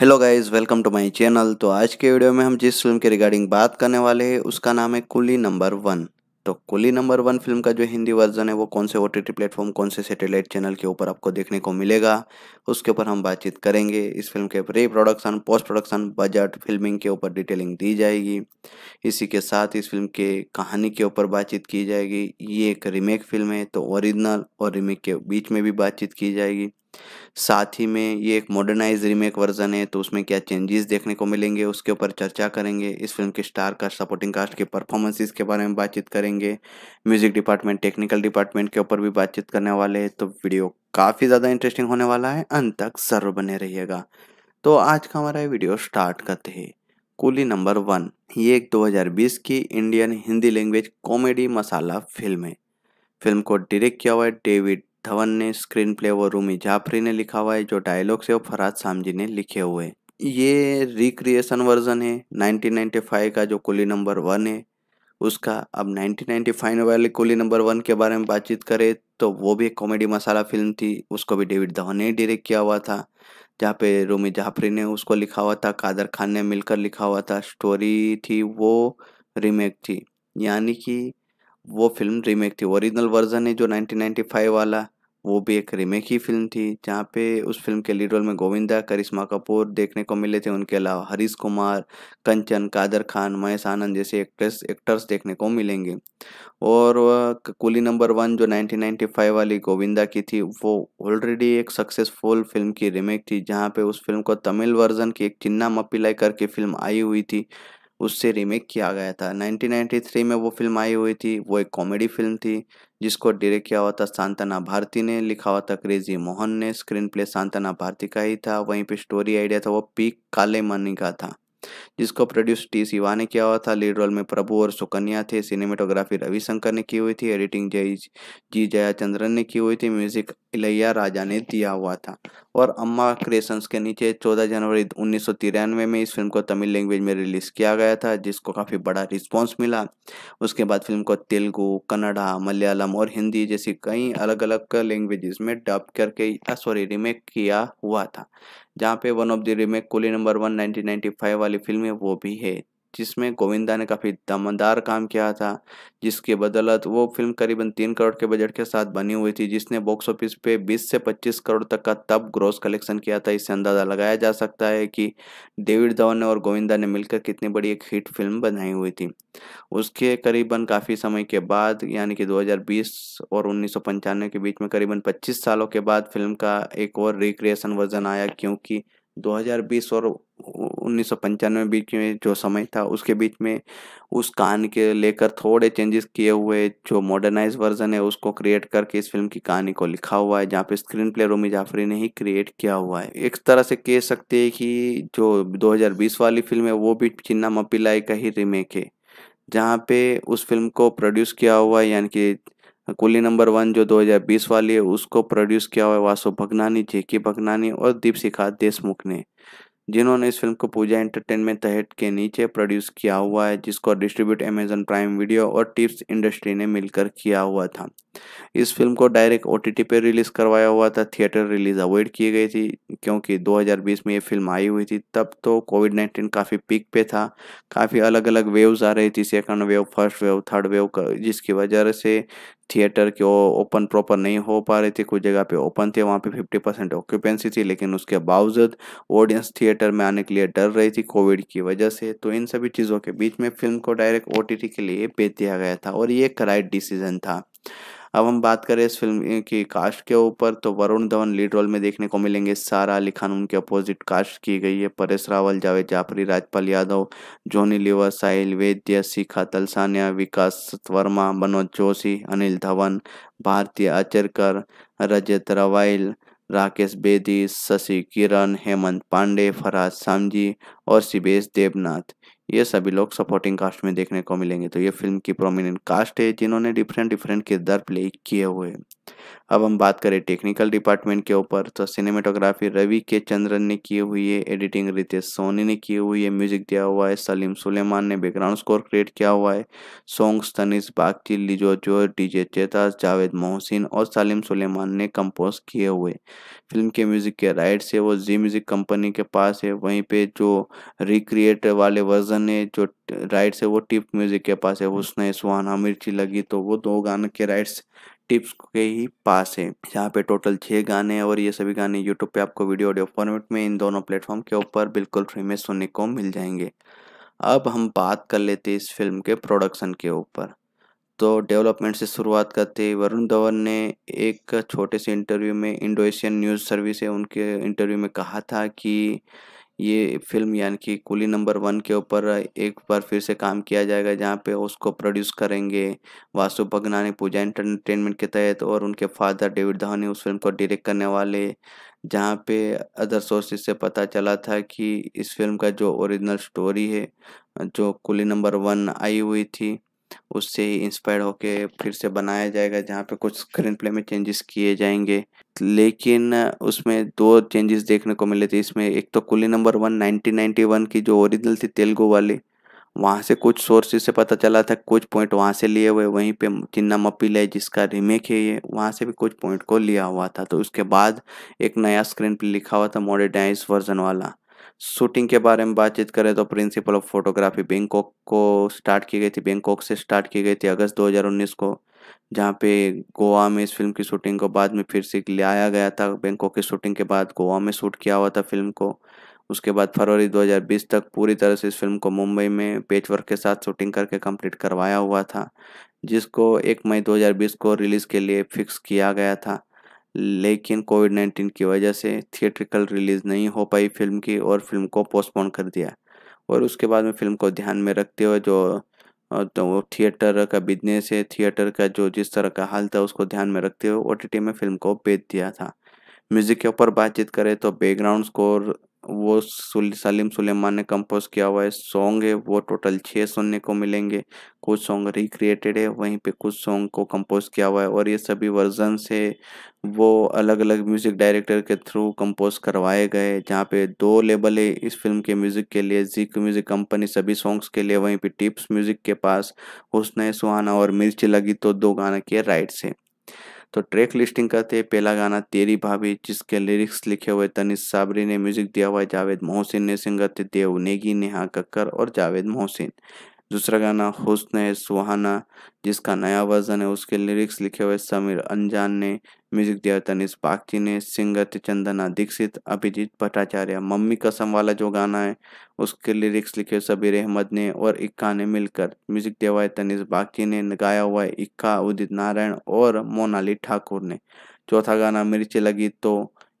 Hello guys welcome to my channel तो आज के वीडियो में हम जिस फिल्म के रिगार्डिंग बात करने वाले हैं उसका नाम है कुली नंबर वन तो कुली नंबर वन फिल्म का जो हिंदी वर्जन है वो कौन से ओ टी टी प्लेटफॉर्म कौन से सैटेलाइट चैनल के ऊपर आपको देखने को मिलेगा उसके ऊपर हम बातचीत करेंगे इस फिल्म के pre production post production budget filming के ऊपर डिटेलिंग दी जाएगी इसी के साथ इस फिल्म के कहानी के ऊपर बातचीत की जाएगी ये एक रीमेक फिल्म है तो ओरिजिनल और रीमेक के बीच में भी बातचीत की जाएगी साथ ही में ये एक मॉडर्नाइज रीमेक वर्जन है तो उसमें क्या चेंजेस देखने को मिलेंगे उसके ऊपर चर्चा करेंगे इस फिल्म के स्टार का सपोर्टिंग कास्ट के परफॉर्मेंसेस के बारे में बातचीत करेंगे म्यूजिक डिपार्टमेंट टेक्निकल डिपार्टमेंट के ऊपर भी बातचीत करने वाले हैं तो वीडियो काफ़ी ज़्यादा इंटरेस्टिंग होने वाला है अंत तक सर्व बने रहिएगा तो आज का हमारा वीडियो स्टार्ट करते हैं कुली नंबर वन ये एक 2020 की Indian Hindi language comedy masala film है फिल्म को डायरेक्ट किया हुआ है डेविड धवन ने स्क्रीन प्ले वो रूमी जाफरी ने लिखा हुआ है जो डायलॉग्स है वो फराज सामजी ने लिखे हुए हैं ये रिक्रिएशन वर्जन है 1995 का जो कुली नंबर वन है उसका अब 1995 वाले कुली नंबर वन के बारे में बातचीत करें तो वो भी एक कॉमेडी मसाला फिल्म थी उसको भी डेविड धवन ने डायरेक्ट किया हुआ था जहाँ पे रोमी जाफरी ने उसको लिखा हुआ था कादर खान ने मिलकर लिखा हुआ था स्टोरी थी वो रीमेक थी यानी कि वो फिल्म रीमेक थी ओरिजिनल वर्जन है जो 1995 वाला वो भी एक रीमेक ही फिल्म थी जहाँ पे उस फिल्म के लीड रोल में गोविंदा करिश्मा कपूर देखने को मिले थे उनके अलावा हरीश कुमार कंचन कादर खान महेश आनंद जैसे एक्ट्रेस एक्टर्स देखने को मिलेंगे और कुली नंबर वन जो 1995 वाली गोविंदा की थी वो ऑलरेडी एक सक्सेसफुल फिल्म की रीमेक थी जहाँ पे उस फिल्म को तमिल वर्जन की एक चिन्ना मपिलाई करके फिल्म आई हुई थी उससे रीमेक किया गया था 1993 में वो फिल्म आई हुई थी वो एक कॉमेडी फिल्म थी जिसको डायरेक्ट किया हुआ था सांतना भारती ने लिखा हुआ था क्रेजी मोहन ने स्क्रीन प्ले सांतना भारती का ही था वहीं पे स्टोरी आइडिया था वो पी काले मनी का था जिसको प्रोड्यूस टी सिवा ने किया हुआ था लीड रोल में प्रभु और सुकन्या थे सिनेमेटोग्राफी रविशंकर ने की हुई थी एडिटिंग जय जी जयाचंद्रन ने की हुई थी म्यूजिक इलैया राजा ने दिया हुआ था और अम्मा क्रिएशंस के नीचे 14 जनवरी उन्नीस में इस फिल्म को तमिल लैंग्वेज में रिलीज किया गया था जिसको काफ़ी बड़ा रिस्पॉन्स मिला उसके बाद फिल्म को तेलुगु कन्नडा मलयालम और हिंदी जैसी कई अलग अलग लैंग्वेजेस में डब करके सॉरी रिमेक किया हुआ था जहाँ पे one of the remake Coolie number one five वाली फिल्म है वो भी है जिसमें गोविंदा ने काफ़ी दमदार काम किया था जिसके बदौलत वो फिल्म करीबन तीन करोड़ के बजट के साथ बनी हुई थी जिसने बॉक्स ऑफिस पे 20 से 25 करोड़ तक का तब ग्रोस कलेक्शन किया था इससे अंदाज़ा लगाया जा सकता है कि डेविड धवन और गोविंदा ने मिलकर कितनी बड़ी एक हिट फिल्म बनाई हुई थी उसके करीबन काफ़ी समय के बाद यानी कि 2020 और उन्नीस के बीच में करीबन पच्चीस सालों के बाद फिल्म का एक और रिक्रिएशन वर्जन आया क्योंकि 2020 और उन्नीस सौ पंचानवे बीच में जो समय था उसके बीच में उस कहानी के लेकर थोड़े चेंजेस किए हुए जो मॉडर्नाइज वर्जन है उसको क्रिएट करके इस फिल्म की कहानी को लिखा हुआ है जहाँ पे स्क्रीन प्ले रोमी जाफरी ने ही क्रिएट किया हुआ है एक तरह से कह सकते हैं कि जो 2020 वाली फिल्म है वो भी चिन्ना मपिलाई का ही रीमेक है जहाँ पे उस फिल्म को प्रोड्यूस किया हुआ है यानी कि कुली नंबर वन जो 2020 वाली है उसको प्रोड्यूस किया हुआ है वासु भगनानी जेके भगनानी और दीपशिखा देशमुख ने जिन्होंने इस फिल्म को पूजा एंटरटेनमेंट तहत के नीचे प्रोड्यूस किया हुआ है जिसको डिस्ट्रीब्यूट अमेजन प्राइम वीडियो और टिप्स इंडस्ट्री ने मिलकर किया हुआ था इस फिल्म को डायरेक्ट ओ टी पर रिलीज़ करवाया हुआ था थिएटर रिलीज़ अवॉइड की गई थी क्योंकि 2020 में ये फिल्म आई हुई थी तब तो कोविड नाइन्टीन काफ़ी पीक पे था काफ़ी अलग अलग वेव्स आ रही थी second wave first wave third wave जिसकी वजह से थिएटर के ओपन प्रॉपर नहीं हो पा रहे थे कुछ जगह पे ओपन थे वहाँ पे 50 परसेंट ऑक्यूपेंसी थी लेकिन उसके बावजूद ऑडियंस थिएटर में आने के लिए डर रही थी कोविड की वजह से तो इन सभी चीज़ों के बीच में फिल्म को डायरेक्ट ओ के लिए भेज दिया गया था और ये एक राइट डिसीजन था अब हम बात करें इस फिल्म की कास्ट के ऊपर तो वरुण धवन लीड रोल में देखने को मिलेंगे सारा अली खान उनके अपोजिट कास्ट की गई है परेश रावल जावेद जाफरी राजपाल यादव जोनी लिवर साहिल वेद्य शिखा तलसानिया विकास वर्मा मनोज जोशी अनिल धवन भारतीय आचरकर रजत रवाइल राकेश बेदी शशि किरण हेमंत पांडे फराज सामजी और शिवेश देवनाथ ये सभी लोग सपोर्टिंग कास्ट में देखने को मिलेंगे तो ये फिल्म की प्रोमिनेंट कास्ट है जिन्होंने डिफरेंट डिफरेंट किरदार प्ले किए हुए हैं अब हम बात करें टेक्निकल डिपार्टमेंट के ऊपर तो सिनेमेटोग्राफी रवि के चंद्रन ने की हुई है एडिटिंग रितेश सोनी ने की हुई है म्यूजिक दिया हुआ है सलीम सुलेमान ने बैकग्राउंड स्कोर क्रिएट किया हुआ है सॉन्ग्स तनिस बागची लिजो जो डीजे चेता जावेद मोहसिन और सलीम सुलेमान ने कंपोज किए हुए फिल्म के म्यूजिक के राइट्स है वो जी म्यूजिक कंपनी के पास है वहीं पे जो रिक्रिएट वाले वर्जन है जो राइट्स है वो टिप म्यूजिक के पास है हम्म। उसने सुहाना मिर्ची लगी तो वो दो गानों के राइट्स टिप्स के ही पास है जहाँ पे टोटल छः गाने और ये सभी गाने यूट्यूब पे आपको वीडियो ऑडियो फॉर्मेट में इन दोनों प्लेटफॉर्म के ऊपर बिल्कुल फ्री में सुनने को मिल जाएंगे अब हम बात कर लेते इस फिल्म के प्रोडक्शन के ऊपर तो डेवलपमेंट से शुरुआत करते वरुण धवन ने एक छोटे से इंटरव्यू में एशियन न्यूज़ सर्विस है उनके इंटरव्यू में कहा था कि ये फिल्म यानी कि कुली नंबर वन के ऊपर एक बार फिर से काम किया जाएगा जहाँ पे उसको प्रोड्यूस करेंगे वासु भगनानी पूजा एंटरटेनमेंट के तहत और उनके फादर डेविड धोनी उस फिल्म को डायरेक्ट करने वाले जहाँ पे अदर सोर्सेज से पता चला था कि इस फिल्म का जो ओरिजिनल स्टोरी है जो कुली नंबर वन आई हुई थी उससे ही इंस्पायर होके फिर से बनाया जाएगा जहाँ पे कुछ स्क्रीन प्ले में चेंजेस किए जाएंगे लेकिन उसमें दो चेंजेस देखने को मिले थे इसमें एक तो Coolie number one nineteen ninety one की जो ओरिजिनल थी तेलुगु वाली वहाँ से कुछ सोर्सेज से पता चला था कुछ पॉइंट वहाँ से लिए हुए वहीं पे चिन्ना मपिल है जिसका रीमेक है ये वहाँ से भी कुछ पॉइंट को लिया हुआ था तो उसके बाद एक नया स्क्रीन पे लिखा हुआ था मॉडर्नाइज वर्जन वाला शूटिंग के बारे में बातचीत करें तो प्रिंसिपल ऑफ फोटोग्राफी बैंकॉक को स्टार्ट की गई थी बैंकॉक से स्टार्ट की गई थी अगस्त 2019 को जहाँ पे गोवा में इस फिल्म की शूटिंग को बाद में फिर से लाया गया था बैंकॉक की शूटिंग के बाद गोवा में शूट किया हुआ था फिल्म को उसके बाद फरवरी 2020 तक पूरी तरह से इस फिल्म को मुंबई में पेच वर्क के साथ शूटिंग करके कंप्लीट करवाया हुआ था जिसको एक मई 2020 को रिलीज़ के लिए फिक्स किया गया था लेकिन कोविड नाइन्टीन की वजह से थिएट्रिकल रिलीज़ नहीं हो पाई फिल्म की और फिल्म को पोस्टपोन कर दिया और उसके बाद में फिल्म को ध्यान में रखते हुए जो तो वो थिएटर का बिजनेस है थिएटर का जो जिस तरह का हाल था उसको ध्यान में रखते हुए ओ में फिल्म को बेच दिया था म्यूज़िक के ऊपर बातचीत करें तो बैकग्राउंड स्कोर वो सलीम सुलेमान ने कंपोज किया हुआ है सॉन्ग है वो टोटल छः सुनने को मिलेंगे कुछ सॉन्ग रिक्रिएटेड है वहीं पे कुछ सॉन्ग को कंपोज किया हुआ है और ये सभी वर्जन से वो अलग अलग म्यूज़िक डायरेक्टर के थ्रू कंपोज करवाए गए जहाँ पे दो लेबल है इस फिल्म के म्यूज़िक के लिए जीक म्यूज़िक कंपनी सभी सॉन्ग्स के लिए वहीं पे टिप्स म्यूज़िक के पास हुसन सुहाना और मिर्च लगी तो दो गाना के राइट्स हैं तो ट्रैक लिस्टिंग करते हैं पहला गाना तेरी भाभी जिसके लिरिक्स लिखे हुए तनिष साबरी ने म्यूजिक दिया हुआ है जावेद मोहसिन ने सिंगर थे देव नेगी नेहा कक्कर और जावेद मोहसिन दूसरा गाना हुस्न है सुहाना जिसका नया वर्जन है उसके लिरिक्स लिखे हुए समीर अनजान ने म्यूजिक दिया तनिष बागची ने सिंगर चंदना दीक्षित अभिजीत भट्टाचार्य मम्मी कसम वाला जो गाना है उसके लिरिक्स लिखे हुए सबीर अहमद ने और इक्का ने मिलकर म्यूजिक दिया हुआ है तनिष बागची ने गाया हुआ है इक्का उदित नारायण और मोनाली ठाकुर ने चौथा गाना मिर्ची लगी तो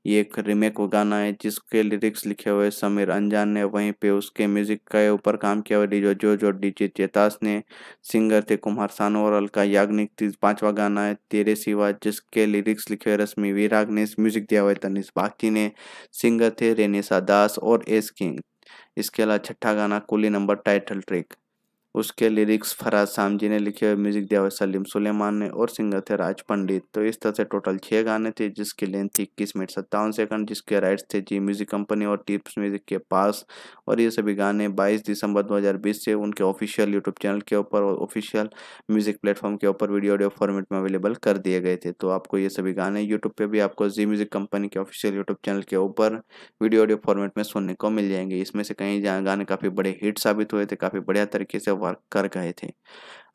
ये एक रीमेक गाना है जिसके लिरिक्स लिखे हुए समीर अनजान ने वहीं पे उसके म्यूजिक के ऊपर काम किया हुआ डीजो जो जो डीजे चेतास ने सिंगर थे कुमार सानो और अलका याग्निक पांचवा गाना है तेरे सिवा जिसके लिरिक्स लिखे हुए रश्मि विराग ने म्यूजिक दिया हुआ है तनिष बागची ने सिंगर थे रेनेसा दास और एस किंग इसके अलावा छठा गाना कुली नंबर टाइटल ट्रिक उसके लिरिक्स फराज शाम जी ने लिखे हुए म्यूजिक दिया हुआ सलीम सुलेमान ने और सिंगर थे राज पंडित तो इस तरह से टोटल छः गाने थे जिसकी लेंथ थी इक्कीस मिनट सत्तावन सेकंड जिसके राइट्स थे जी म्यूजिक कंपनी और टिप्स म्यूजिक के पास और ये सभी गाने 22 दिसंबर 2020 से उनके ऑफिशियल यूट्यूब चैनल के ऊपर और ऑफिशियल म्यूजिक प्लेटफॉर्म के ऊपर वीडियो ऑडियो फॉर्मेट में अवेलेबल कर दिए गए थे तो आपको ये सभी गाने यूट्यूब पर भी आपको जी म्यूजिक कंपनी के ऑफिशियल यूट्यूब चैनल के ऊपर वीडियो ऑडियो फॉर्मेट में सुनने को मिल जाएंगे इसमें से कई गाने काफ़ी बड़े हिट साबित हुए थे काफ़ी बढ़िया तरीके से वर्क कर गए थे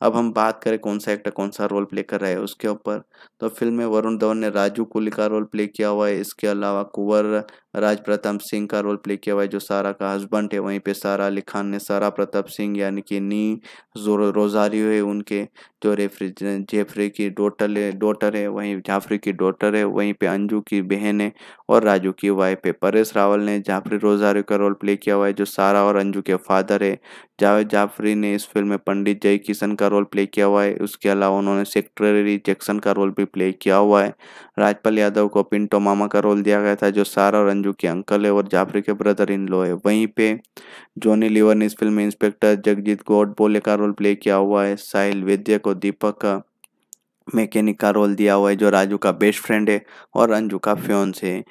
अब हम बात करें कौन सा एक्टर कौन सा रोल प्ले कर रहा है उसके ऊपर तो फिल्म में वरुण धवन ने राजू कुली का रोल प्ले किया हुआ है इसके अलावा कुंवर राज प्रताप सिंह का रोल प्ले किया हुआ है जो सारा का हस्बैंड है वहीं पे सारा अली खान ने सारा प्रताप सिंह यानी कि नी जो रोजारियो है उनके जो रेफ्री जेफरी की डॉटर है डॉटर है वहीं जाफरी की डॉटर है वहीं पे अंजू की बहन है और राजू की वाइफ है परेश रावल ने जाफरी रोजारियो का रोल प्ले किया हुआ है जो सारा और अंजू के फादर है जावेद जाफरी ने इस फिल्म में पंडित जय किशन का रोल प्ले किया हुआ है उसके अलावा उन्होंने सेक्रेटरी जैक्सन का रोल भी प्ले किया हुआ है राजपाल यादव को पिंटो मामा का रोल दिया गया था जो सारा और संजू के अंकल है और जाफरी के ब्रदर इन लॉ है वहीं पे जॉनी लिवर ने इस फिल्म में इंस्पेक्टर जगजीत गोड बोले का रोल प्ले किया हुआ है साहिल वैद्य को दीपक का मैकेनिक का रोल दिया हुआ है जो राजू का बेस्ट फ्रेंड है और अंजू का फ्योन से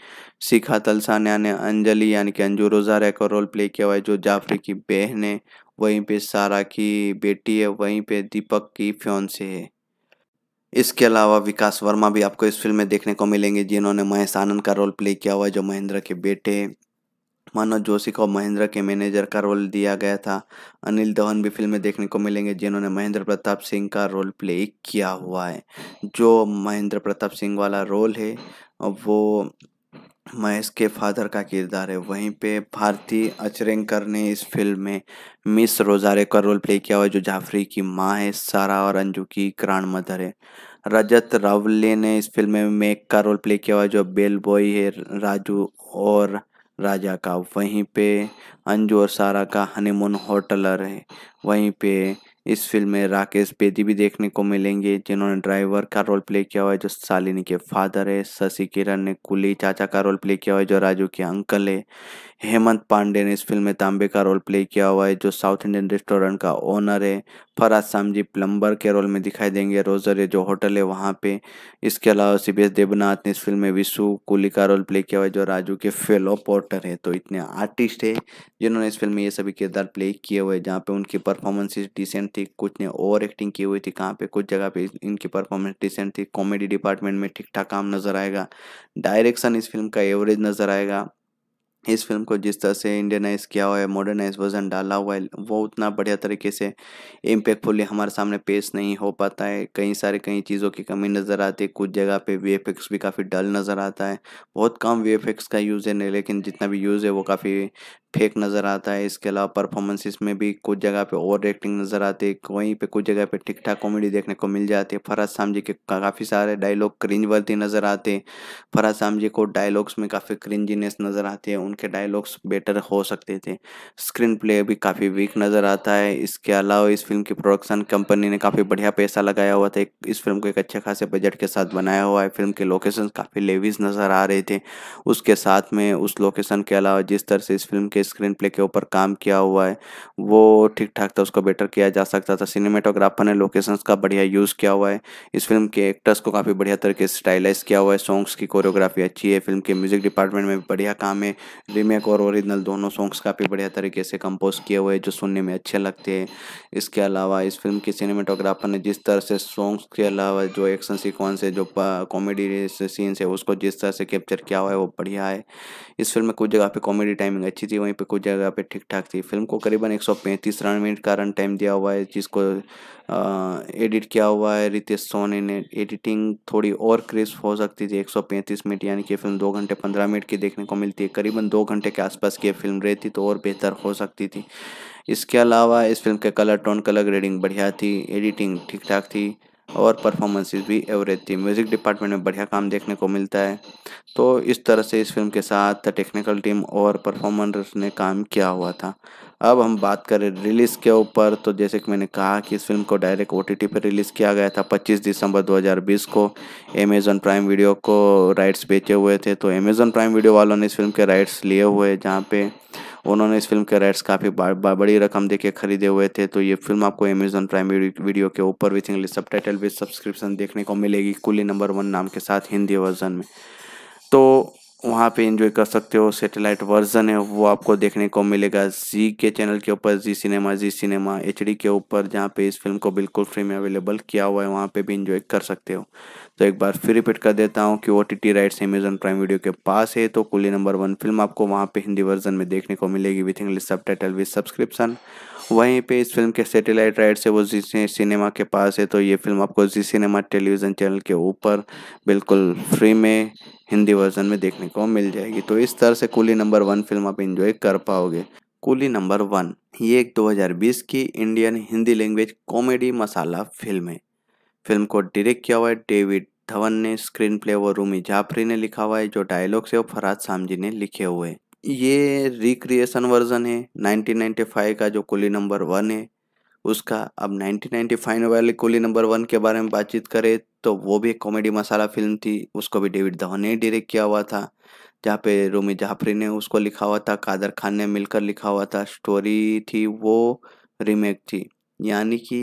शिखा तलसानिया ने अंजलि यानी कि अंजू रोजारा का रोल प्ले किया हुआ है जो जाफरी की बहन है वहीं पे सारा की बेटी है वहीं पे दीपक की फ्योन से है इसके अलावा विकास वर्मा भी आपको इस फिल्म में देखने को मिलेंगे जिन्होंने महेश आनंद का रोल प्ले किया हुआ है जो महेंद्र के बेटे मनोज जोशी को महेंद्र के मैनेजर का रोल दिया गया था अनिल धवन भी फिल्म में देखने को मिलेंगे जिन्होंने महेंद्र प्रताप सिंह का रोल प्ले किया हुआ है जो महेंद्र प्रताप सिंह वाला रोल है वो महेश के फादर का किरदार है वहीं पे भारती अचरेंकर ने इस फिल्म में मिस रोजारे का रोल प्ले किया हुआ जो जाफरी की माँ है सारा और अंजू की ग्रांड मदर है रजत रावले ने इस फिल्म में मेक का रोल प्ले किया हुआ जो बेल बॉय है राजू और राजा का वहीं पे अंजू और सारा का हनीमून होटलर है वहीं पे इस फिल्म में राकेश बेदी भी देखने को मिलेंगे जिन्होंने ड्राइवर का रोल प्ले किया हुआ है जो शालिनी के फादर है शशि किरण ने कुली चाचा का रोल प्ले किया हुआ है जो राजू के अंकल है हेमंत पांडे ने इस फिल्म में तांबे का रोल प्ले किया हुआ है जो साउथ इंडियन रेस्टोरेंट का ओनर है फराज सामजी प्लम्बर के रोल में दिखाई देंगे रोजर जो होटल है वहाँ पे इसके अलावा सी बी एस देवनाथ ने इस फिल्म में विशु कुली का रोल प्ले किया हुआ है जो राजू के फेलो पोर्टर है तो इतने आर्टिस्ट है जिन्होंने इस फिल्म में ये सभी किरदार प्ले किए हुए जहाँ पे उनकी परफॉर्मेंसेज डिसेंट थी कुछ ने ओवर एक्टिंग की हुई थी कहाँ पे कुछ जगह पे इनकी परफॉर्मेंस डिसेंट थी कॉमेडी डिपार्टमेंट में ठीक ठाक काम नजर आएगा डायरेक्शन इस फिल्म का एवरेज नजर आएगा इस फिल्म को जिस तरह से इंडियनाइज किया हुआ है मॉडर्नाइज वर्जन डाला हुआ है वो उतना बढ़िया तरीके से इम्पेक्टफुली हमारे सामने पेश नहीं हो पाता है कई सारे कई चीज़ों की कमी नज़र आती है कुछ जगह पे वी भी काफ़ी डल नज़र आता है बहुत कम वी का यूज़ है लेकिन जितना भी यूज़ है वो काफ़ी फेक नज़र आता है इसके अलावा परफॉर्मेंसेस में भी कुछ जगह पे ओवर एक्टिंग नज़र आती है वहीं पे कुछ जगह पे ठीक ठाक कॉमेडी देखने को मिल जाती है फराज जी के काफ़ी सारे डायलॉग क्रिंज वर्ती नज़र आते हैं फराज जी को डायलॉग्स में काफ़ी क्रिंजीनेस नज़र आती है उनके डायलॉग्स बेटर हो सकते थे स्क्रीन प्ले भी काफ़ी वीक नज़र आता है इसके अलावा इस फिल्म की प्रोडक्शन कंपनी ने काफ़ी बढ़िया पैसा लगाया हुआ था इस फिल्म को एक अच्छे खासे बजट के साथ बनाया हुआ है फिल्म के लोकेशन काफ़ी लेवीज नज़र आ रहे थे उसके साथ में उस लोकेशन के अलावा जिस तरह से इस फिल्म के के स्क्रीन प्ले के ऊपर काम किया हुआ है वो ठीक ठाक था उसको बेटर किया जा सकता था सिनेमेटोग्राफर ने लोकेशंस का बढ़िया यूज़ किया हुआ है इस फिल्म के एक्टर्स को काफ़ी बढ़िया तरीके से स्टाइलाइज किया हुआ है सॉन्ग्स की कोरियोग्राफी अच्छी है फिल्म के म्यूज़िक डिपार्टमेंट में बढ़िया काम है रीमेक और ओरिजिनल दोनों सॉन्ग्स काफ़ी बढ़िया तरीके से कंपोज किए हुए हैं जो सुनने में अच्छे लगते हैं इसके अलावा इस फिल्म के सिनेमेटोग्राफर ने जिस तरह से सॉन्ग्स के अलावा जो एक्शन सीक्वेंस है जो कॉमेडी सीन्स है उसको जिस तरह से कैप्चर किया हुआ है वो बढ़िया है इस फिल्म में कुछ जगह पे कॉमेडी टाइमिंग अच्छी थी वहीं पे कुछ जगह पे ठीक ठाक थी फिल्म को करीबन 135 रन मिनट का रन टाइम दिया हुआ है जिसको एडिट किया हुआ है रितेश सोनी ने एडिटिंग थोड़ी और क्रिस्प हो सकती थी 135 मिनट यानी कि फिल्म दो घंटे पंद्रह मिनट की देखने को मिलती है करीबन दो घंटे के आसपास की फिल्म रहती तो और बेहतर हो सकती थी इसके अलावा इस फिल्म के कलर टोन कलर ग्रेडिंग बढ़िया थी एडिटिंग ठीक ठाक थी और परफॉर्मेंसेज भी एवरेज थी म्यूज़िक डिपार्टमेंट में बढ़िया काम देखने को मिलता है तो इस तरह से इस फिल्म के साथ टेक्निकल टीम और परफॉर्मर्स ने काम किया हुआ था अब हम बात करें रिलीज़ के ऊपर तो जैसे कि मैंने कहा कि इस फिल्म को डायरेक्ट ओ टी पर रिलीज़ किया गया था 25 दिसंबर 2020 को अमेज़न प्राइम वीडियो को राइट्स बेचे हुए थे तो अमेज़न प्राइम वीडियो वालों ने इस फिल्म के राइट्स लिए हुए जहाँ पे उन्होंने इस फिल्म के राइट्स काफ़ी बड़ी रकम देके खरीदे हुए थे तो ये फिल्म आपको अमेजोन प्राइम वीडियो के ऊपर with English subtitle with subscription देखने को मिलेगी कुली नंबर वन नाम के साथ हिंदी वर्जन में तो वहाँ पे एंजॉय कर सकते हो सैटेलाइट वर्जन है वो आपको देखने को मिलेगा जी के चैनल के ऊपर जी सिनेमा जी सिनेमा एच के ऊपर जहाँ पे इस फिल्म को बिल्कुल फ्री में अवेलेबल किया हुआ है वहाँ पे भी एंजॉय कर सकते हो तो एक बार फिर रिपीट कर देता हूँ कि O T T rights Amazon prime video के पास है तो कुली नंबर वन फिल्म आपको वहाँ पे हिंदी वर्जन में देखने को मिलेगी with English subtitle with subscription वहीं पे इस फिल्म के सैटेलाइट राइट्स है वो जी सिनेमा के पास है तो ये फिल्म आपको जी सिनेमा टेलीविज़न चैनल के ऊपर बिल्कुल फ्री में हिंदी वर्जन में देखने को मिल जाएगी तो इस तरह से कुली नंबर वन फिल्म आप इन्जॉय कर पाओगे कुली नंबर वन ये एक 2020 की Indian Hindi language comedy masala film है फिल्म को डायरेक्ट किया हुआ है डेविड धवन ने स्क्रीन प्ले वो रूमी जाफरी ने लिखा हुआ है जो डायलॉग्स है वो फराज सामजी ने लिखे हुए ये रिक्रिएशन वर्जन है 1995 का जो कुली नंबर वन है उसका अब 1995 वाले कुली नंबर वन के बारे में बातचीत करें तो वो भी एक कॉमेडी मसाला फिल्म थी उसको भी डेविड धवन ने डायरेक्ट किया हुआ था जहाँ पे रोमी जाफरी ने उसको लिखा हुआ था कादर खान ने मिलकर लिखा हुआ था स्टोरी थी वो रीमेक थी यानी कि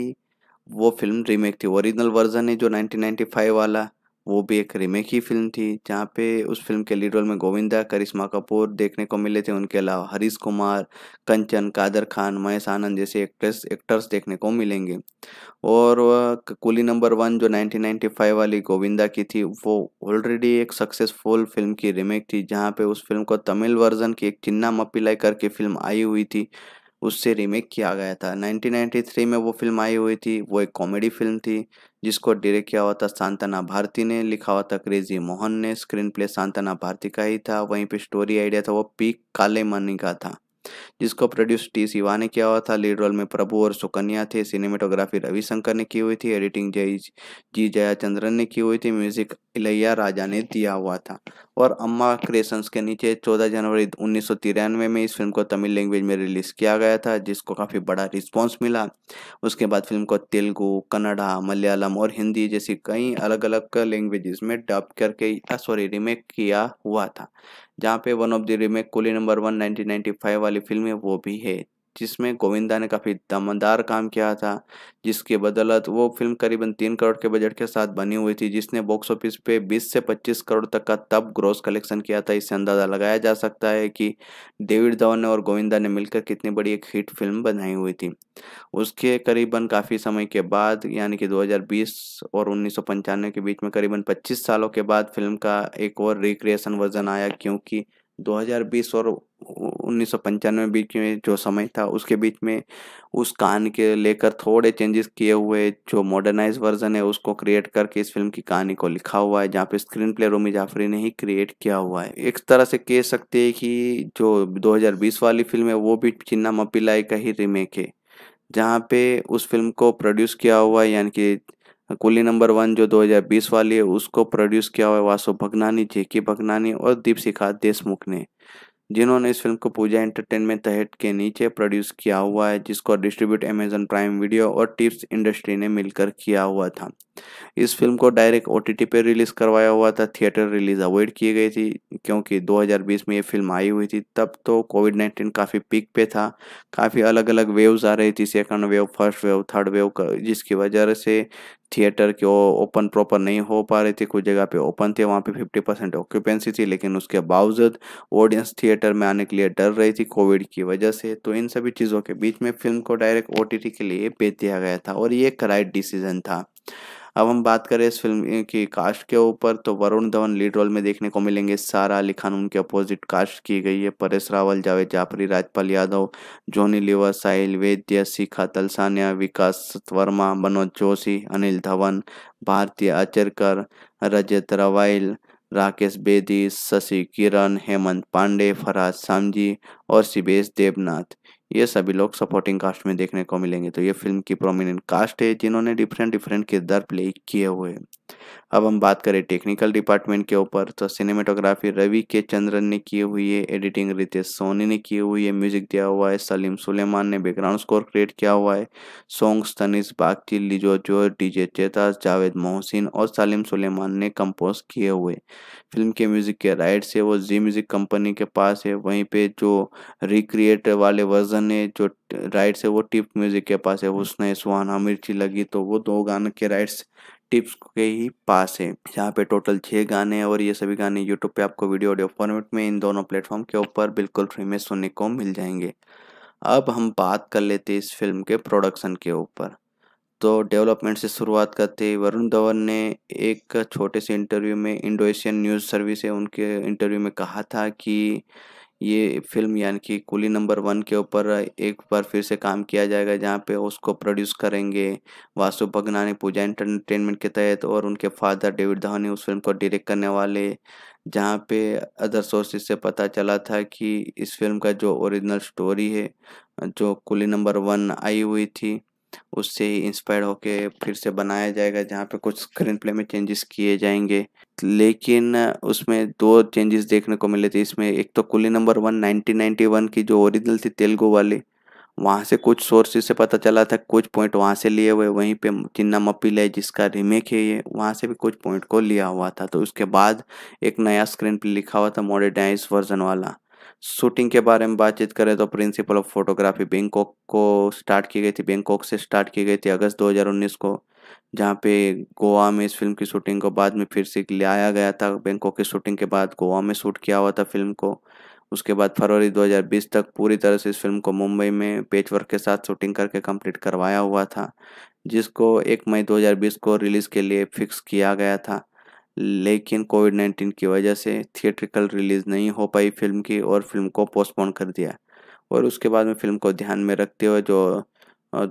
वो फिल्म रीमेक थी ओरिजिनल वर्जन है जो 1995 वाला वो भी एक रीमेक ही फिल्म थी जहाँ पे उस फिल्म के लीड रोल में गोविंदा करिश्मा कपूर देखने को मिले थे उनके अलावा हरीश कुमार कंचन कादर खान महेश आनंद जैसे एक्ट्रेस एक्टर्स देखने को मिलेंगे और कुली नंबर वन जो 1995 वाली गोविंदा की थी वो ऑलरेडी एक सक्सेसफुल फिल्म की रीमेक थी जहाँ पे उस फिल्म को तमिल वर्जन की एक चिन्ना मपिलाई करके फिल्म आई हुई थी उससे रीमेक किया गया था 1993 में वो फिल्म आई हुई थी वो एक कॉमेडी फिल्म थी जिसको डायरेक्ट किया हुआ था सांतना भारती ने लिखा हुआ था क्रेजी मोहन ने स्क्रीन प्ले सांतना भारती का ही था वहीं पे स्टोरी आइडिया था वो पी काले मनी का था जिसको प्रोड्यूस टी सिवा ने किया हुआ था लीड रोल में प्रभु और सुकन्या थे सिनेमेटोग्राफी रविशंकर ने की हुई थी एडिटिंग जय जी जयाचंद्रन ने की हुई थी म्यूजिक इलैया राजा ने दिया हुआ था और अम्मा क्रिएशंस के नीचे 14 जनवरी उन्नीस में इस फिल्म को तमिल लैंग्वेज में रिलीज किया गया था जिसको काफ़ी बड़ा रिस्पॉन्स मिला उसके बाद फिल्म को तेलुगु कन्नडा मलयालम और हिंदी जैसी कई अलग अलग लैंग्वेजेस में डब करके सॉरी रिमेक किया हुआ था जहाँ पे one of the remake Coolie number one five वाली फिल्म है वो भी है जिसमें गोविंदा ने काफ़ी दमदार काम किया था जिसके बदलत वो फिल्म करीबन तीन करोड़ के बजट के साथ बनी हुई थी जिसने बॉक्स ऑफिस पे 20 से 25 करोड़ तक का तब ग्रोस कलेक्शन किया था इससे अंदाज़ा लगाया जा सकता है कि डेविड धवन और गोविंदा ने मिलकर कितनी बड़ी एक हिट फिल्म बनाई हुई थी उसके करीबन काफ़ी समय के बाद यानी कि दो और उन्नीस के बीच में करीबन पच्चीस सालों के बाद फिल्म का एक और रिक्रिएशन वर्जन आया क्योंकि 2020 और उन्नीस बीच में जो समय था उसके बीच में उस कहानी के लेकर थोड़े चेंजेस किए हुए जो मॉडर्नाइज वर्जन है उसको क्रिएट करके इस फिल्म की कहानी को लिखा हुआ है जहाँ पे स्क्रीन प्ले रोमी जाफरी ने ही क्रिएट किया हुआ है एक तरह से कह सकते हैं कि जो 2020 वाली फिल्म है वो भी चिन्ना मपिलाई का ही रीमेक है जहाँ पे उस फिल्म को प्रोड्यूस किया हुआ है यानी कि कुली नंबर वन जो 2020 वाली है उसको प्रोड्यूस किया हुआ है वासु भगनानी जेकी भगनानी और दीपशिखा देशमुख ने जिन्होंने इस फिल्म को पूजा एंटरटेनमेंट तहत के नीचे प्रोड्यूस किया हुआ है जिसको डिस्ट्रीब्यूट अमेजन प्राइम वीडियो और टिप्स इंडस्ट्री ने मिलकर किया हुआ था इस फिल्म को डायरेक्ट ओ टी पे रिलीज़ करवाया हुआ था थिएटर रिलीज़ अवॉइड की गई थी क्योंकि 2020 में ये फिल्म आई हुई थी तब तो कोविड नाइन्टीन काफ़ी पीक पे था काफ़ी अलग अलग वेव्स आ रही थी second wave first wave third wave जिसकी वजह से थिएटर के ओपन प्रॉपर नहीं हो पा रहे थे कुछ जगह पे ओपन थे वहाँ पे 50 परसेंट ऑक्यूपेंसी थी लेकिन उसके बावजूद ऑडियंस थिएटर में आने के लिए डर रही थी कोविड की वजह से तो इन सभी चीज़ों के बीच में फिल्म को डायरेक्ट ओ के लिए भेज दिया गया था और ये एक राइट डिसीजन था अब हम बात करें इस फिल्म की कास्ट के ऊपर तो वरुण धवन लीड रोल में देखने को मिलेंगे सारा अली खान उनके अपोजिट कास्ट की गई है परेश रावल जावेद जाफरी राजपाल यादव जोनी लिवर साहिल वेद्य शिखा तलसानिया विकास वर्मा मनोज जोशी अनिल धवन भारतीय आचरकर रजत रवाइल राकेश बेदी शशि किरण हेमंत पांडे फराज सामजी और शिवेश देवनाथ ये सभी लोग सपोर्टिंग कास्ट में देखने को मिलेंगे तो ये फिल्म की प्रोमिनेंट कास्ट है जिन्होंने डिफरेंट डिफरेंट किरदार प्ले किए हुए हैं अब हम बात करें टेक्निकल डिपार्टमेंट के ऊपर तो सिनेमेटोग्राफी रवि के चंद्रन ने की हुई है एडिटिंग रितेश सोनी ने की हुई है म्यूजिक दिया हुआ है सलीम सुलेमान ने बैकग्राउंड स्कोर क्रिएट किया हुआ है सॉन्ग्स तनिष बागची लिजो जो डीजे चेतास जावेद मोहसिन और सलीम सुलेमान ने कंपोज किए हुए फिल्म के म्यूजिक के राइट्स है वो जी म्यूजिक कंपनी के पास है वहीं पे जो रिक्रिएट वाले वर्जन है जो राइट्स है वो टिप म्यूजिक के पास है उसने सुहाना मिर्ची लगी तो वो दो गानों के राइट्स टिप्स के ही पास है जहाँ पे टोटल छः गाने और ये सभी गाने यूट्यूब पे आपको वीडियो ऑडियो फॉर्मेट में इन दोनों प्लेटफॉर्म के ऊपर बिल्कुल फ्री में सुनने को मिल जाएंगे अब हम बात कर लेते हैं इस फिल्म के प्रोडक्शन के ऊपर तो डेवलपमेंट से शुरुआत करते वरुण धवन ने एक छोटे से इंटरव्यू में इंडो एशियन न्यूज़ सर्विस है उनके इंटरव्यू में कहा था कि ये फिल्म यानी कि कुली नंबर वन के ऊपर एक बार फिर से काम किया जाएगा जहाँ पे उसको प्रोड्यूस करेंगे वासु भगनानी पूजा एंटरटेनमेंट के तहत और उनके फादर डेविड धोनी उस फिल्म को डायरेक्ट करने वाले जहाँ पे अदर सोर्सेज से पता चला था कि इस फिल्म का जो ओरिजिनल स्टोरी है जो कुली नंबर वन आई हुई थी उससे ही इंस्पायर होके फिर से बनाया जाएगा जहाँ पे कुछ स्क्रीन प्ले में चेंजेस किए जाएंगे लेकिन उसमें दो चेंजेस देखने को मिले थे इसमें एक तो कुली नंबर वन नाइनटीन की जो ओरिजिनल थी तेलुगु वाली वहाँ से कुछ सोर्सेज से पता चला था कुछ पॉइंट वहाँ से लिए हुए वहीं पे चिन्ना मपिल है जिसका रीमेक है ये वहाँ से भी कुछ पॉइंट को लिया हुआ था तो उसके बाद एक नया स्क्रीन पे लिखा हुआ था मॉडर्नाइज वर्जन वाला शूटिंग के बारे में बातचीत करें तो प्रिंसिपल ऑफ फोटोग्राफी बैंकॉक को स्टार्ट की गई थी बैंकॉक से स्टार्ट की गई थी अगस्त 2019 को जहाँ पे गोवा में इस फिल्म की शूटिंग को बाद में फिर से लाया गया था बैंकॉक की शूटिंग के बाद गोवा में शूट किया हुआ था फिल्म को उसके बाद फरवरी 2020 तक पूरी तरह से इस फिल्म को मुंबई में पेज वर्क के साथ शूटिंग करके कंप्लीट करवाया हुआ था जिसको एक मई 2020 को रिलीज़ के लिए फिक्स किया गया था लेकिन कोविड नाइन्टीन की वजह से थिएट्रिकल रिलीज़ नहीं हो पाई फिल्म की और फिल्म को पोस्टपोन कर दिया और उसके बाद में फिल्म को ध्यान में रखते हुए जो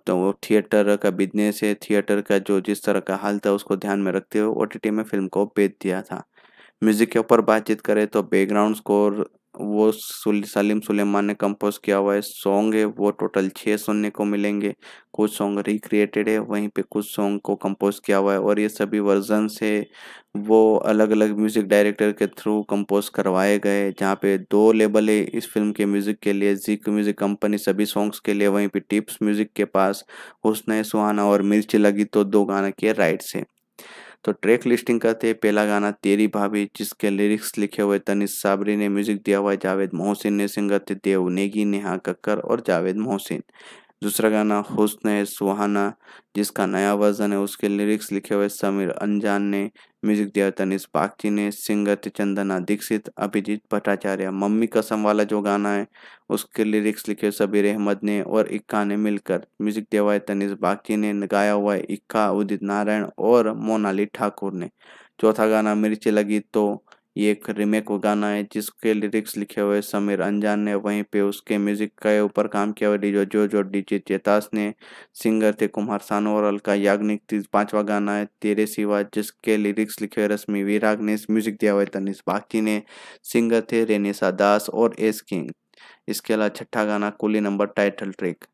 तो वो थिएटर का बिजनेस है थिएटर का जो जिस तरह का हाल था उसको ध्यान में रखते हुए ओ में फिल्म को बेच दिया था म्यूज़िक के ऊपर बातचीत करें तो बैकग्राउंड स्कोर वो सलीम सुलेमान ने कंपोज किया हुआ है सॉन्ग है वो टोटल छः सुनने को मिलेंगे कुछ सॉन्ग रिक्रिएटेड है वहीं पे कुछ सॉन्ग को कंपोज किया हुआ है और ये सभी वर्जन है वो अलग अलग म्यूज़िक डायरेक्टर के थ्रू कंपोज करवाए गए जहाँ पे दो लेबल है इस फिल्म के म्यूज़िक के लिए जीक म्यूज़िक कंपनी सभी सॉन्ग्स के लिए वहीं पे टिप्स म्यूज़िक के पास उसने सुहाना और मिर्च लगी तो दो गाना के राइट्स हैं तो ट्रैक लिस्टिंग करते हैं पहला गाना तेरी भाभी जिसके लिरिक्स लिखे हुए तनिष साबरी ने म्यूजिक दिया हुआ है जावेद मोहसिन ने सिंगर थे देव नेगी नेहा कक्कर और जावेद मोहसिन दूसरा गाना हुस्न सुहाना जिसका नया वर्जन है उसके लिरिक्स लिखे हुए समीर अनजान ने म्यूजिक दिया तनिष बागची ने सिंगर चंदना दीक्षित अभिजीत भट्टाचार्य मम्मी कसम वाला जो गाना है उसके लिरिक्स लिखे सबीर अहमद ने और इक्का ने मिलकर म्यूजिक दिया हुआ है तनिष बागची ने गाया हुआ है इक्का उदित नारायण और मोनाली ठाकुर ने चौथा गाना मिर्ची लगी तो ये एक रीमेक गाना है जिसके लिरिक्स लिखे हुए समीर अंजान ने वहीं पे उसके म्यूजिक के ऊपर काम किया हुआ डीजो जो जो डीजे चेतास ने सिंगर थे कुमार सानू और अलका याग्निक पांचवा गाना है तेरे सिवा जिसके लिरिक्स लिखे हुए रश्मि विराग ने म्यूजिक दिया हुआ तनिष बाकी ने सिंगर थे रेनेसा दास और एस किंग इसके अलावा छठा गाना कुली नंबर टाइटल ट्रिक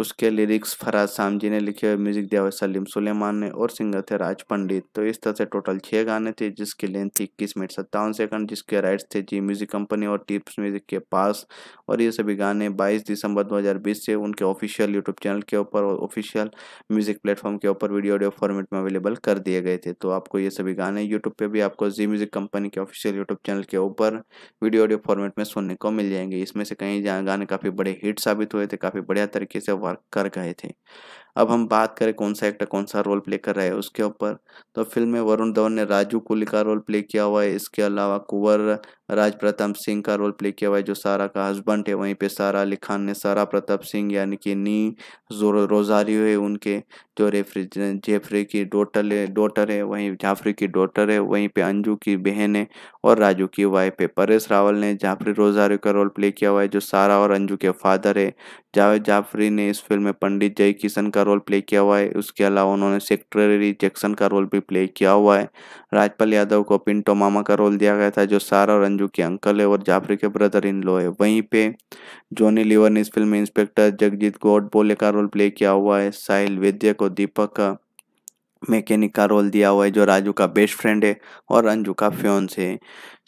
उसके लिरिक्स फराज शाम जी ने लिखे हुए म्यूजिक दिया हुआ सलीम सुलेमान ने और सिंगर थे राज पंडित तो इस तरह से टोटल छः गाने थे जिसकी लेंथ थी इक्कीस मिनट सत्तावन सेकंड जिसके राइट्स थे जी म्यूजिक कंपनी और टिप्स म्यूजिक के पास और ये सभी गाने 22 दिसंबर 2020 से उनके ऑफिशियल यूट्यूब चैनल के ऊपर और ऑफिशियल म्यूजिक प्लेटफॉर्म के ऊपर वीडियो ऑडियो फॉर्मेट में अवेलेबल कर दिए गए थे तो आपको ये सभी गाने यूट्यूब पर भी आपको जी म्यूजिक कंपनी के ऑफिशियल यूट्यूब चैनल के ऊपर वीडियो ऑडियो फॉर्मेट में सुनने को मिल जाएंगे इसमें से कहीं गाने काफ़ी बड़े हिट साबित हुए थे काफ़ी बढ़िया तरीके से वर्क कर गए थे अब हम बात करें कौन सा एक्टर कौन सा रोल प्ले कर रहा है उसके ऊपर तो फिल्म में वरुण धवन ने राजू कुली का रोल प्ले किया हुआ है इसके अलावा कुंवर राज प्रताप सिंह का रोल प्ले किया हुआ है जो सारा का हस्बैंड है वहीं पे सारा अली खान ने सारा प्रताप सिंह यानी कि नी जो रोजारियो है उनके जो रेफ्री जेफरी की डोटर है है वहीं जाफरी की डोटर है वहीं पे अंजू की बहन है और राजू की वाइफ है परेश रावल ने जाफरी रोजारियो का रोल प्ले किया हुआ है जो सारा और अंजू के फादर है जावेद जाफरी ने इस फिल्म में पंडित जय किशन का रोल प्ले किया हुआ है उसके अलावा उन्होंने सेक्रेटरी जैक्सन का रोल भी प्ले किया हुआ है राजपाल यादव को पिंटो मामा का रोल दिया गया था जो सारा और अंजू के अंकल है और जाफरी के ब्रदर इन लो है वहीं पे जॉनी लिवर ने इस फिल्म में इंस्पेक्टर जगजीत गोड बोले का रोल प्ले किया हुआ है साहिल वैद्य को दीपक मैकेनिक का रोल दिया हुआ है जो राजू का बेस्ट फ्रेंड है और अंजू का फ्योन्स है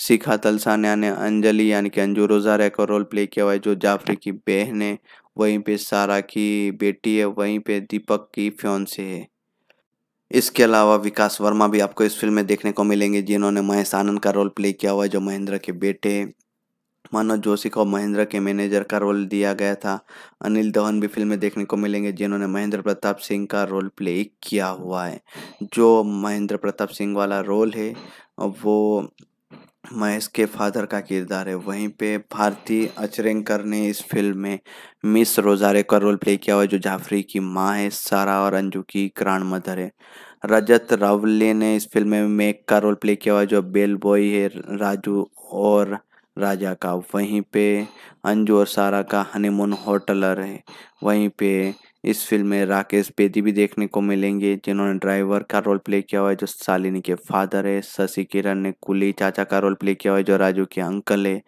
शिखा तलसानिया ने अंजलि यानी कि अंजू रोजारे का रोल प्ले किया हुआ है जो जाफरी की बहन है वहीं पे सारा की बेटी है वहीं पे दीपक की से है इसके अलावा विकास वर्मा भी आपको इस फिल्म में देखने को मिलेंगे जिन्होंने महेश आनंद का रोल प्ले किया हुआ है जो महेंद्र के बेटे मनोज जोशी को महेंद्र के मैनेजर का रोल दिया गया था अनिल धवन भी फिल्म में देखने को मिलेंगे जिन्होंने महेंद्र प्रताप सिंह का रोल प्ले किया हुआ है जो महेंद्र प्रताप सिंह वाला रोल है वो महेश के फादर का किरदार है वहीं पे भारती अचरेंकर ने इस फिल्म में मिस रोजारे का रोल प्ले किया हुआ जो जाफरी की माँ है सारा और अंजू की ग्रांड मदर है रजत रावले ने इस फिल्म में मेक का रोल प्ले किया हुआ जो बेल बॉय है राजू और राजा का वहीं पे अंजू और सारा का हनीमून होटलर है वहीं पे इस फिल्म में राकेश बेदी भी देखने को मिलेंगे जिन्होंने ड्राइवर का रोल प्ले किया हुआ है जो शालिनी के फादर है शशि किरण ने कुली चाचा का रोल प्ले किया हुआ है जो राजू के अंकल है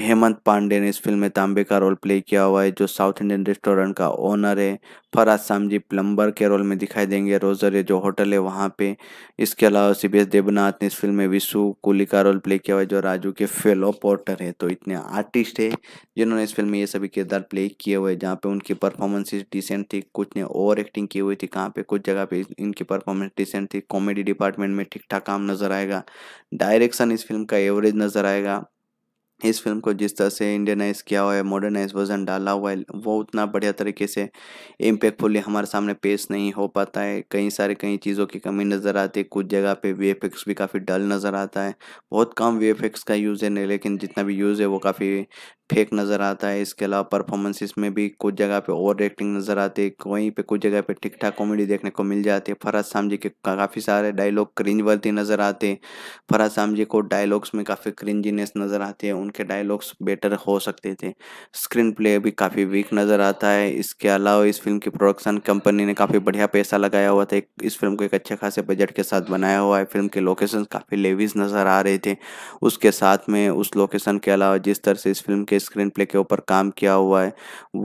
हेमंत पांडे ने इस फिल्म में तांबे का रोल प्ले किया हुआ है जो साउथ इंडियन रेस्टोरेंट का ओनर है फराज सामजी प्लम्बर के रोल में दिखाई देंगे रोजर जो होटल है वहाँ पे इसके अलावा सी बी एस देवनाथ ने इस फिल्म में विशु कुली का रोल प्ले किया हुआ है जो राजू के फेलो पोर्टर है तो इतने आर्टिस्ट है जिन्होंने इस फिल्म में ये सभी किरदार प्ले किए हुए हैं जहाँ पे उनकी परफॉर्मेंसेज डिसेंट थी कुछ ने ओवर एक्टिंग की हुई थी कहाँ पे कुछ जगह पे इनकी परफॉर्मेंस डिसेंट थी कॉमेडी डिपार्टमेंट में ठीक ठाक काम नजर आएगा डायरेक्शन इस फिल्म का एवरेज नजर आएगा इस फिल्म को जिस तरह से इंडियनाइज किया हुआ है मॉडर्नाइज वर्जन डाला हुआ है वो उतना बढ़िया तरीके से इम्पेक्टफुली हमारे सामने पेश नहीं हो पाता है कई सारे कई चीज़ों की कमी नज़र आती है कुछ जगह पे वी भी काफ़ी डल नज़र आता है बहुत कम वी का यूज़ है नहीं लेकिन जितना भी यूज़ है वो काफ़ी फेक नज़र आता है इसके अलावा परफॉर्मेंसेस में भी कुछ जगह पे ओवर एक्टिंग नज़र आती है वहीं पे कुछ जगह पे ठीक ठाक कॉमेडी देखने को मिल जाती है फराज जी के काफ़ी सारे डायलॉग क्रिंज वर्ती नज़र आते हैं फराज जी को डायलॉग्स में काफ़ी क्रिंजीनेस नज़र आती है उनके डायलॉग्स बेटर हो सकते थे स्क्रीन प्ले भी काफ़ी वीक नज़र आता है इसके अलावा इस फिल्म की प्रोडक्शन कंपनी ने काफ़ी बढ़िया पैसा लगाया हुआ था इस फिल्म को एक अच्छे खासे बजट के साथ बनाया हुआ है फिल्म के लोकेशन काफ़ी लेवीज नज़र आ रहे थे उसके साथ में उस लोकेशन के अलावा जिस तरह से इस फिल्म के स्क्रीन प्ले के ऊपर काम किया हुआ है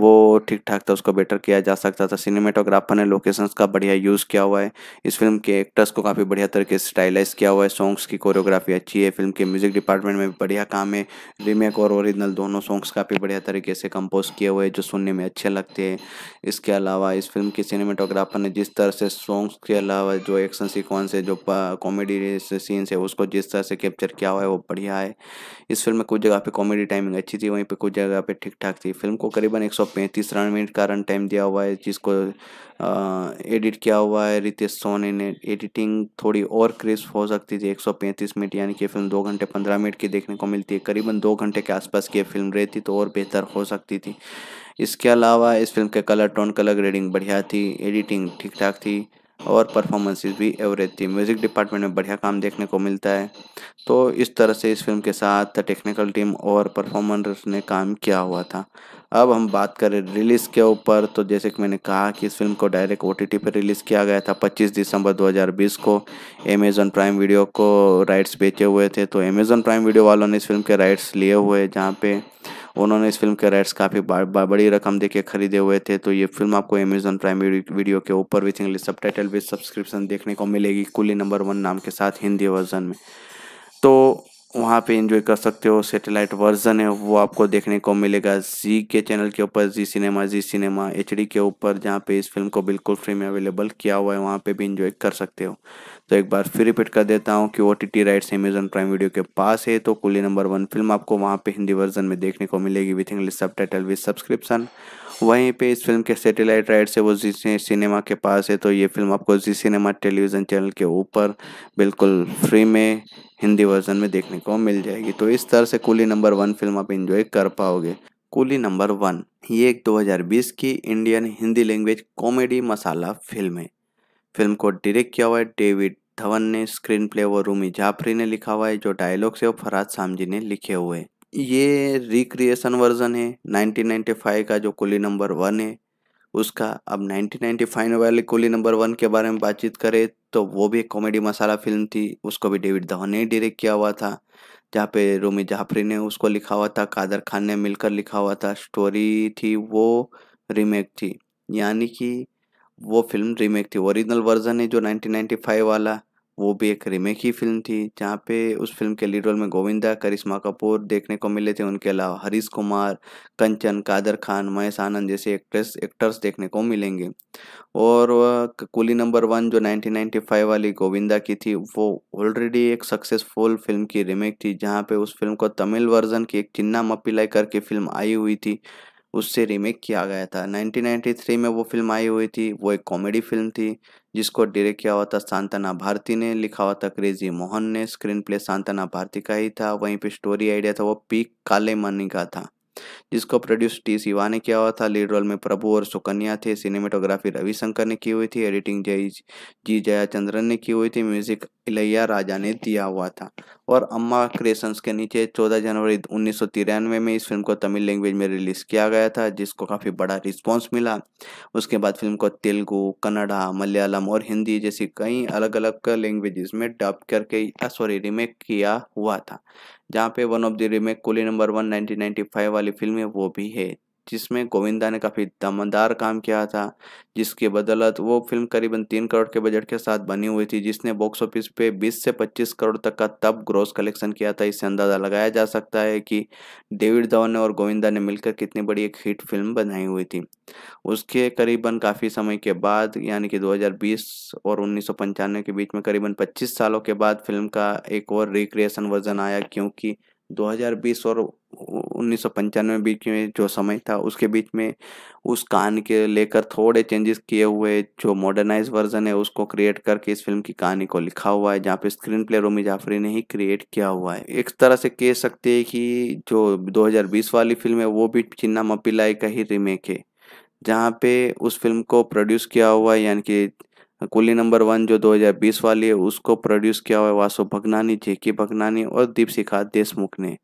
वो ठीक ठाक था उसको बेटर किया जा सकता था सिनेमेटोग्राफर ने लोकेशन का बढ़िया यूज़ किया हुआ है इस फिल्म के एक्टर्स को काफ़ी बढ़िया तरीके से स्टाइलाइज किया हुआ है सॉन्ग्स की कोरियोग्राफी अच्छी है फिल्म के म्यूज़िक डिपार्टमेंट में बढ़िया काम है रीमेक और ओरिजिनल दोनों सॉन्ग्स काफ़ी बढ़िया तरीके से कंपोज किए हुए जो सुनने में अच्छे लगते हैं इसके अलावा इस फिल्म की सिनेमाटोग्राफर ने जिस तरह से सॉन्ग्स के अलावा जो एक्शन सिक्वेंस है जो कॉमेडी सीन्स है उसको जिस तरह से कैप्चर किया हुआ है वो बढ़िया है इस फिल्म में कुछ जगह पर कॉमेडी टाइमिंग अच्छी थी वहीं पर कुछ जगह पर ठीक ठाक थी फिल्म को करीबन एक रन मिनट का रन टाइम दिया हुआ है जिसको एडिट किया हुआ है रितेश सोनी ने एडिटिंग थोड़ी और क्रिस्प हो सकती थी 135 मिनट यानी कि फिल्म दो घंटे 15 मिनट की देखने को मिलती है करीबन दो घंटे के आसपास की फिल्म रहती तो और बेहतर हो सकती थी इसके अलावा इस फिल्म के कलर टोन कलर ग्रेडिंग बढ़िया थी एडिटिंग ठीक ठाक थी और परफॉर्मेंसेज भी एवरेज थी म्यूज़िक डिपार्टमेंट में बढ़िया काम देखने को मिलता है तो इस तरह से इस फिल्म के साथ टेक्निकल टीम और परफॉर्मर्स ने काम किया हुआ था अब हम बात करें रिलीज़ के ऊपर तो जैसे कि मैंने कहा कि इस फिल्म को डायरेक्ट ओ टी पर रिलीज़ किया गया था 25 दिसंबर 2020 को अमेज़ॉन प्राइम वीडियो को राइट्स बेचे हुए थे तो अमेज़न प्राइम वीडियो वालों ने इस फिल्म के राइट्स लिए हुए जहाँ पे उन्होंने इस फिल्म के राइट्स काफ़ी बड़ी रकम देके खरीदे हुए थे तो ये फिल्म आपको अमेजोन प्राइम वीडियो के ऊपर with English subtitle with subscription देखने को मिलेगी कुली नंबर वन नाम के साथ हिंदी वर्जन में तो वहाँ पे एंजॉय कर सकते हो सैटेलाइट वर्जन है वो आपको देखने को मिलेगा जी के चैनल के ऊपर जी सिनेमा जी सिनेमा एच के ऊपर जहाँ पे इस फिल्म को बिल्कुल फ्री में अवेलेबल किया हुआ है वहाँ पे भी एंजॉय कर सकते हो तो एक बार फिर रिपीट कर देता हूँ कि O T T rights Amazon prime video के पास है तो कुली नंबर वन फिल्म आपको वहाँ पे हिंदी वर्जन में देखने को मिलेगी with English subtitle with subscription वहीं पे इस फिल्म के सैटेलाइट राइट्स है वो जी सिनेमा के पास है तो ये फिल्म आपको जी सिनेमा टेलीविज़न चैनल के ऊपर बिल्कुल फ्री में हिंदी वर्जन में देखने को मिल जाएगी तो इस तरह से कुली नंबर वन फिल्म आप इंजॉय कर पाओगे कुली नंबर वन ये एक 2020 की Indian Hindi language comedy masala film है फिल्म को डायरेक्ट किया हुआ है डेविड धवन ने स्क्रीन प्ले वो रूमी जाफरी ने लिखा हुआ है जो डायलॉग्स है वो फराज सामजी ने लिखे हुए हैं ये रिक्रिएशन वर्जन है 1995 का जो कुली नंबर वन है उसका अब 1995 वाले कुली नंबर वन के बारे में बातचीत करें तो वो भी एक कॉमेडी मसाला फिल्म थी उसको भी डेविड धवन ने डायरेक्ट किया हुआ था जहाँ पे रूमी जाफरी ने उसको लिखा हुआ था कादर खान ने मिलकर लिखा हुआ था स्टोरी थी वो रीमेक थी यानी कि वो फिल्म रीमेक थी ओरिजिनल वर्जन है जो 1995 वाला वो भी एक रीमेक ही फिल्म थी जहाँ पे उस फिल्म के लीड रोल में गोविंदा करिश्मा कपूर देखने को मिले थे उनके अलावा हरीश कुमार कंचन कादर खान महेश आनंद जैसे एक्ट्रेस एक्टर्स देखने को मिलेंगे और वह कुली नंबर वन जो 1995 वाली गोविंदा की थी वो ऑलरेडी एक सक्सेसफुल फिल्म की रीमेक थी जहाँ पे उस फिल्म को तमिल वर्जन की एक चिन्ना मपिलाई करके फिल्म आई हुई थी उससे रीमेक किया गया था 1993 में वो फिल्म आई हुई थी वो एक कॉमेडी फिल्म थी जिसको डायरेक्ट किया हुआ था सांतना भारती ने लिखा हुआ था क्रेजी मोहन ने स्क्रीन प्ले सांताना भारती का ही था वहीं पे स्टोरी आइडिया था वो पी काले मनी का था जिसको प्रोड्यूस टी सिवा ने किया हुआ था लीड रोल में प्रभु और सुकन्या थे सिनेमेटोग्राफी रविशंकर ने की हुई थी एडिटिंग जय जी जयाचंद्रन ने की हुई थी म्यूजिक इलैया राजा ने दिया हुआ था और अम्मा क्रिएशंस के नीचे 14 जनवरी उन्नीस में इस फिल्म को तमिल लैंग्वेज में रिलीज़ किया गया था जिसको काफ़ी बड़ा रिस्पॉन्स मिला उसके बाद फिल्म को तेलुगु कन्नडा मलयालम और हिंदी जैसी कई अलग अलग लैंग्वेजेस में डब करके सॉरी रीमेक किया हुआ था जहाँ पे one of the remake Coolie number one nineteen वाली फिल्म है वो भी है जिसमें गोविंदा ने काफ़ी दमदार काम किया था जिसके बदौलत वो फिल्म करीबन तीन करोड़ के बजट के साथ बनी हुई थी जिसने बॉक्स ऑफिस पे 20 से 25 करोड़ तक का तब ग्रोस कलेक्शन किया था इससे अंदाज़ा लगाया जा सकता है कि डेविड धवन और गोविंदा ने मिलकर कितनी बड़ी एक हिट फिल्म बनाई हुई थी उसके करीबन काफ़ी समय के बाद यानी कि दो और उन्नीस के बीच में करीबन पच्चीस सालों के बाद फिल्म का एक और रिक्रिएशन वर्जन आया क्योंकि 2020 और उन्नीस बीच में जो समय था उसके बीच में उस कान के लेकर थोड़े चेंजेस किए हुए जो मॉडर्नाइज वर्जन है उसको क्रिएट करके इस फिल्म की कहानी को लिखा हुआ है जहाँ पे स्क्रीन प्ले रोमी जाफरी ने ही क्रिएट किया हुआ है एक तरह से कह सकते हैं कि जो 2020 वाली फिल्म है वो भी चिन्ना मपिलाई का ही रीमेक है जहाँ पे उस फिल्म को प्रोड्यूस किया हुआ है यानी कि कुली नंबर वन जो 2020 वाली है उसको प्रोड्यूस किया हुआ है वासु भगनानी जेकी भगनानी और दीपशिखा देशमुख ने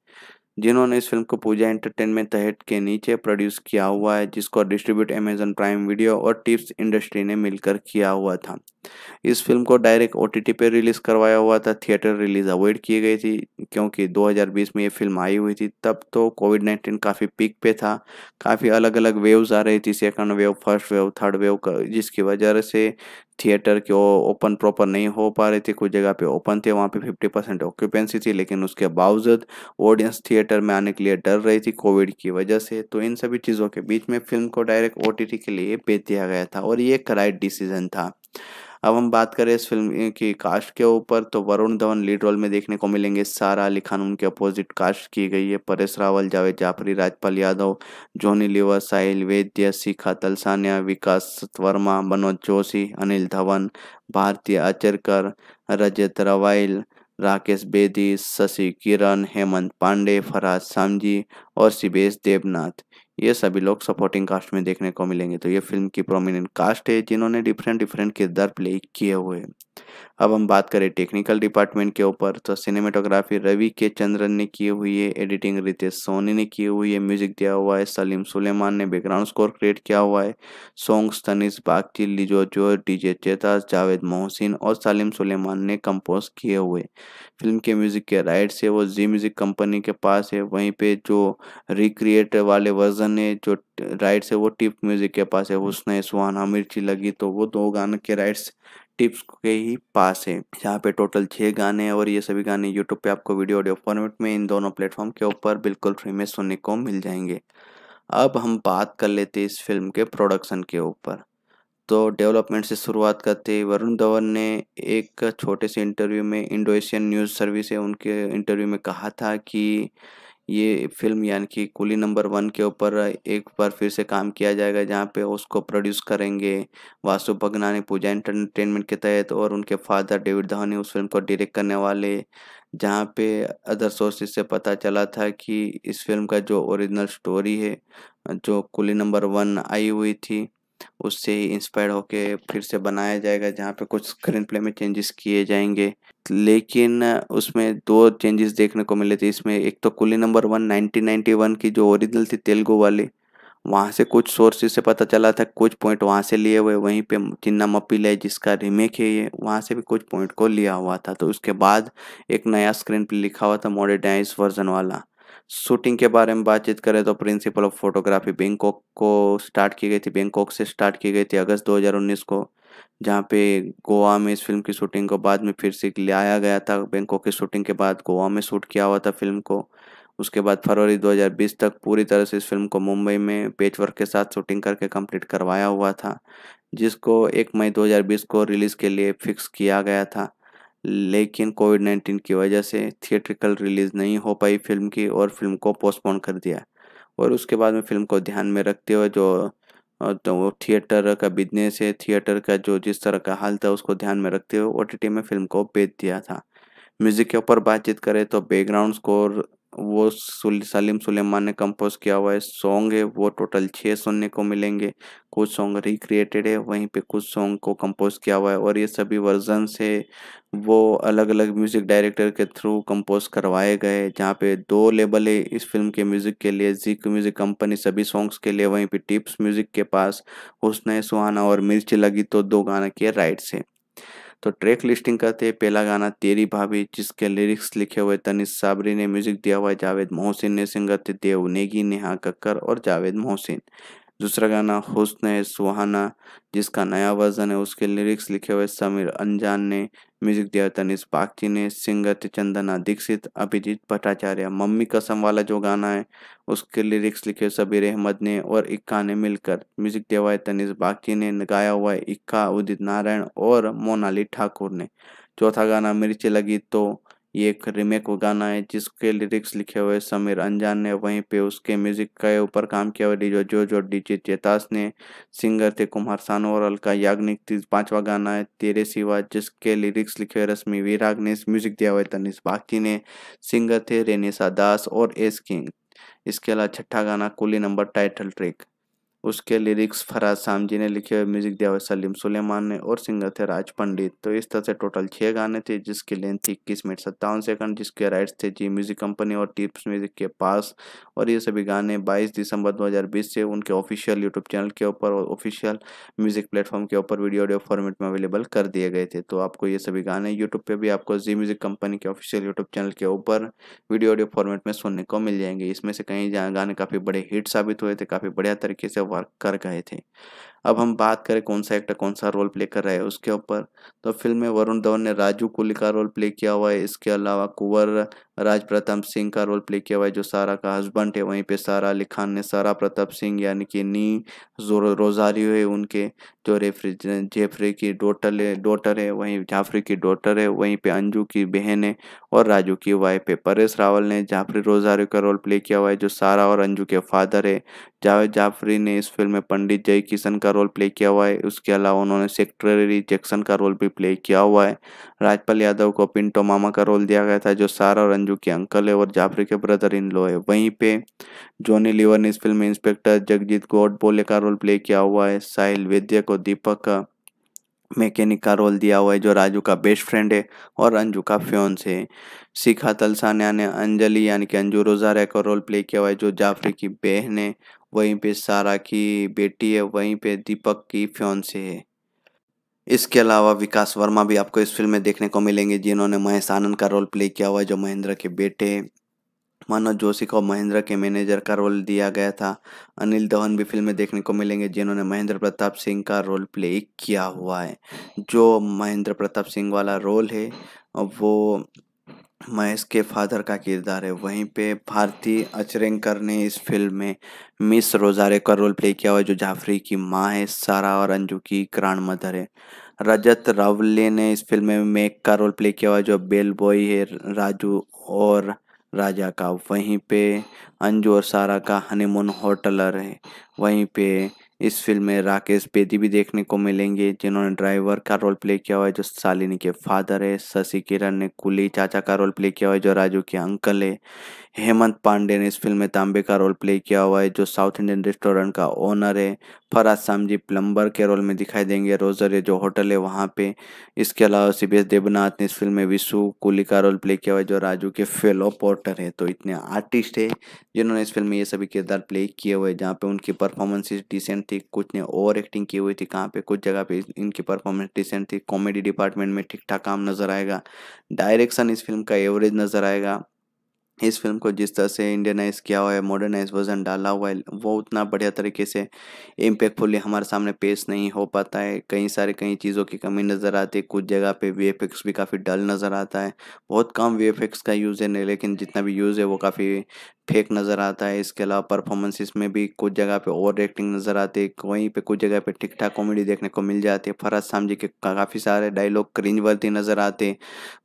जिन्होंने इस फिल्म को पूजा एंटरटेनमेंट तहत के नीचे प्रोड्यूस किया हुआ है जिसको डिस्ट्रीब्यूट अमेजन प्राइम वीडियो और टिप्स इंडस्ट्री ने मिलकर किया हुआ था इस फिल्म को डायरेक्ट ओ पे रिलीज करवाया हुआ था थिएटर रिलीज अवॉइड की गई थी क्योंकि 2020 में ये फिल्म आई हुई थी तब तो कोविड 19 काफ़ी पीक पे था काफ़ी अलग अलग वेव्स आ रही थी second wave first wave third wave जिसकी वजह से थिएटर के ओपन प्रॉपर नहीं हो पा रहे थे कुछ जगह पे ओपन थे वहाँ पे 50 परसेंट ऑक्यूपेंसी थी लेकिन उसके बावजूद ऑडियंस थिएटर में आने के लिए डर रही थी कोविड की वजह से तो इन सभी चीज़ों के बीच में फिल्म को डायरेक्ट ओ के लिए भेज दिया गया था और ये एक राइट डिसीजन था अब हम बात करें इस फिल्म की कास्ट के ऊपर तो वरुण धवन लीड रोल में देखने को मिलेंगे सारा अली खान उनके अपोजिट कास्ट की गई है परेश रावल जावेद जाफरी राजपाल यादव जोनी लिवर साहिल वेद्य शिखा तलसानिया विकास वर्मा मनोज जोशी अनिल धवन भारती आचरकर रजत रवाइल राकेश बेदी शशि किरण हेमंत पांडे फराज सामजी और शिवेश देवनाथ ये सभी लोग सपोर्टिंग कास्ट में देखने को मिलेंगे तो ये फिल्म की प्रोमिनेंट कास्ट है जिन्होंने डिफरेंट डिफरेंट किरदार प्ले किए हुए हैं अब हम बात करें टेक्निकल डिपार्टमेंट के ऊपर तो सिनेमेटोग्राफी रवि के चंद्रन ने की हुई है एडिटिंग रितेश सोनी ने की हुई है म्यूजिक दिया हुआ है सलीम सुलेमान ने बैकग्राउंड स्कोर क्रिएट किया हुआ है सॉन्ग्स तनिस बागची लिजो जो डीजे चेताज जावेद मोहसिन और सलीम सुलेमान ने कंपोज किए हुए फिल्म के म्यूजिक के राइट्स है वो जी म्यूजिक कंपनी के पास है वहीं पे जो रिक्रिएट वाले वर्जन है जो राइट्स है वो टिप म्यूजिक के पास है उसने सुहाना मिर्ची लगी तो वो दो गानों के राइट्स टिप्स के ही पास है यहाँ पे टोटल छः गाने हैं और ये सभी गाने यूट्यूब पे आपको वीडियो ऑडियो फॉर्मेट में इन दोनों प्लेटफॉर्म के ऊपर बिल्कुल फ्री में सुनने को मिल जाएंगे अब हम बात कर लेते इस फिल्म के प्रोडक्शन के ऊपर तो डेवलपमेंट से शुरुआत करते वरुण धवन ने एक छोटे से इंटरव्यू में इंडो एशियन न्यूज़ सर्विस है उनके इंटरव्यू में कहा था कि ये फिल्म यानी कि कुली नंबर वन के ऊपर एक बार फिर से काम किया जाएगा जहाँ पे उसको प्रोड्यूस करेंगे वासु भगनानी पूजा एंटरटेनमेंट के तहत और उनके फादर डेविड धोनी उस फिल्म को डायरेक्ट करने वाले जहाँ पे अदर सोर्सेज से पता चला था कि इस फिल्म का जो ओरिजिनल स्टोरी है जो कुली नंबर वन आई हुई थी उससे ही इंस्पायर होके फिर से बनाया जाएगा जहाँ पे कुछ स्क्रीन प्ले में चेंजेस किए जाएंगे लेकिन उसमें दो चेंजेस देखने को मिले थे इसमें एक तो Coolie number one nineteen ninety one की जो ओरिजिनल थी तेलुगु वाली वहाँ से कुछ सोर्सेज से पता चला था कुछ पॉइंट वहाँ से लिए हुए वहीं पे चिन्ना मप्पी है जिसका रीमेक है ये वहाँ से भी कुछ पॉइंट को लिया हुआ था तो उसके बाद एक नया स्क्रीन पर लिखा हुआ था मॉडर्नाइज वर्जन वाला शूटिंग के बारे में बातचीत करें तो प्रिंसिपल ऑफ फोटोग्राफी बैंकॉक को स्टार्ट की गई थी बैंकॉक से स्टार्ट की गई थी अगस्त 2019 को जहाँ पे गोवा में इस फिल्म की शूटिंग को बाद में फिर से ले आया गया था बैंकॉक की शूटिंग के बाद गोवा में शूट किया हुआ था फिल्म को उसके बाद फरवरी 2020 तक पूरी तरह से इस फिल्म को मुंबई में पेच वर्क के साथ शूटिंग करके कंप्लीट करवाया हुआ था जिसको एक मई 2020 को रिलीज़ के लिए फिक्स किया गया था लेकिन कोविड 19 की वजह से थिएट्रिकल रिलीज़ नहीं हो पाई फिल्म की और फिल्म को पोस्टपोन कर दिया और उसके बाद में फिल्म को ध्यान में रखते हुए जो और तो वो थिएटर का बिजनेस है थिएटर का जो जिस तरह का हाल था उसको ध्यान में रखते हुए ओ में फिल्म को बेच दिया था म्यूज़िक के ऊपर बातचीत करें तो बैकग्राउंड स्कोर वो सलीम सुलेमान ने कंपोज किया हुआ है सॉन्ग है वो टोटल छः सुनने को मिलेंगे कुछ सॉन्ग रिक्रिएटेड है वहीं पे कुछ सॉन्ग को कंपोज किया हुआ है और ये सभी वर्जन है वो अलग अलग म्यूज़िक डायरेक्टर के थ्रू कंपोज करवाए गए जहाँ पे दो लेबल है इस फिल्म के म्यूज़िक के लिए जी म्यूज़िक कंपनी सभी सॉन्ग्स के लिए वहीं पे टिप्स म्यूज़िक के पास हुसन सुहाना और मिर्च लगी तो दो गाना के राइट्स हैं तो ट्रैक लिस्टिंग करते हैं पहला गाना तेरी भाभी जिसके लिरिक्स लिखे हुए तनिष साबरी ने म्यूजिक दिया हुआ है जावेद मोहसिन ने सिंगर थे देव नेगी नेहा कक्कर और जावेद मोहसिन दूसरा गाना हुस्न है सुहाना जिसका नया वर्जन है उसके लिरिक्स लिखे हुए समीर अनजान ने म्यूजिक दिया तनिष पाकची ने सिंगर चंदना दीक्षित अभिजीत भट्टाचार्य मम्मी कसम वाला जो गाना है उसके लिरिक्स लिखे सबीर अहमद ने और इक्का ने मिलकर म्यूजिक दिया हुआ है तनिष बागची ने गाया हुआ है इक्का उदित नारायण और मोनाली ठाकुर ने चौथा गाना मिर्ची लगी तो ये एक रीमेक गाना है जिसके लिरिक्स लिखे हुए समीर अंजान ने वहीं पे उसके म्यूजिक के ऊपर काम किया हुआ डीजो जो जो डीजे चेतास ने सिंगर थे कुमार सानू और अलका याग्निक पांचवा गाना है तेरे सिवा जिसके लिरिक्स लिखे हुए रश्मि विराग ने म्यूजिक दिया हुआ है तनिष बागची ने सिंगर थे रेनेसा दास और एस किंग इसके अलावा छठा गाना कुली नंबर टाइटल ट्रिक उसके लिरिक्स फराज शाम जी ने लिखे हुए म्यूजिक दिया हुआ सलीम सुलेमान ने और सिंगर थे राज पंडित तो इस तरह से टोटल छः गाने थे जिसकी लेंथ थी इक्कीस मिनट सत्तावन सेकंड जिसके राइट्स थे जी म्यूजिक कंपनी और टिप्स म्यूजिक के पास और ये सभी गाने 22 दिसंबर 2020 से उनके ऑफिशियल यूट्यूब चैनल के ऊपर और ऑफिशियल म्यूजिक प्लेटफॉर्म के ऊपर वीडियो ऑडियो फॉर्मेट में अवेलेबल कर दिए गए थे तो आपको ये सभी गाने यूट्यूब पर भी आपको जी म्यूजिक कंपनी के ऑफिशियल यूट्यूब चैनल के ऊपर वीडियो ऑडियो फॉर्मेट में सुनने को मिल जाएंगे इसमें से कई गाने काफ़ी बड़े हिट साबित हुए थे काफ़ी बढ़िया तरीके से वर्क कर गए थे अब हम बात करें कौन सा एक्टर कौन सा रोल प्ले कर रहा है उसके ऊपर तो फिल्म में वरुण धवन ने राजू कुली का रोल प्ले किया हुआ है इसके अलावा कुंवर राज प्रताप सिंह का रोल प्ले किया हुआ है जो सारा का हस्बैंड है वहीं पे सारा अली खान ने सारा प्रताप सिंह यानी कि नी जो रोजारियो है उनके जो रेफरी जेफरी की डोटर है है वहीं जाफरी की डोटर है वहीं पे अंजू की बहन है और राजू की वाइफ है परेश रावल ने जाफरी रोजारियो का रोल प्ले किया हुआ है जो सारा और अंजू के फादर है जावेद जाफरी ने इस फिल्म में पंडित जय किशन का का रोल प्ले किया हुआ है उसके अलावा उन्होंने सेक्रेटरी जैक्सन का रोल भी प्ले किया हुआ है राजपाल यादव को पिंटो मामा का रोल दिया गया था जो सारा और अंजू के अंकल है और जाफरी के ब्रदर इन लो है वहीं पे जॉनी लिवर ने इस फिल्म में इंस्पेक्टर जगजीत गोडबोले का रोल प्ले किया हुआ है साहिल वेद्य को दीपक का मैकेनिक का रोल दिया हुआ है जो राजू का बेस्ट फ्रेंड है और अंजू का फ्योन से शिखा तलसानिया ने अंजलि यानी कि अंजू रोजारा का रोल प्ले किया हुआ है जो जाफरी की बहन है वहीं पे सारा की बेटी है वहीं पे दीपक की से है इसके अलावा विकास वर्मा भी आपको इस फिल्म में देखने को मिलेंगे जिन्होंने महेश आनंद का रोल प्ले किया हुआ है जो महेंद्र के बेटे मनोज जोशी को महेंद्र के मैनेजर का रोल दिया गया था अनिल धवन भी फिल्म में देखने को मिलेंगे जिन्होंने महेंद्र प्रताप सिंह का रोल प्ले किया हुआ है जो महेंद्र प्रताप सिंह वाला रोल है वो महेश के फादर का किरदार है वहीं पे भारती अचरेंकर ने इस फिल्म में मिस रोजारे का रोल प्ले किया हुआ है जो जाफरी की माँ है सारा और अंजू की ग्रांड मदर है रजत रावले ने इस फिल्म में मेक का रोल प्ले किया हुआ है जो बेल बॉय है राजू और राजा का वहीं पे अंजू और सारा का हनीमून होटलर है वहीं पे इस फिल्म में राकेश बेदी भी देखने को मिलेंगे जिन्होंने ड्राइवर का रोल प्ले किया हुआ है जो सालिनी के फादर है शशि किरण ने कुली चाचा का रोल प्ले किया हुआ है जो राजू के अंकल है हेमंत पांडे ने इस फिल्म में तांबे का रोल प्ले किया हुआ है जो साउथ इंडियन रेस्टोरेंट का ओनर है फराज सामजी प्लम्बर के रोल में दिखाई देंगे रोजर जो होटल है वहाँ पे इसके अलावा सी बी एस देवनाथ ने इस फिल्म में विशु कुली का रोल प्ले किया हुआ है जो राजू के फेलो पोर्टर है तो इतने आर्टिस्ट है जिन्होंने इस फिल्म में ये सभी किरदार प्ले किए हुए जहाँ पे उनकी परफॉर्मेंसेज डिसेंट थी कुछ ने ओवर एक्टिंग की हुई थी कहाँ पे कुछ जगह पे इनकी परफॉर्मेंस डिसेंट थी कॉमेडी डिपार्टमेंट में ठीक ठाक काम नजर आएगा डायरेक्शन इस फिल्म का एवरेज नजर आएगा इस फिल्म को जिस तरह से इंडियनाइज किया हुआ है मॉडर्नाइज वर्जन डाला हुआ है वो उतना बढ़िया तरीके से इम्पेक्टफुली हमारे सामने पेश नहीं हो पाता है कई सारे कई चीज़ों की कमी नज़र आती है कुछ जगह पे वी भी काफ़ी डल नज़र आता है बहुत कम वी का यूज़ है नहीं लेकिन जितना भी यूज़ है वो काफ़ी फेक नज़र आता है इसके अलावा परफॉर्मेंसिस में भी कुछ जगह पे ओवर एक्टिंग नज़र आती है वहीं पे कुछ जगह पे ठीक ठाक कॉमेडी देखने को मिल जाती है फराज जी के काफ़ी सारे डायलॉग क्रिंज वर्ती नज़र आते हैं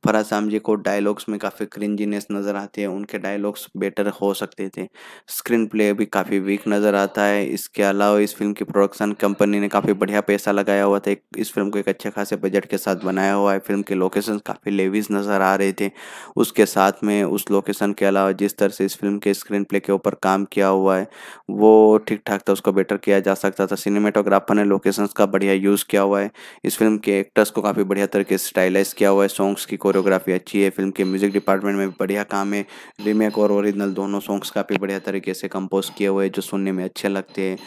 फराज जी को डायलॉग्स में काफ़ी क्रिंजीनेस नज़र आती है उनके डायलॉग्स बेटर हो सकते थे स्क्रीन प्ले भी काफ़ी वीक नज़र आता है इसके अलावा इस फिल्म की प्रोडक्शन कंपनी ने काफ़ी बढ़िया पैसा लगाया हुआ था इस फिल्म को एक अच्छे खासे बजट के साथ बनाया हुआ है फिल्म के लोकेशन काफ़ी लेवीज नज़र आ रहे थे उसके साथ में उस लोकेशन के अलावा जिस तरह से इस फिल्म के स्क्रीन प्ले के ऊपर काम किया हुआ है वो ठीक ठाक था उसको बेटर किया जा सकता था सिनेमाटोग्राफर ने लोकेशन का बढ़िया यूज़ किया हुआ है इस फिल्म के एक्टर्स को काफ़ी बढ़िया तरीके से स्टाइलाइज किया हुआ है सॉन्ग्स की कोरियोग्राफी अच्छी है फिल्म के म्यूज़िक डिपार्टमेंट में बढ़िया काम है रीमेक और ओरिजिनल दोनों सॉन्ग्स काफ़ी बढ़िया तरीके से कंपोज किए हुए हैं जो सुनने में अच्छे लगते हैं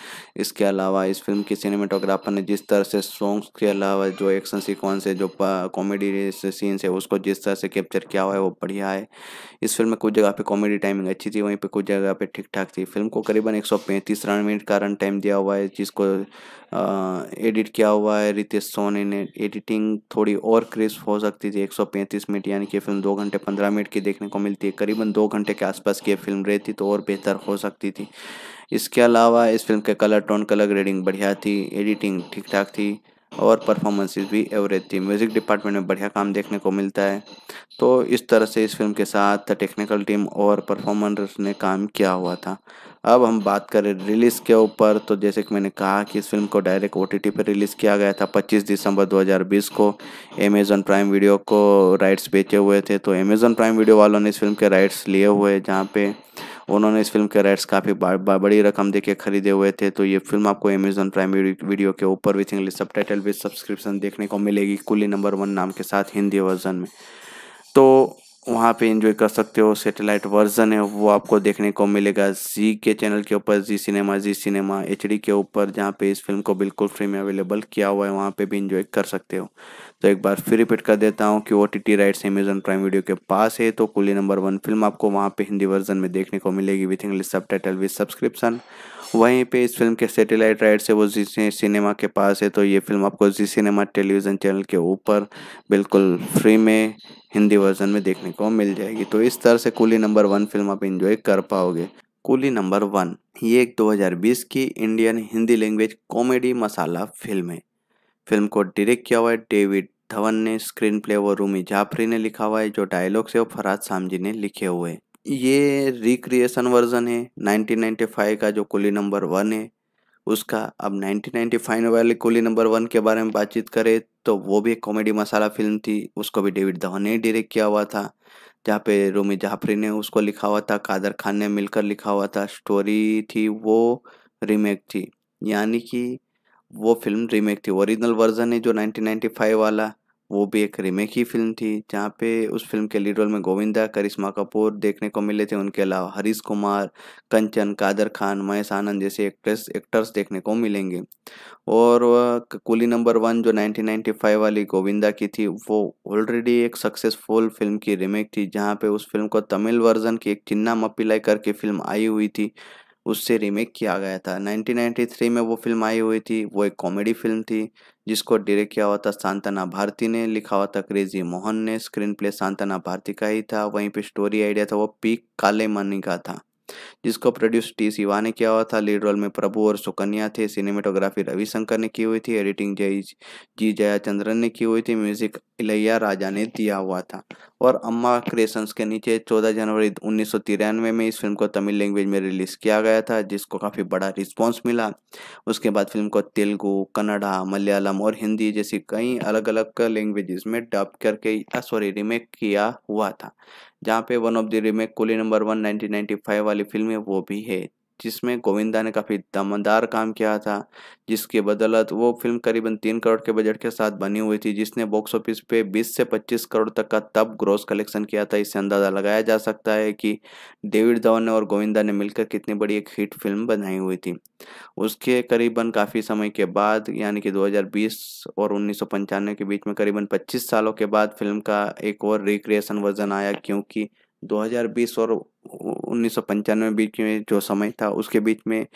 इसके अलावा इस फिल्म की सिनेमाटोग्राफर ने जिस तरह से सॉन्ग्स के अलावा जो एक्शन सीक्वेंस है जो कॉमेडी सीन्स है उसको जिस तरह से कैप्चर किया हुआ है वो बढ़िया है इस फिल्म में कुछ जगह पर कॉमेडी टाइमिंग अच्छी थी वहीं पर कुछ जगह पर ठीक ठाक थी फिल्म को करीबन एक सौ पैंतीस रन मिनट का रन टाइम दिया हुआ है जिसको एडिट किया हुआ है रितेश सोनी ने एडिटिंग थोड़ी और क्रिस्प हो सकती थी एक सौ पैंतीस मिनट यानी कि फिल्म दो घंटे पंद्रह मिनट की देखने को मिलती है करीबन दो घंटे के आसपास की फिल्म रहती तो और बेहतर हो सकती थी इसके अलावा इस फिल्म के कलर टोन कलर ग्रेडिंग बढ़िया थी एडिटिंग ठीक ठाक थी और परफॉर्मेंसेस भी एवरेज थी म्यूज़िक डिपार्टमेंट में बढ़िया काम देखने को मिलता है तो इस तरह से इस फिल्म के साथ टेक्निकल टीम और परफॉर्मर्स ने काम किया हुआ था अब हम बात करें रिलीज़ के ऊपर तो जैसे कि मैंने कहा कि इस फिल्म को डायरेक्ट ओ टी पर रिलीज़ किया गया था 25 दिसंबर 2020 को अमेज़न प्राइम वीडियो को राइट्स बेचे हुए थे तो अमेज़न प्राइम वीडियो वालों ने इस फिल्म के राइट्स लिए हुए जहाँ पे उन्होंने इस फिल्म के राइट्स काफ़ी बड़ी रकम देके खरीदे हुए थे तो ये फिल्म आपको अमेज़न प्राइम वीडियो के ऊपर with English subtitle with subscription देखने को मिलेगी कुली नंबर वन नाम के साथ हिंदी वर्जन में तो वहाँ पे एंजॉय कर सकते हो सैटेलाइट वर्जन है वो आपको देखने को मिलेगा जी के चैनल के ऊपर जी सिनेमा जी सिनेमा एच के ऊपर जहाँ पे इस फिल्म को बिल्कुल फ्री में अवेलेबल किया हुआ है वहाँ पे भी एंजॉय कर सकते हो तो एक बार फिर रिपीट कर देता हूँ कि O T T rights Amazon prime video के पास है तो कुली नंबर वन फिल्म आपको वहाँ पर हिंदी वर्जन में देखने को मिलेगी with English subtitle with subscription वहीं पे इस फिल्म के सेटेलाइट राइट से वो जी सिनेमा के पास है तो ये फिल्म आपको जी सिनेमा टेलीविज़न चैनल के ऊपर बिल्कुल फ्री में हिंदी वर्जन में देखने को मिल जाएगी तो इस तरह से कुली नंबर वन फिल्म आप इंजॉय कर पाओगे कुली नंबर वन ये एक 2020 की Indian Hindi language comedy masala film है फिल्म को डायरेक्ट किया हुआ है डेविड धवन ने स्क्रीन प्ले वो रूमी जाफरी ने लिखा हुआ है जो डायलॉग्स है वो फराज सामजी ने लिखे हुए हैं ये रिक्रिएशन वर्जन है 1995 का जो कुली नंबर वन है उसका अब 1995 वाले कुली नंबर वन के बारे में बातचीत करें तो वो भी एक कॉमेडी मसाला फिल्म थी उसको भी डेविड धवन ने डायरेक्ट किया हुआ था जहाँ पे रोमी जाफरी ने उसको लिखा हुआ था कादर खान ने मिलकर लिखा हुआ था स्टोरी थी वो रीमेक थी यानी कि वो फिल्म रीमेक थी ओरिजिनल वर्जन है जो 1995 वाला वो भी एक रीमेक ही फिल्म थी जहाँ पे उस फिल्म के लीड रोल में गोविंदा करिश्मा कपूर देखने को मिले थे उनके अलावा हरीश कुमार कंचन कादर खान महेश आनंद जैसे एक्ट्रेस एक्टर्स देखने को मिलेंगे और कुली नंबर वन जो 1995 वाली गोविंदा की थी वो ऑलरेडी एक सक्सेसफुल फिल्म की रीमेक थी जहाँ पे उस फिल्म को तमिल वर्जन की एक चिन्ना मपिलाई करके फिल्म आई हुई थी उससे रीमेक किया गया था 1993 में वो फिल्म आई हुई थी वो एक कॉमेडी फिल्म थी जिसको डायरेक्ट किया हुआ था सांतना भारती ने लिखा हुआ था क्रेजी मोहन ने स्क्रीन प्ले सांतना भारती का ही था वहीं पे स्टोरी आइडिया था वो पी काले मनी का था जिसको प्रोड्यूस टी सिवा ने किया हुआ था लीड रोल में प्रभु और सुकन्या थे सिनेमेटोग्राफी रविशंकर ने की हुई थी एडिटिंग जय जी जयाचंद्रन ने की हुई थी म्यूजिक इलैया राजा ने दिया हुआ था और अम्मा क्रिएशंस के नीचे 14 जनवरी उन्नीस में इस फिल्म को तमिल लैंग्वेज में रिलीज़ किया गया था जिसको काफ़ी बड़ा रिस्पॉन्स मिला उसके बाद फिल्म को तेलुगु कन्नडा मलयालम और हिंदी जैसी कई अलग अलग लैंग्वेजेस में डब करके सॉरी रिमेक किया हुआ था जहाँ पे one of the remake Coolie number one five वाली फिल्म है वो भी है जिसमें गोविंदा ने काफ़ी दमदार काम किया था जिसके बदौलत वो फिल्म करीबन तीन करोड़ के बजट के साथ बनी हुई थी जिसने बॉक्स ऑफिस पे 20 से 25 करोड़ तक का तब ग्रोस कलेक्शन किया था इससे अंदाज़ा लगाया जा सकता है कि डेविड धवन ने और गोविंदा ने मिलकर कितनी बड़ी एक हिट फिल्म बनाई हुई थी उसके करीबन काफ़ी समय के बाद यानी कि 2020 और उन्नीस के बीच में करीबन पच्चीस सालों के बाद फिल्म का एक और रिक्रिएशन वर्जन आया क्योंकि 2020 और उन्नीस बीच में जो समय था उसके बीच में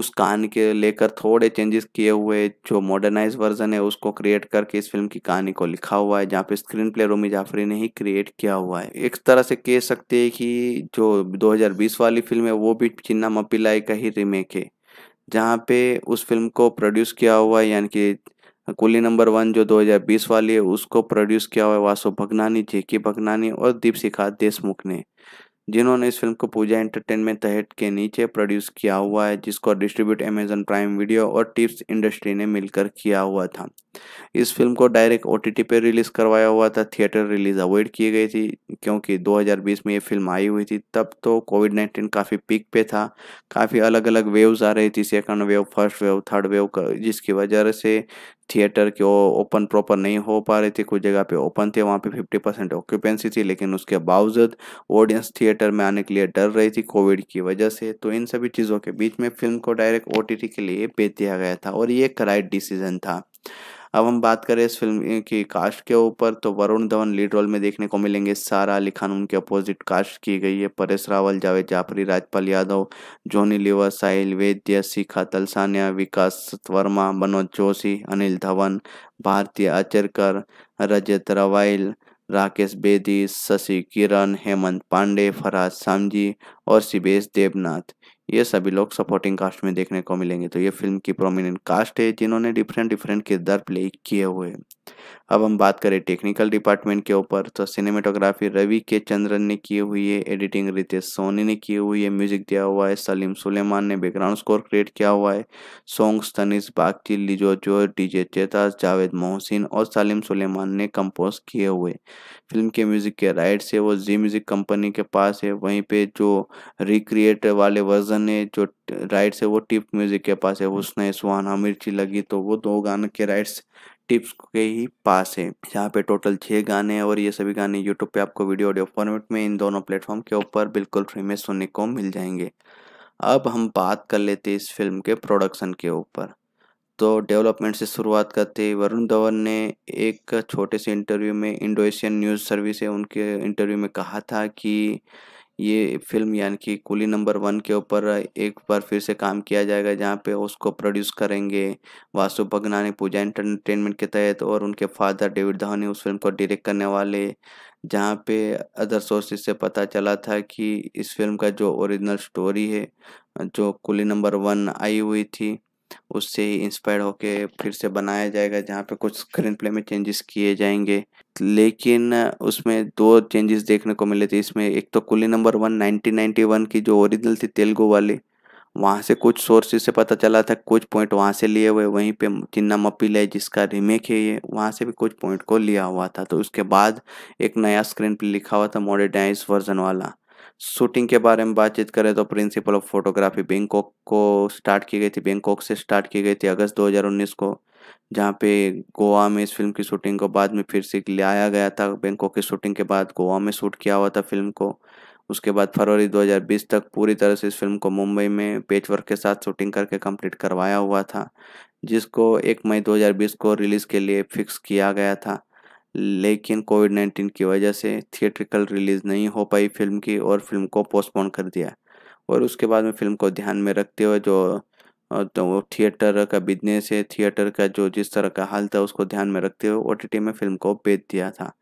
उस कहानी के लेकर थोड़े चेंजेस किए हुए जो मॉडर्नाइज वर्जन है उसको क्रिएट करके इस फिल्म की कहानी को लिखा हुआ है जहाँ पे स्क्रीन प्ले रोमी जाफरी ने ही क्रिएट किया हुआ है एक तरह से कह सकते हैं कि जो 2020 वाली फिल्म है वो भी चिन्ना मपिलाई का ही रीमेक है जहाँ पे उस फिल्म को प्रोड्यूस किया हुआ है यानी कि कुली नंबर वन जो 2020 वाली है उसको प्रोड्यूस किया हुआ है वासु भगनानी जेकी भगनानी और दीपशिखा देशमुख ने जिन्होंने इस फिल्म को पूजा एंटरटेनमेंट तहत के नीचे प्रोड्यूस किया हुआ है जिसको डिस्ट्रीब्यूट अमेजन प्राइम वीडियो और टिप्स इंडस्ट्री ने मिलकर किया हुआ था इस फिल्म को डायरेक्ट ओ पे रिलीज करवाया हुआ था थिएटर रिलीज अवॉइड की गई थी क्योंकि 2020 में ये फिल्म आई हुई थी तब तो कोविड 19 काफ़ी पीक पे था काफ़ी अलग अलग वेव्स आ रही थी second wave first wave third wave जिसकी वजह से थिएटर के ओपन प्रॉपर नहीं हो पा रहे थे कुछ जगह पे ओपन थे वहाँ पे 50 परसेंट ऑक्यूपेंसी थी लेकिन उसके बावजूद ऑडियंस थिएटर में आने के लिए डर रही थी कोविड की वजह से तो इन सभी चीज़ों के बीच में फिल्म को डायरेक्ट ओ के लिए भेज दिया गया था और ये एक राइट डिसीजन था अब हम बात करें इस फिल्म की कास्ट के ऊपर तो वरुण धवन लीड रोल में देखने को मिलेंगे सारा अली खान उनके अपोजिट कास्ट की गई है परेश रावल जावेद जाफरी राजपाल यादव जोनी लिवर साहिल वेद्य शिखा तलसानिया विकास वर्मा मनोज जोशी अनिल धवन भारतीय आचरकर रजत रवाइल राकेश बेदी शशि किरण हेमंत पांडे फराज सामजी और शिवेश देवनाथ ये सभी लोग सपोर्टिंग कास्ट में देखने को मिलेंगे तो ये फिल्म की प्रोमिनेंट कास्ट है जिन्होंने डिफरेंट डिफरेंट किरदार प्ले किए हुए हैं अब हम बात करें टेक्निकल डिपार्टमेंट के ऊपर तो सिनेमेटोग्राफी रवि के चंद्रन ने की हुई है एडिटिंग रितेश सोनी ने की हुई है म्यूजिक दिया हुआ है सलीम सुलेमान ने बैकग्राउंड स्कोर क्रिएट किया हुआ है सॉन्ग्स तनिस बागची लिजो जो डीजे चेतास जावेद मोहसिन और सलीम सुलेमान ने कंपोज किए हुए फिल्म के म्यूजिक के राइट्स है वो जी म्यूजिक कंपनी के पास है वहीं पे जो रिक्रिएट वाले वर्जन है जो राइट्स है वो टिप म्यूजिक के पास है उसने सुहान हमीर ची लगी तो वो दो गानों के राइट्स टिप्स के ही पास है यहाँ पे टोटल छः गाने हैं और ये सभी गाने यूट्यूब पे आपको वीडियो ऑडियो फॉर्मेट में इन दोनों प्लेटफॉर्म के ऊपर बिल्कुल फ्री में सुनने को मिल जाएंगे अब हम बात कर लेते इस फिल्म के प्रोडक्शन के ऊपर तो डेवलपमेंट से शुरुआत करते वरुण धवन ने एक छोटे से इंटरव्यू में इंडोनेशियन न्यूज़ सर्विस है उनके इंटरव्यू में कहा था कि ये फिल्म यानी कि कुली नंबर वन के ऊपर एक बार फिर से काम किया जाएगा जहाँ पे उसको प्रोड्यूस करेंगे वासु भगनानी पूजा एंटरटेनमेंट के तहत और उनके फादर डेविड धोनी उस फिल्म को डायरेक्ट करने वाले जहाँ पे अदर सोर्सेज से पता चला था कि इस फिल्म का जो ओरिजिनल स्टोरी है जो कुली नंबर वन आई हुई थी उससे इंस्पायर होके फिर से बनाया जाएगा जहाँ पे कुछ स्क्रीन प्ले में चेंजेस किए जाएंगे लेकिन उसमें दो चेंजेस देखने को मिले थे इसमें एक तो Coolie number one nineteen ninety one की जो ओरिजिनल थी तेलुगु वाली वहाँ से कुछ सोर्सेज से पता चला था कुछ पॉइंट वहाँ से लिए हुए वहीं पे चिन्ना मपील है जिसका रीमेक है ये वहाँ से भी कुछ पॉइंट को लिया हुआ था तो उसके बाद एक नया स्क्रीन पे लिखा हुआ था मॉडर्नाइज वर्जन वाला शूटिंग के बारे में बातचीत करें तो प्रिंसिपल ऑफ फोटोग्राफी बैंकॉक को स्टार्ट की गई थी बैंकॉक से स्टार्ट की गई थी अगस्त 2019 को जहाँ पे गोवा में इस फिल्म की शूटिंग को बाद में फिर से लाया गया था बैंकॉक की शूटिंग के बाद गोवा में शूट किया हुआ था फिल्म को उसके बाद फरवरी 2020 तक पूरी तरह से इस फिल्म को मुंबई में पेच वर्क के साथ शूटिंग करके कंप्लीट करवाया हुआ था जिसको एक मई 2020 को रिलीज़ के लिए फिक्स किया गया था लेकिन कोविड नाइन्टीन की वजह से थिएट्रिकल रिलीज़ नहीं हो पाई फिल्म की और फिल्म को पोस्टपोन कर दिया और उसके बाद में फिल्म को ध्यान में रखते हुए जो तो वो थिएटर का बिजनेस है थिएटर का जो जिस तरह का हाल था उसको ध्यान में रखते हुए ओ में फिल्म को बेच दिया था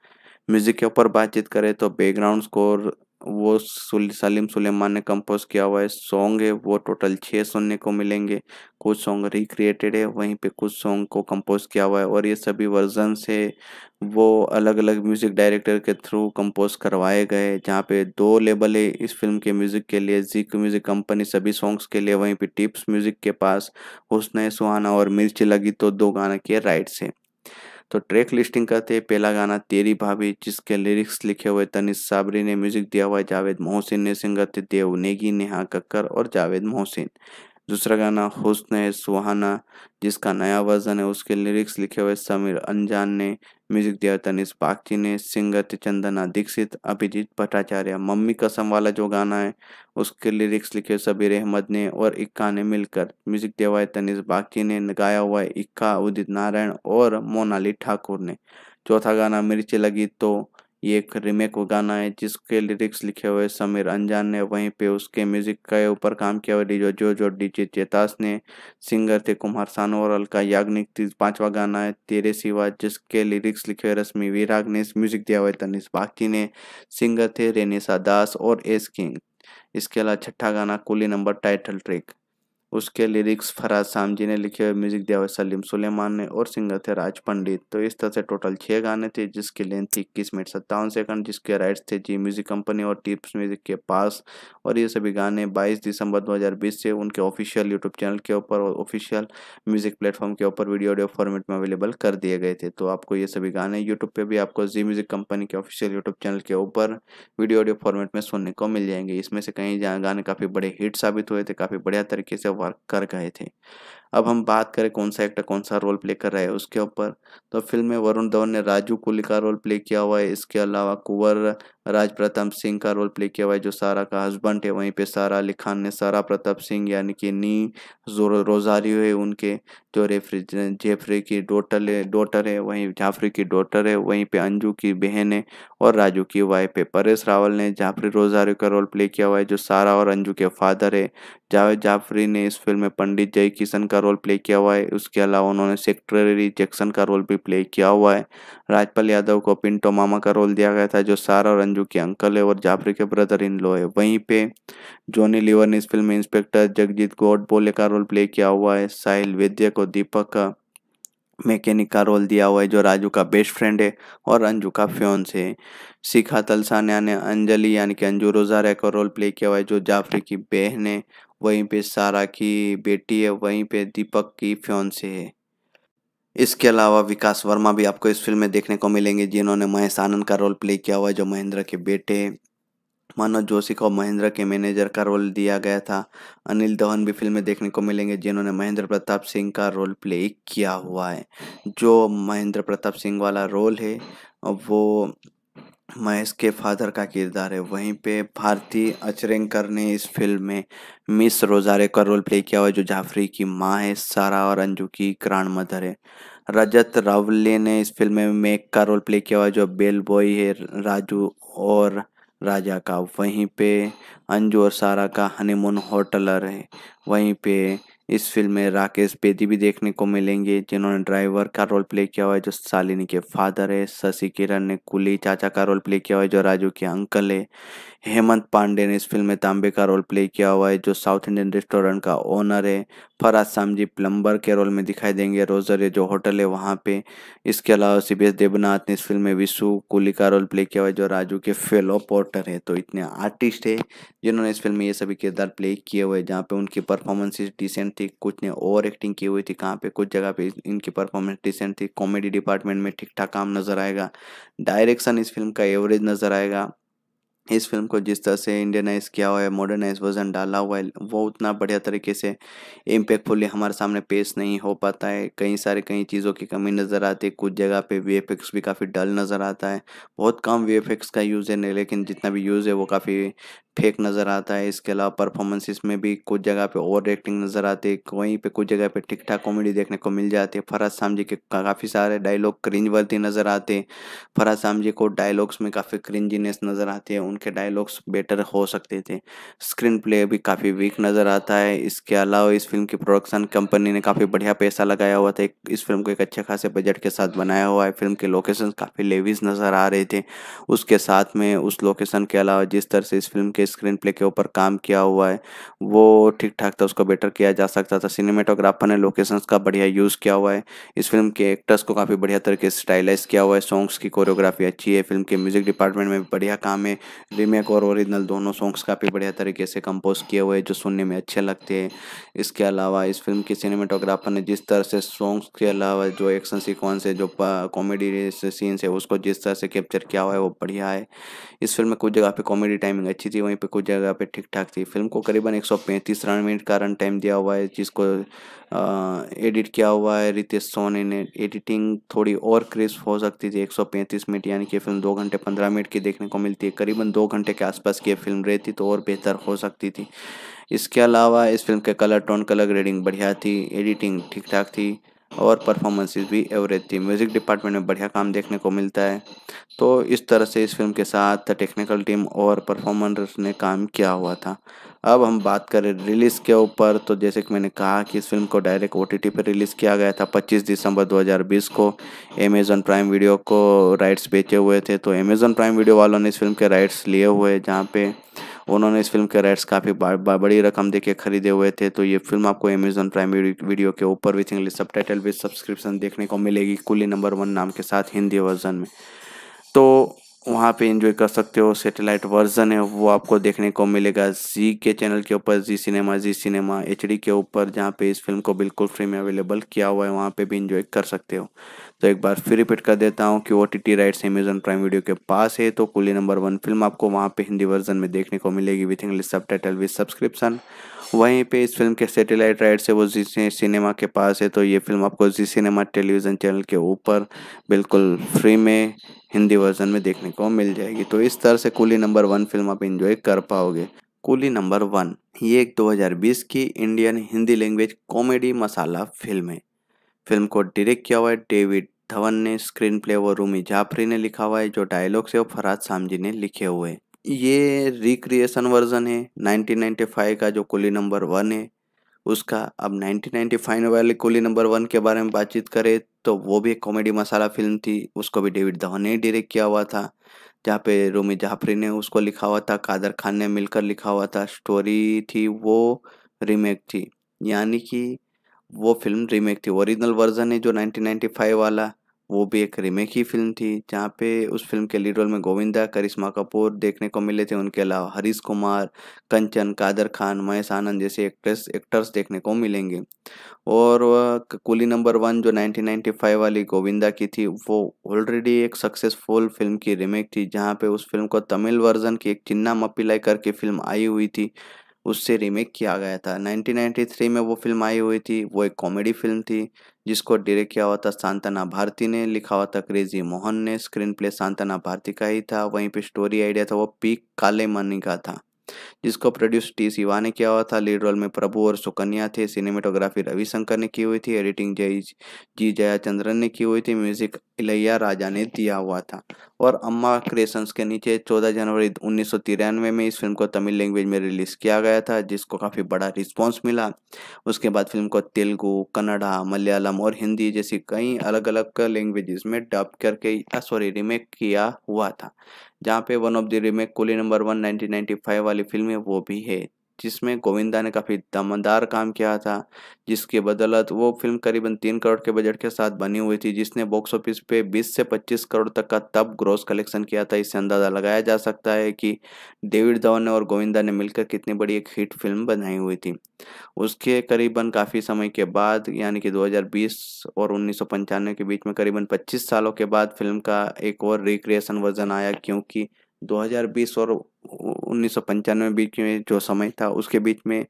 म्यूज़िक के ऊपर बातचीत करें तो बैकग्राउंड स्कोर वो सुल, सलीम सुलेमान ने कंपोज किया हुआ है सॉन्ग है वो टोटल छः सुनने को मिलेंगे कुछ सॉन्ग रिक्रिएटेड है वहीं पे कुछ सॉन्ग को कंपोज किया हुआ है और ये सभी वर्जन से वो अलग अलग म्यूज़िक डायरेक्टर के थ्रू कंपोज करवाए गए जहाँ पे दो लेबल है इस फिल्म के म्यूज़िक के लिए जी म्यूज़िक कंपनी सभी सॉन्ग्स के लिए वहीं पे टिप्स म्यूज़िक के पास हुसन सुहाना और मिर्च लगी तो दो गाना के राइट्स है तो ट्रैक लिस्टिंग करते हैं पहला गाना तेरी भाभी जिसके लिरिक्स लिखे हुए तनिष साबरी ने म्यूजिक दिया हुआ है जावेद मोहसिन ने सिंगर देव नेगी नेहा कक्कर और जावेद मोहसिन दूसरा गाना हुसन है सुहाना जिसका नया वर्जन है उसके लिरिक्स लिखे हुए समीर अनजान ने म्यूजिक दिया तनिष बागची ने सिंगर चंदना दीक्षित अभिजीत भट्टाचार्य मम्मी कसम वाला जो गाना है उसके लिरिक्स लिखे सबीर अहमद ने और इक्का ने मिलकर म्यूजिक दिया हुआ है तनिष बागची ने गाया हुआ है इक्का उदित नारायण और मोनाली ठाकुर ने चौथा गाना मिर्ची लगी तो ये एक रीमेक गाना है जिसके लिरिक्स लिखे हुए समीर अंजान ने वहीं पे उसके म्यूजिक के ऊपर काम किया हुआ डीजो जो जो डीजे चेतास ने सिंगर थे कुमार सानू और अलका याग्निक तीस पांचवा गाना है तेरे सिवा जिसके लिरिक्स लिखे हुए रश्मि विराग ने म्यूजिक दिया हुआ है तनिष बागची ने सिंगर थे रेनेसा दास और एस किंग इसके अलावा छठा गाना कुली नंबर टाइटल ट्रिक उसके लिरिक्स फराज साम जी ने लिखे हुए म्यूजिक दिया हुआ सलीम सुलेमान ने और सिंगर थे राज पंडित तो इस तरह से टोटल छः गाने थे जिसकी लेंथ थी इक्कीस मिनट सत्तावन सेकंड जिसके राइट्स थे जी म्यूजिक कंपनी और टिप्स म्यूजिक के पास और ये सभी गाने 22 दिसंबर 2020 से उनके ऑफिशियल यूट्यूब चैनल के ऊपर और ऑफिशियल म्यूजिक प्लेटफॉर्म के ऊपर वीडियो ऑडियो फॉर्मेट में अवेलेबल कर दिए गए थे तो आपको ये सभी गाने यूट्यूब पर भी आपको जी म्यूजिक कंपनी के ऑफिशियल यूट्यूब चैनल के ऊपर वीडियो ऑडियो फॉर्मेट में सुनने को मिल जाएंगे इसमें से कई गाने काफ़ी बड़े हिट साबित हुए थे काफ़ी बढ़िया तरीके से वर्क कर गए थे अब हम बात करें कौन सा एक्टर कौन सा रोल प्ले कर रहा है उसके ऊपर तो फिल्म में वरुण धवन ने राजू कुली का रोल प्ले किया हुआ है इसके अलावा कुंवर राज प्रताप सिंह का रोल प्ले किया हुआ है जो सारा का हस्बैंड है वहीं पे सारा अली खान ने सारा प्रताप सिंह यानी कि नी जो रोजारियो है उनके जो रेफरी जेफरी की डोटर है डॉटर है वहीं जाफरी की डॉटर है वहीं पे अंजू की बहन है और राजू की वाइफ है परेश रावल ने जाफरी रोजारियो का रोल प्ले किया हुआ है जो सारा और अंजू के फादर है जावेद जाफरी ने इस फिल्म में पंडित जय किशन का का रोल प्ले किया हुआ है उसके अलावा उन्होंने सेक्रेटरी जैक्सन का रोल भी प्ले किया हुआ है राजपाल यादव को पिंटो मामा का रोल दिया गया था जो सारा और अंजू के अंकल है और जाफरी के ब्रदर इन लो है वहीं पे जॉनी लिवर ने इस फिल्म में इंस्पेक्टर जगजीत बोले का रोल प्ले किया हुआ है साहिल वैद्य को दीपक मैकेनिक का रोल दिया हुआ है जो राजू का बेस्ट फ्रेंड है और अंजू का फ्योन्स है शिखा तलसानिया ने अंजलि यानी कि अंजू रोजारिया का रोल प्ले किया हुआ है जो जाफरी की बहन है वहीं पे सारा की बेटी है वहीं पे दीपक की से है इसके अलावा विकास वर्मा भी आपको इस फिल्म में देखने को मिलेंगे जिन्होंने महेश आनंद का रोल प्ले किया हुआ है जो महेंद्र के बेटे मनोज जोशी को महेंद्र के मैनेजर का रोल दिया गया था अनिल धवन भी फिल्म में देखने को मिलेंगे जिन्होंने महेंद्र प्रताप सिंह का रोल प्ले किया हुआ है जो महेंद्र प्रताप सिंह वाला रोल है वो महेश के फादर का किरदार है वहीं पे भारती अचरेंकर ने इस फिल्म में मिस रोजारे का रोल प्ले किया हुआ है जो जाफरी की माँ है सारा और अंजू की ग्रांड मदर है रजत रावले ने इस फिल्म में मेक का रोल प्ले किया हुआ है जो बेल बॉय है राजू और राजा का वहीं पे अंजू और सारा का हनीमून होटलर है वहीं पे इस फिल्म में राकेश बेदी भी देखने को मिलेंगे जिन्होंने ड्राइवर का रोल प्ले किया हुआ है जो शालिनी के फादर है शशि किरण ने कुली चाचा का रोल प्ले किया हुआ है जो राजू के अंकल है हेमंत पांडे ने इस फिल्म में तांबे का रोल प्ले किया हुआ है जो साउथ इंडियन रेस्टोरेंट का ओनर है फराज सामजी प्लम्बर के रोल में दिखाई देंगे रोजर जो होटल है वहाँ पे इसके अलावा सी बी देवनाथ ने इस फिल्म में विशु कुली का रोल प्ले किया हुआ है जो राजू के फेलो पोर्टर है तो इतने आर्टिस्ट है जिन्होंने इस फिल्म में ये सभी किरदार प्ले किए हुए जहाँ पे उनकी परफॉर्मेंसेज डिसेंट थी कुछ ने ओवर एक्टिंग की हुई थी कहाँ पे कुछ जगह पे इनकी परफॉर्मेंस डिसेंट थी कॉमेडी डिपार्टमेंट में ठीक ठाक काम नजर आएगा डायरेक्शन इस फिल्म का एवरेज नजर आएगा इस फिल्म को जिस तरह से इंडियनाइज किया हुआ है मॉडर्नाइज वर्जन डाला हुआ है वो उतना बढ़िया तरीके से इम्पेक्टफुली हमारे सामने पेश नहीं हो पाता है कई सारे कई चीज़ों की कमी नज़र आती है कुछ जगह पे वी भी काफ़ी डल नज़र आता है बहुत कम वी का यूज़ है नहीं लेकिन जितना भी यूज़ है वो काफ़ी फेक नज़र आता है इसके अलावा परफॉर्मेंसेस में भी कुछ जगह पे ओवर एक्टिंग नज़र आती है वहीं पे कुछ जगह पे ठीक ठाक कॉमेडी देखने को मिल जाती है फराज जी के काफ़ी सारे डायलॉग क्रिंज वर्ती नज़र आते हैं फराज जी को डायलॉग्स में काफ़ी क्रिंजीनेस नज़र आती है उन उनके डायलॉग्स बेटर हो सकते थे स्क्रीन प्ले भी काफ़ी वीक नज़र आता है इसके अलावा इस फिल्म की प्रोडक्शन कंपनी ने काफ़ी बढ़िया पैसा लगाया हुआ था इस फिल्म को एक अच्छे खासे बजट के साथ बनाया हुआ है फिल्म के लोकेशन काफ़ी लेवीज नज़र आ रहे थे उसके साथ में उस लोकेशन के अलावा जिस तरह से इस फिल्म के स्क्रीन प्ले के ऊपर काम किया हुआ है वो ठीक ठाक था उसको बेटर किया जा सकता था सिनेमेटोग्राफर ने लोकेशंस का बढ़िया यूज़ किया हुआ है इस फिल्म के एक्टर्स को काफ़ी बढ़िया तरीके से स्टाइलाइज किया हुआ है सॉन्ग्स की कोरियोग्राफी अच्छी है फिल्म के म्यूज़िक डिपार्टमेंट में बढ़िया काम है रीमेक और ओरिजिनल दोनों सॉन्ग्स काफ़ी बढ़िया तरीके से कंपोज किए हुए हैं जो सुनने में अच्छे लगते हैं इसके अलावा इस फिल्म के सिनेमाटोग्राफर ने जिस तरह से सॉन्ग्स के अलावा जो एक्शन सिक्वेंस है जो कॉमेडी सीन्स है उसको जिस तरह से कैप्चर किया हुआ है वो बढ़िया है इस फिल्म में कुछ जगह पर कॉमेडी टाइमिंग अच्छी थी वहीं पर कुछ जगह पर ठीक ठाक थी फिल्म को करीबन एक सौ पैंतीस रन मिनट का रन टाइम दिया हुआ है जिसको एडिट किया हुआ है रितेश सोनी ने एडिटिंग थोड़ी और क्रिस्प हो सकती थी एक सौ पैंतीस मिनट यानी कि फिल्म दो घंटे पंद्रह मिनट की देखने को मिलती है करीबन दो घंटे के आसपास की फिल्म रहती तो और बेहतर हो सकती थी इसके अलावा इस फिल्म के कलर टोन कलर ग्रेडिंग बढ़िया थी एडिटिंग ठीक ठाक थी और परफॉर्मेंसेस भी एवरेज थी म्यूज़िक डिपार्टमेंट में बढ़िया काम देखने को मिलता है तो इस तरह से इस फिल्म के साथ टेक्निकल टीम और परफॉर्मर्स ने काम किया हुआ था अब हम बात करें रिलीज़ के ऊपर तो जैसे कि मैंने कहा कि इस फिल्म को डायरेक्ट ओ टी पर रिलीज़ किया गया था 25 दिसंबर 2020 को अमेज़ॉन प्राइम वीडियो को राइट्स बेचे हुए थे तो अमेज़न प्राइम वीडियो वालों ने इस फिल्म के राइट्स लिए हुए जहाँ पे उन्होंने इस फिल्म के राइट्स काफ़ी बड़ी रकम देके खरीदे हुए थे तो ये फिल्म आपको अमेज़न प्राइम वीडियो के ऊपर with English subtitle with subscription देखने को मिलेगी कुली नंबर वन नाम के साथ हिंदी वर्जन में तो वहाँ पे एंजॉय कर सकते हो सैटेलाइट वर्जन है वो आपको देखने को मिलेगा जी के चैनल के ऊपर जी सिनेमा जी सिनेमा एच के ऊपर जहाँ पे इस फिल्म को बिल्कुल फ्री में अवेलेबल किया हुआ है वहाँ पे भी एंजॉय कर सकते हो तो एक बार फिर रिपीट कर देता हूँ कि O T T rights Amazon prime video के पास है तो कुली नंबर वन फिल्म आपको वहाँ पर हिंदी वर्जन में देखने को मिलेगी with English subtitle with subscription वहीं पे इस फिल्म के सेटेलाइट राइट से वो जी सिनेमा के पास है तो ये फिल्म आपको जी सिनेमा टेलीविज़न चैनल के ऊपर बिल्कुल फ्री में हिंदी वर्जन में देखने को मिल जाएगी तो इस तरह से कुली नंबर वन फिल्म आप इन्जॉय कर पाओगे कुली नंबर वन ये एक 2020 की Indian Hindi language comedy masala film है फिल्म को डायरेक्ट किया हुआ है डेविड धवन ने स्क्रीन प्ले वो रूमी जाफरी ने लिखा हुआ है जो डायलॉग्स है वो फराज सामजी ने लिखे हुए हैं ये रिक्रिएशन वर्जन है 1995 का जो कोली नंबर वन है उसका अब 1995 वाले कोली नंबर वन के बारे में बातचीत करें तो वो भी एक कॉमेडी मसाला फिल्म थी उसको भी डेविड धवन ने डायरेक्ट किया हुआ था जहाँ पे रोमी जाफरी ने उसको लिखा हुआ था कादर खान ने मिलकर लिखा हुआ था स्टोरी थी वो रीमेक थी यानी कि वो फिल्म रीमेक थी ओरिजिनल वर्जन है जो 1995 वाला वो भी एक रिमेक ही फिल्म थी जहाँ पे उस फिल्म के लीड रोल में गोविंदा करिश्मा कपूर देखने को मिले थे उनके अलावा हरीश कुमार कंचन कादर खान महेश आनंद जैसे एक्ट्रेस एक्टर्स देखने को मिलेंगे और कुली नंबर वन जो 1995 वाली गोविंदा की थी वो ऑलरेडी एक सक्सेसफुल फिल्म की रिमेक थी जहाँ पे उस फिल्म को तमिल वर्जन की एक चिन्ना मपिलाई करके फिल्म आई हुई थी उससे रीमेक किया गया था 1993 में वो फिल्म आई हुई थी वो एक कॉमेडी फिल्म थी जिसको डायरेक्ट किया हुआ था सांतना भारती ने लिखा हुआ था क्रेजी मोहन ने स्क्रीन प्ले सांतना भारती का ही था वहीं पे स्टोरी आइडिया था वो पी मनी का था जिसको प्रोड्यूस टी सिवा ने किया हुआ था लीड रोल में प्रभु और सुकन्या थे सिनेमेटोग्राफी रविशंकर ने की हुई थी एडिटिंग जय जी जयाचंद्रन ने की हुई थी म्यूजिक इलैया राजा ने दिया हुआ था और अम्मा क्रिएशंस के नीचे 14 जनवरी उन्नीस में इस फिल्म को तमिल लैंग्वेज में रिलीज़ किया गया था जिसको काफ़ी बड़ा रिस्पॉन्स मिला उसके बाद फिल्म को तेलुगू कन्नडा मलयालम और हिंदी जैसी कई अलग अलग लैंग्वेजेस में डब करके सॉरी रिमेक किया हुआ था जहाँ पे one of the remake Coolie number one nineteen वाली फिल्म है वो भी है जिसमें गोविंदा ने काफ़ी दमदार काम किया था जिसके बदौलत वो फिल्म करीबन तीन करोड़ के बजट के साथ बनी हुई थी जिसने बॉक्स ऑफिस पे 20 से 25 करोड़ तक का तब ग्रोस कलेक्शन किया था इससे अंदाज़ा लगाया जा सकता है कि डेविड धवन और गोविंदा ने मिलकर कितनी बड़ी एक हिट फिल्म बनाई हुई थी उसके करीबन काफ़ी समय के बाद यानी कि 2020 और उन्नीस के बीच में करीबन पच्चीस सालों के बाद फिल्म का एक और रिक्रिएशन वर्जन आया क्योंकि 2020 और उन्नीस बीच में जो समय था उसके बीच में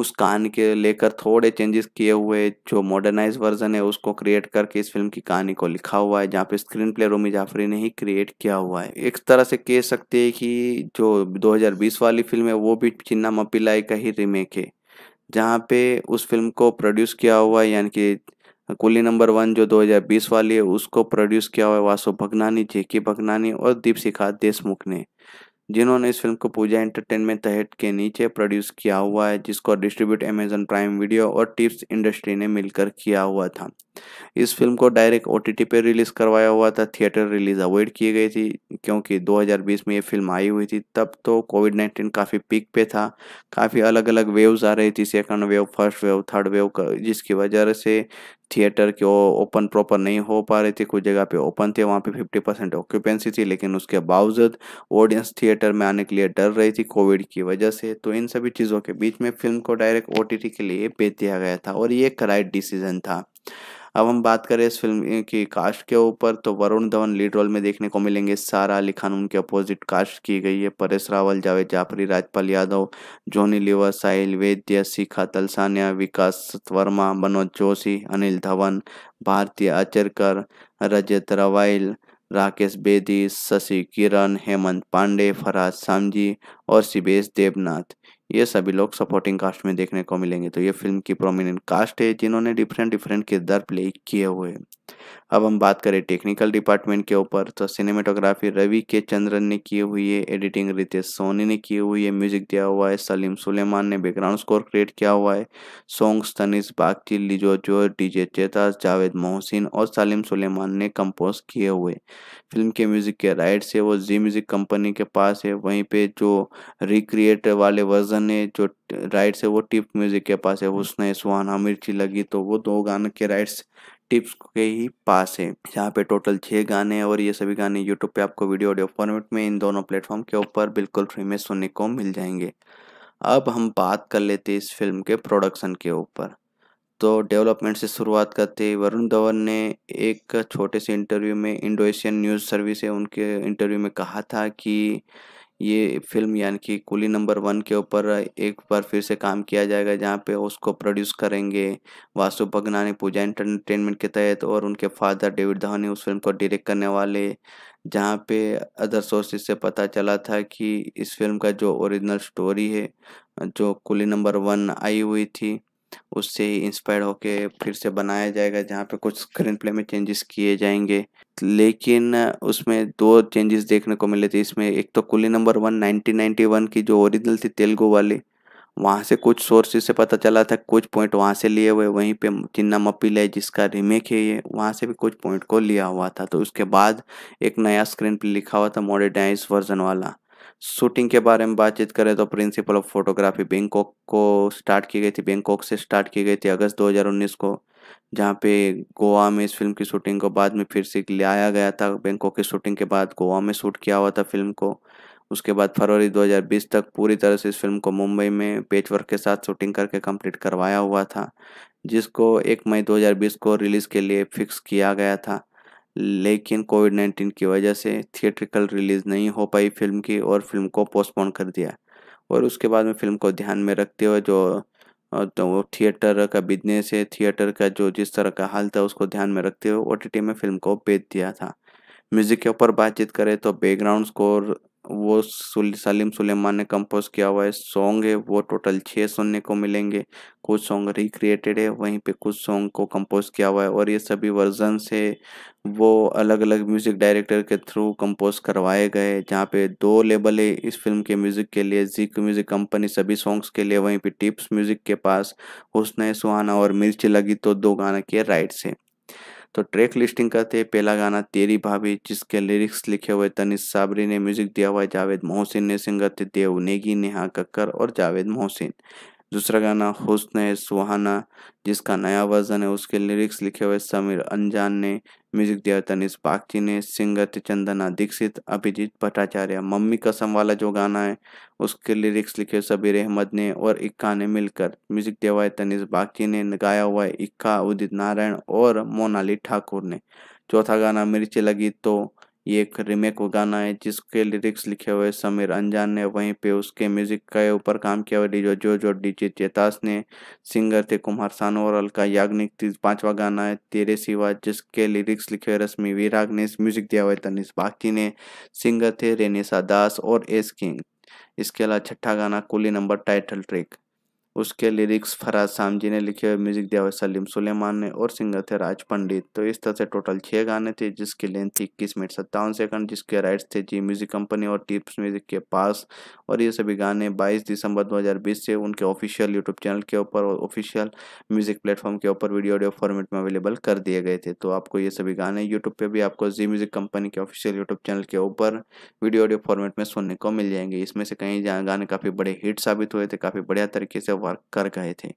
उस कहानी के लेकर थोड़े चेंजेस किए हुए जो मॉडर्नाइज वर्जन है उसको क्रिएट करके इस फिल्म की कहानी को लिखा हुआ है जहाँ पे स्क्रीन प्ले रोमी जाफरी ने ही क्रिएट किया हुआ है एक तरह से कह सकते हैं कि जो 2020 वाली फिल्म है वो भी चिन्ना मपिलाई का ही रीमेक है जहाँ पे उस फिल्म को प्रोड्यूस किया हुआ है यानी कि कुली नंबर वन जो 2020 वाली है उसको प्रोड्यूस किया हुआ है वासु भगनानी जेके भगनानी और दीपशिखा देशमुख ने जिन्होंने इस फिल्म को पूजा एंटरटेनमेंट तहत के नीचे प्रोड्यूस किया हुआ है जिसको डिस्ट्रीब्यूट अमेजन प्राइम वीडियो और टिप्स इंडस्ट्री ने मिलकर किया हुआ था इस फिल्म को डायरेक्ट ओ टी पे रिलीज़ करवाया हुआ था थिएटर रिलीज़ अवॉइड की गई थी क्योंकि 2020 में ये फिल्म आई हुई थी तब तो कोविड 19 काफ़ी पीक पे था काफ़ी अलग अलग वेव्स आ रही थी second wave first wave third wave जिसकी वजह से थिएटर के ओपन प्रॉपर नहीं हो पा रहे थे कुछ जगह पे ओपन थे वहाँ पे 50 परसेंट ऑक्यूपेंसी थी लेकिन उसके बावजूद ऑडियंस थिएटर में आने के लिए डर रही थी कोविड की वजह से तो इन सभी चीज़ों के बीच में फिल्म को डायरेक्ट ओ के लिए भेज दिया गया था और ये एक राइट डिसीजन था अब हम बात करें इस फिल्म की कास्ट के ऊपर तो वरुण धवन लीड रोल में देखने को मिलेंगे सारा अली खान उनके अपोजिट कास्ट की गई है परेश रावल जावेद जाफरी राजपाल यादव जोनी लिवर साहिल वेद्य शिखा तलसानिया विकास वर्मा मनोज जोशी अनिल धवन भारतीय आचरकर रजत रवाइल राकेश बेदी शशि किरण हेमंत पांडे फराज सामजी और शिवेश देवनाथ ये सभी लोग सपोर्टिंग कास्ट में देखने को मिलेंगे तो ये फिल्म की प्रोमिनेंट कास्ट है जिन्होंने डिफरेंट डिफरेंट किरदार प्ले किए हुए हैं अब हम बात करें टेक्निकल डिपार्टमेंट के ऊपर तो सिनेमेटोग्राफी रवि के चंद्रन ने की हुई है एडिटिंग रितेश सोनी ने की हुई है म्यूजिक दिया हुआ है सलीम सुलेमान ने बैकग्राउंड स्कोर क्रिएट किया हुआ है सॉन्ग्स तनिष बागची लिजो जो डीजे चेतास जावेद मोहसिन और सलीम सुलेमान ने कंपोज किए हुए फिल्म के म्यूजिक के राइट्स है वो जी म्यूजिक कंपनी के पास है वहीं पर जो रिक्रिएट वाले वर्जन है जो राइट्स है वो टिप म्यूजिक के पास है हम्म। उसने सुहाना मिर्ची लगी तो वो दो गानों के राइट्स टिप्स के ही पास है यहाँ पे टोटल छः गाने और ये सभी गाने यूट्यूब पे आपको वीडियो ऑडियो फॉर्मेट में इन दोनों प्लेटफॉर्म के ऊपर बिल्कुल फ्री में सुनने को मिल जाएंगे अब हम बात कर लेते इस फिल्म के प्रोडक्शन के ऊपर तो डेवलपमेंट से शुरुआत करते वरुण धवन ने एक छोटे से इंटरव्यू में इंडोनेशियन न्यूज़ सर्विस है उनके इंटरव्यू में कहा था कि ये फिल्म यानी कि कुली नंबर वन के ऊपर एक बार फिर से काम किया जाएगा जहाँ पे उसको प्रोड्यूस करेंगे वासु भगनानी पूजा एंटरटेनमेंट के तहत और उनके फादर डेविड धोनी उस फिल्म को डायरेक्ट करने वाले जहाँ पे अदर सोर्सेज से पता चला था कि इस फिल्म का जो ओरिजिनल स्टोरी है जो कुली नंबर वन आई हुई थी उससे ही इंस्पायर होके फिर से बनाया जाएगा जहाँ पे कुछ स्क्रीन प्ले में चेंजेस किए जाएंगे लेकिन उसमें दो चेंजेस देखने को मिले थे इसमें एक तो कुली नंबर वन नाइनटीन की जो ओरिजिनल थी तेलुगु वाली वहाँ से कुछ सोर्सेज से पता चला था कुछ पॉइंट वहाँ से लिए हुए वहीं पे चिन्ना मपिल है जिसका रीमेक है ये वहाँ से भी कुछ पॉइंट को लिया हुआ था तो उसके बाद एक नया स्क्रीन पे लिखा हुआ था मॉडर्नाइज वर्जन वाला शूटिंग के बारे में बातचीत करें तो प्रिंसिपल ऑफ फोटोग्राफी बैंकॉक को स्टार्ट की गई थी बैंकॉक से स्टार्ट की गई थी अगस्त 2019 को जहाँ पे गोवा में इस फिल्म की शूटिंग को बाद में फिर से लाया गया था बैंकॉक की शूटिंग के बाद गोवा में शूट किया हुआ था फिल्म को उसके बाद फरवरी 2020 तक पूरी तरह से इस फिल्म को मुंबई में पेज वर्क के साथ शूटिंग करके कंप्लीट करवाया हुआ था जिसको एक मई 2020 को रिलीज़ के लिए फिक्स किया गया था लेकिन कोविड नाइन्टीन की वजह से थिएट्रिकल रिलीज़ नहीं हो पाई फिल्म की और फिल्म को पोस्टपोन कर दिया और उसके बाद में फिल्म को ध्यान में रखते हुए जो तो वो थिएटर का बिजनेस है थिएटर का जो जिस तरह का हाल था उसको ध्यान में रखते हुए ओ में फिल्म को बेच दिया था म्यूज़िक के ऊपर बातचीत करें तो बैकग्राउंड स्कोर वो सलीम सुलेमान ने कंपोज किया हुआ है सॉन्ग है वो टोटल छः सुनने को मिलेंगे कुछ सॉन्ग रिक्रिएटेड है वहीं पे कुछ सॉन्ग को कंपोज किया हुआ है और ये सभी वर्जन से वो अलग अलग म्यूज़िक डायरेक्टर के थ्रू कंपोज करवाए गए जहाँ पे दो लेबल है इस फिल्म के म्यूज़िक के लिए जीक म्यूज़िक कंपनी सभी सॉन्ग्स के लिए वहीं पर टिप्स म्यूज़िक के पास हुसन सुहाना और मिर्च लगी तो दो गाना के राइट्स हैं तो ट्रैक लिस्टिंग करते हैं पहला गाना तेरी भाभी जिसके लिरिक्स लिखे हुए तनिष साबरी ने म्यूजिक दिया हुआ है जावेद मोहसिन ने सिंगर थे देव नेगी नेहा कक्कर और जावेद मोहसिन दूसरा गाना हुसन है सुहाना जिसका नया वर्जन है उसके लिरिक्स लिखे हुए समीर अनजान ने म्यूजिक दिया तनिष बागची ने सिंगर चंदना दीक्षित अभिजीत भट्टाचार्य मम्मी कसम वाला जो गाना है उसके लिरिक्स लिखे हुए सबीर अहमद ने और इक्का ने मिलकर म्यूजिक दिया हुआ है तनिष बागची ने गाया हुआ है इक्का उदित नारायण और मोनाली ठाकुर ने चौथा गाना मिर्च लगी तो ये एक रीमेक गाना है जिसके लिरिक्स लिखे हुए समीर अंजान ने वहीं पे उसके म्यूजिक के ऊपर काम किया हुआ डीजो जो जो डीजे चेतास ने सिंगर थे कुमार सानो और अलका याग्निक पांचवा गाना है तेरे सिवा जिसके लिरिक्स लिखे हुए रश्मि विराग ने म्यूजिक दिया हुआ है तनिष बागची ने सिंगर थे रेनेसा दास और एस किंग इसके अलावा छठा गाना कुली नंबर टाइटल ट्रिक उसके लिरिक्स फराज शाम जी ने लिखे हुए म्यूजिक दिया हुआ सलीम सुलेमान ने और सिंगर थे राज पंडित तो इस तरह से टोटल छः गाने थे जिसकी लेंथ थी इक्कीस मिनट सत्तावन सेकंड जिसके राइट्स थे जी म्यूजिक कंपनी और टिप्स म्यूजिक के पास और ये सभी गाने 22 दिसंबर 2020 से उनके ऑफिशियल यूट्यूब चैनल के ऊपर और ऑफिशियल म्यूजिक प्लेटफॉर्म के ऊपर वीडियो ऑडियो फॉर्मेट में अवेलेबल कर दिए गए थे तो आपको ये सभी गाने यूट्यूब पर भी आपको जी म्यूजिक कंपनी के ऑफिशियल यूट्यूब चैनल के ऊपर वीडियो ऑडियो फॉर्मेट में सुनने को मिल जाएंगे इसमें से कई गाने काफ़ी बड़े हिट साबित हुए थे काफ़ी बढ़िया तरीके से वर्क कर गए थे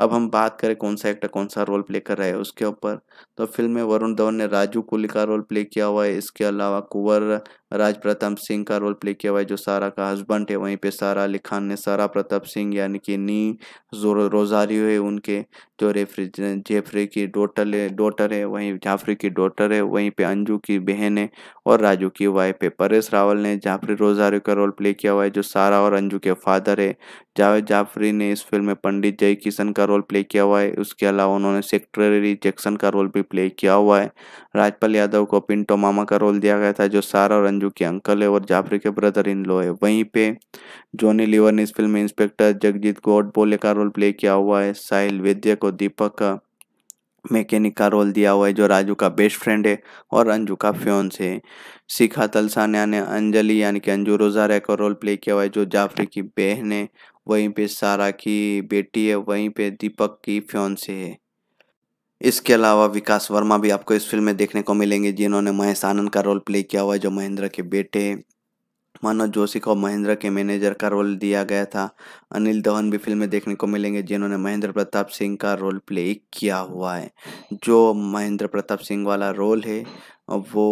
अब हम बात करें कौन सा एक्टर कौन सा रोल प्ले कर रहा है उसके ऊपर तो फिल्म में वरुण धवन ने राजू कुल का रोल प्ले किया हुआ है इसके अलावा कुंवर राज प्रताप सिंह का रोल प्ले किया हुआ है जो सारा का हस्बैंड है वहीं पे सारा अली खान ने सारा प्रताप सिंह यानी कि नी जो रोजारियो है उनके जो रेफरी जेफरी की डोटर है है वहीं जाफरी की डोटर है वहीं पे अंजू की बहन है और राजू की वाइफ है परेश रावल ने जाफरी रोजारियो का रोल प्ले किया हुआ है जो सारा और अंजू के फादर है जावेद जाफरी ने इस फिल्म में पंडित जय किशन का का रोल प्ले किया हुआ है उसके अलावा उन्होंने सेक्रेटरी जैक्सन का रोल भी प्ले किया हुआ है राजपाल यादव को पिंटो मामा का रोल दिया गया था जो सारा और अंजू के अंकल है और जाफरी के ब्रदर इन लो है वहीं पे जॉनी लिवर ने इस फिल्म में इंस्पेक्टर जगजीत गोड बोले का रोल प्ले किया हुआ है साहिल वैद्य को दीपक मैकेनिक का रोल दिया हुआ है जो राजू का बेस्ट फ्रेंड है और अंजू का फ्योन्स है शिखा तलसानिया ने अंजलि यानी कि अंजू रोजारे का रोल प्ले किया हुआ है जो जाफरी की बहन है वहीं पे सारा की बेटी है वहीं पे दीपक की से है इसके अलावा विकास वर्मा भी आपको इस फिल्म में देखने को मिलेंगे जिन्होंने महेश आनंद का रोल प्ले किया हुआ है जो महेंद्र के बेटे मनोज जोशी को महेंद्र के मैनेजर का रोल दिया गया था अनिल धवन भी फिल्म में देखने को मिलेंगे जिन्होंने महेंद्र प्रताप सिंह का रोल प्ले किया हुआ है जो महेंद्र प्रताप सिंह वाला रोल है वो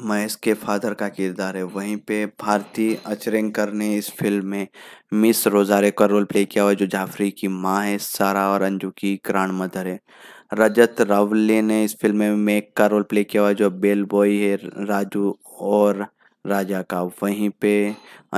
महेश के फादर का किरदार है वहीं पे भारती अचरेंकर ने इस फिल्म में मिस रोजारे का रोल प्ले किया हुआ है जो जाफरी की माँ है सारा और अंजू की ग्रांड मदर है रजत रावले ने इस फिल्म में मेक का रोल प्ले किया हुआ है जो बेल बॉय है राजू और राजा का वहीं पे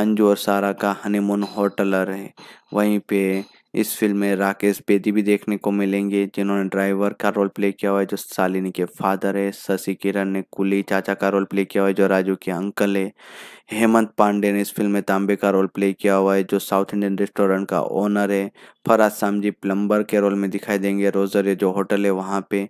अंजू और सारा का हनीमून होटलर है वहीं पे इस फिल्म में राकेश बेदी भी देखने को मिलेंगे जिन्होंने ड्राइवर का रोल प्ले किया हुआ है जो शालिनी के फादर है शशि किरण ने कुली चाचा का रोल प्ले किया हुआ है जो राजू के अंकल है हेमंत पांडे ने इस फिल्म में तांबे का रोल प्ले किया हुआ है जो साउथ इंडियन रेस्टोरेंट का ओनर है फराज सामजी प्लम्बर के रोल में दिखाई देंगे रोजर जो होटल है वहाँ पे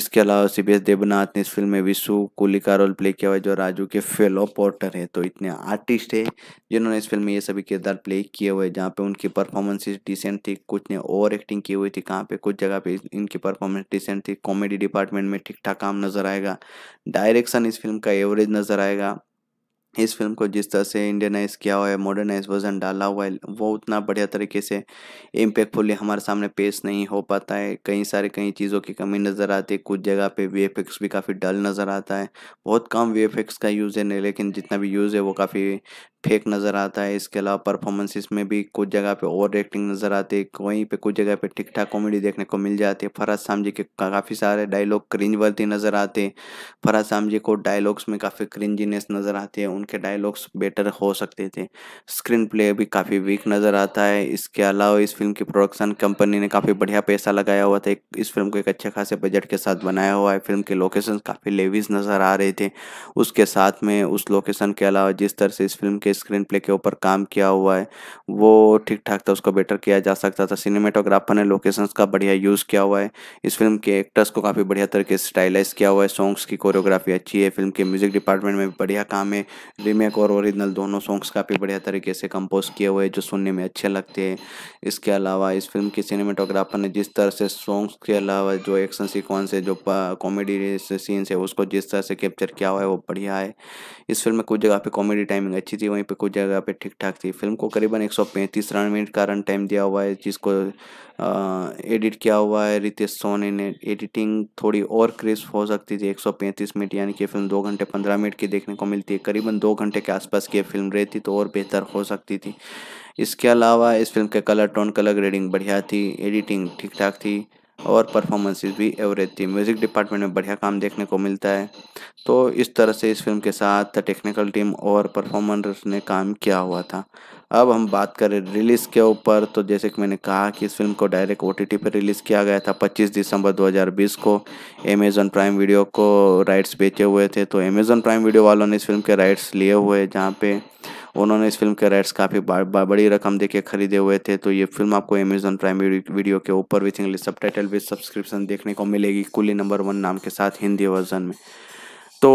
इसके अलावा सीबीएस देवनाथ ने इस फिल्म में विशु कुली का रोल प्ले किया हुआ है जो राजू के फेलो पोर्टर है तो इतने आर्टिस्ट है जिन्होंने इस फिल्म में ये सभी किरदार प्ले किए हुए जहाँ पे उनकी परफॉर्मेंसेज डिसेंट थी कुछ ने ओवर एक्टिंग की हुई थी कहाँ पे कुछ जगह पे इनकी परफॉर्मेंस डिसेंट थी कॉमेडी डिपार्टमेंट में ठीक ठाक काम नजर आएगा डायरेक्शन इस फिल्म का एवरेज नजर आएगा इस फिल्म को जिस तरह से इंडियनाइज किया हुआ है मॉडर्नाइज वर्जन डाला हुआ है वो उतना बढ़िया तरीके से इम्पेक्टफुली हमारे सामने पेश नहीं हो पाता है कई सारे कई चीज़ों की कमी नज़र आती है कुछ जगह पे वी भी काफ़ी डल नज़र आता है बहुत कम वी का यूज़ है नहीं लेकिन जितना भी यूज़ है वो काफ़ी फेक नज़र आता है इसके अलावा परफॉर्मेंसेस में भी कुछ जगह पे ओवर एक्टिंग नज़र आती है वहीं पे कुछ जगह पे ठीक ठाक कॉमेडी देखने को मिल जाती है फराज जी के काफ़ी सारे डायलॉग क्रिंज वर्ती नज़र आते हैं फराज जी को डायलॉग्स में काफ़ी क्रिंजीनेस नज़र आती है उनके डायलॉग्स बेटर हो सकते थे स्क्रीन प्ले भी काफ़ी वीक नज़र आता है इसके अलावा इस फिल्म की प्रोडक्शन कंपनी ने काफ़ी बढ़िया पैसा लगाया हुआ था इस फिल्म को एक अच्छे खासे बजट के साथ बनाया हुआ है फिल्म के लोकेशन काफ़ी लेवीज नज़र आ रहे थे उसके साथ में उस लोकेशन के अलावा जिस तरह से इस फिल्म के स्क्रीन प्ले के ऊपर काम किया हुआ है वो ठीक ठाक था उसको बेटर किया जा सकता था सिनेमेटोग्राफर ने लोकेशन का बढ़िया यूज़ किया हुआ है इस फिल्म के एक्टर्स को काफ़ी बढ़िया तरीके से स्टाइलाइज किया हुआ है सॉन्ग्स की कोरियोग्राफी अच्छी है फिल्म के म्यूज़िक डिपार्टमेंट में बढ़िया काम है रीमेक और ओरिजिनल दोनों सॉन्ग्स काफ़ी बढ़िया तरीके से कंपोज किए हुए जो सुनने में अच्छे लगते हैं इसके अलावा इस फिल्म की सिनेमाटोग्राफर ने जिस तरह से सॉन्ग्स के अलावा जो एक्शन सीक्वेंस है जो कॉमेडी सीन्स है उसको जिस तरह से कैप्चर किया हुआ है वो बढ़िया है इस फिल्म में कुछ जगह पर कॉमेडी टाइमिंग अच्छी थी वहीं पर कुछ जगह पर ठीक ठाक थी फिल्म को करीबन एक सौ पैंतीस रन मिनट का रन टाइम दिया हुआ है जिसको एडिट किया हुआ है रितेश सोनी ने एडिटिंग थोड़ी और क्रिस्प हो सकती थी एक सौ पैंतीस मिनट यानी कि फिल्म दो घंटे पंद्रह मिनट की देखने को मिलती है करीबन दो दो घंटे के आसपास की फिल्म रहती तो और बेहतर हो सकती थी इसके अलावा इस फिल्म के कलर टोन कलर ग्रेडिंग बढ़िया थी एडिटिंग ठीक ठाक थी और परफॉर्मेंसेस भी एवरेज थी म्यूज़िक डिपार्टमेंट में बढ़िया काम देखने को मिलता है तो इस तरह से इस फिल्म के साथ टेक्निकल टीम और परफॉर्मर ने काम किया हुआ था अब हम बात करें रिलीज़ के ऊपर तो जैसे कि मैंने कहा कि इस फिल्म को डायरेक्ट ओ टी पर रिलीज़ किया गया था 25 दिसंबर 2020 को अमेज़न प्राइम वीडियो को राइट्स बेचे हुए थे तो अमेज़न प्राइम वीडियो वालों ने इस फिल्म के राइट्स लिए हुए जहाँ पे उन्होंने इस फिल्म के राइट्स काफ़ी बड़ी रकम के खरीदे हुए थे तो ये फिल्म आपको अमेज़न प्राइम वीडियो के ऊपर with English subtitle with subscription देखने को मिलेगी कुली नंबर वन नाम के साथ हिंदी वर्जन में तो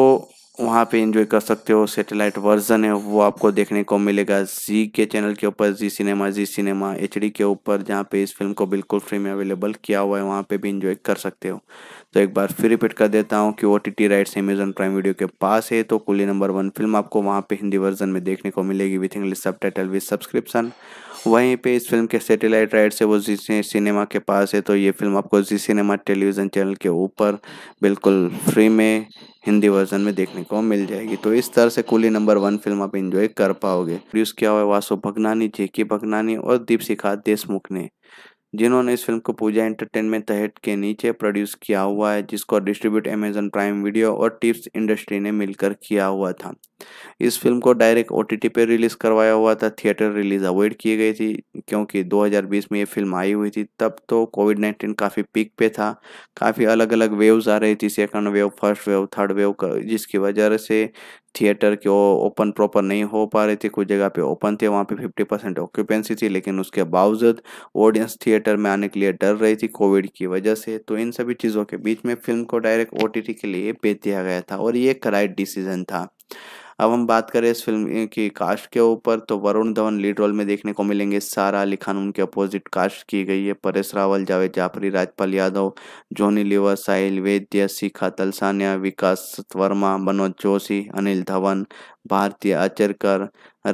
वहाँ पे एंजॉय कर सकते हो सैटेलाइट वर्जन है वो आपको देखने को मिलेगा जी के चैनल के ऊपर जी सिनेमा जी सिनेमा एच के ऊपर जहाँ पे इस फिल्म को बिल्कुल फ्री में अवेलेबल किया हुआ है वहाँ पे भी एंजॉय कर सकते हो तो एक बार फिर रिपीट कर देता हूँ कि O T T rights Amazon prime video के पास है तो कुली नंबर वन फिल्म आपको वहाँ पर हिंदी वर्जन में देखने को मिलेगी with English subtitle with subscription वहीं पे इस फिल्म के सैटेलाइट राइट्स है वो जी सिनेमा के पास है तो ये फिल्म आपको जी सिनेमा टेलीविज़न चैनल के ऊपर बिल्कुल फ्री में हिंदी वर्जन में देखने को मिल जाएगी तो इस तरह से कुली नंबर वन फिल्म आप इंजॉय कर पाओगे प्रोड्यूस किया हुआ वासु भगनानी जेकी भगनानी और दीपशिखा देशमुख ने जिन्होंने इस फिल्म को पूजा एंटरटेनमेंट तहत के नीचे प्रोड्यूस किया हुआ है जिसको डिस्ट्रीब्यूट अमेजन प्राइम वीडियो और टिप्स इंडस्ट्री ने मिलकर किया हुआ था इस फिल्म को डायरेक्ट ओ पे रिलीज़ करवाया हुआ था थिएटर रिलीज़ अवॉइड की गई थी क्योंकि 2020 में ये फिल्म आई हुई थी तब तो कोविड नाइन्टीन काफ़ी पीक पे था काफ़ी अलग अलग वेव्स आ रही थी second wave first wave third wave जिसकी वजह से थिएटर के ओपन प्रॉपर नहीं हो पा रहे थे कुछ जगह पे ओपन थे वहाँ पे 50 परसेंट ऑक्यूपेंसी थी लेकिन उसके बावजूद ऑडियंस थिएटर में आने के लिए डर रही थी कोविड की वजह से तो इन सभी चीज़ों के बीच में फिल्म को डायरेक्ट ओ के लिए भेज दिया गया था और ये एक राइट डिसीजन था अब हम बात करें इस फिल्म की कास्ट के ऊपर तो वरुण धवन लीड रोल में देखने को मिलेंगे सारा अली खान उनके अपोजिट कास्ट की गई है परेश रावल जावेद जाफरी राजपाल यादव जोनी लिवर साहिल वेद्य शिखा तलसानिया विकास वर्मा मनोज जोशी अनिल धवन भारती आचरकर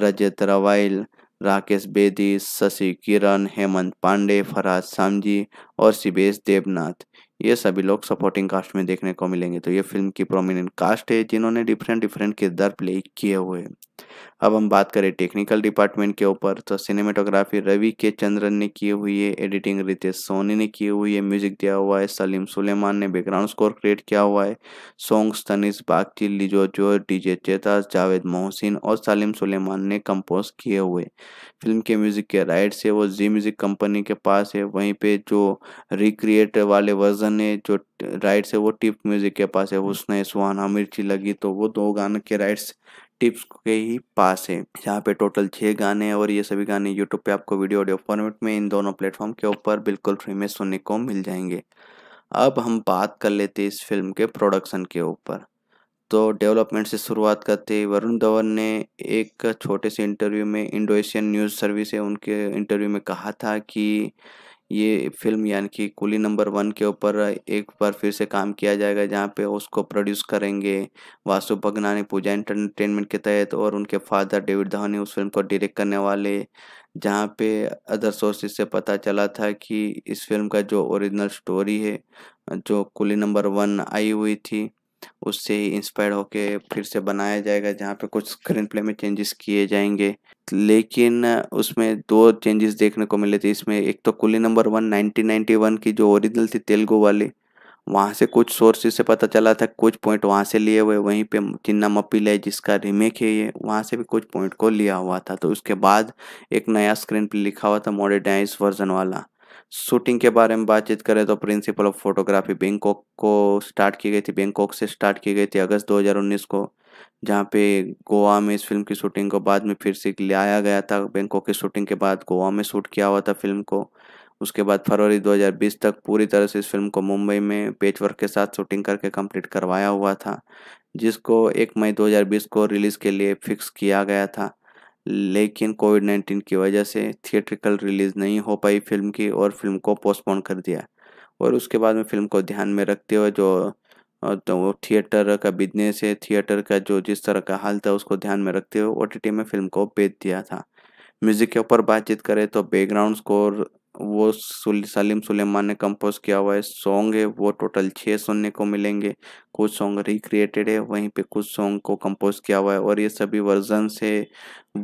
रजत रवाइल राकेश बेदी शशि किरण हेमंत पांडे फराज सामजी और शिवेश देवनाथ ये सभी लोग सपोर्टिंग कास्ट में देखने को मिलेंगे तो ये फिल्म की प्रोमिनेंट कास्ट है जिन्होंने डिफरेंट डिफरेंट किरदार प्ले किए हुए हैं अब हम बात करें टेक्निकल डिपार्टमेंट के ऊपर तो सिनेमेटोग्राफी रवि के चंद्रन ने की हुई है एडिटिंग रितेश सोनी ने की हुई है म्यूजिक दिया हुआ है सलीम सुलेमान ने बैकग्राउंड स्कोर क्रिएट किया हुआ है सॉन्ग्स तनिष बागची लिजो जो डीजे चेताज जावेद मोहसिन और सलीम सुलेमान ने कंपोज किए हुए फिल्म के म्यूजिक के राइट्स है वो जी म्यूजिक कंपनी के पास है वहीं पे जो रिक्रिएट वाले वर्जन है जो राइट्स है वो टिप म्यूजिक के पास है उसने सुहाना मिर्ची लगी तो वो दो गानों के राइट्स टिप्स के ही पास है यहाँ पे टोटल छः गाने और ये सभी गाने यूट्यूब पे आपको वीडियो ऑडियो फॉर्मेट में इन दोनों प्लेटफॉर्म के ऊपर बिल्कुल फ्री में सुनने को मिल जाएंगे अब हम बात कर लेते इस फिल्म के प्रोडक्शन के ऊपर तो डेवलपमेंट से शुरुआत करते वरुण धवन ने एक छोटे से इंटरव्यू में इंडो एशियन न्यूज़ सर्विस है उनके इंटरव्यू में कहा था कि ये फिल्म यानी कि कुली नंबर वन के ऊपर एक बार फिर से काम किया जाएगा जहाँ पे उसको प्रोड्यूस करेंगे वासु भगनानी पूजा एंटरटेनमेंट के तहत और उनके फादर डेविड धोनी उस फिल्म को डायरेक्ट करने वाले जहाँ पे अदर सोर्सेज से पता चला था कि इस फिल्म का जो ओरिजिनल स्टोरी है जो कुली नंबर वन आई हुई थी उससे इंस्पायर होके फिर से बनाया जाएगा जहाँ पे कुछ स्क्रीन प्ले में चेंजेस किए जाएंगे लेकिन उसमें दो चेंजेस देखने को मिले थे इसमें एक तो Coolie number one nineteen one की जो ओरिजिनल थी तेलुगु वाली वहाँ से कुछ सोर्सेज से पता चला था कुछ पॉइंट वहाँ से लिए हुए वहीं पे चिन्ना है जिसका रीमेक है ये वहाँ से भी कुछ पॉइंट को लिया हुआ था तो उसके बाद एक नया स्क्रीन पर लिखा हुआ था मॉडर्नाइज वर्जन वाला शूटिंग के बारे में बातचीत करें तो प्रिंसिपल ऑफ फोटोग्राफी बैंकॉक को स्टार्ट की गई थी बैंकॉक से स्टार्ट की गई थी अगस्त दो को जहाँ पे गोवा में इस फिल्म की शूटिंग को बाद में फिर से ले आया गया था बैंकॉक की शूटिंग के बाद गोवा में शूट किया हुआ था फिल्म को उसके बाद फरवरी 2020 तक पूरी तरह से इस फिल्म को मुंबई में पेच वर्क के साथ शूटिंग करके कंप्लीट करवाया हुआ था जिसको एक मई 2020 को रिलीज़ के लिए फिक्स किया गया था लेकिन कोविड 19 की वजह से थिएट्रिकल रिलीज़ नहीं हो पाई फिल्म की और फिल्म को पोस्टपोन कर दिया और उसके बाद में फिल्म को ध्यान में रखते हुए जो और तो वो थिएटर का बिजनेस है थिएटर का जो जिस तरह का हाल था उसको ध्यान में रखते हुए ओ में फिल्म को बेच दिया था म्यूज़िक के ऊपर बातचीत करें तो बैकग्राउंड स्कोर वो सलीम सुलेमान ने कंपोज किया हुआ है सॉन्ग है वो टोटल छः सुनने को मिलेंगे कुछ सॉन्ग रिक्रिएटेड है वहीं पे कुछ सॉन्ग को कंपोज किया हुआ है और ये सभी वर्जन से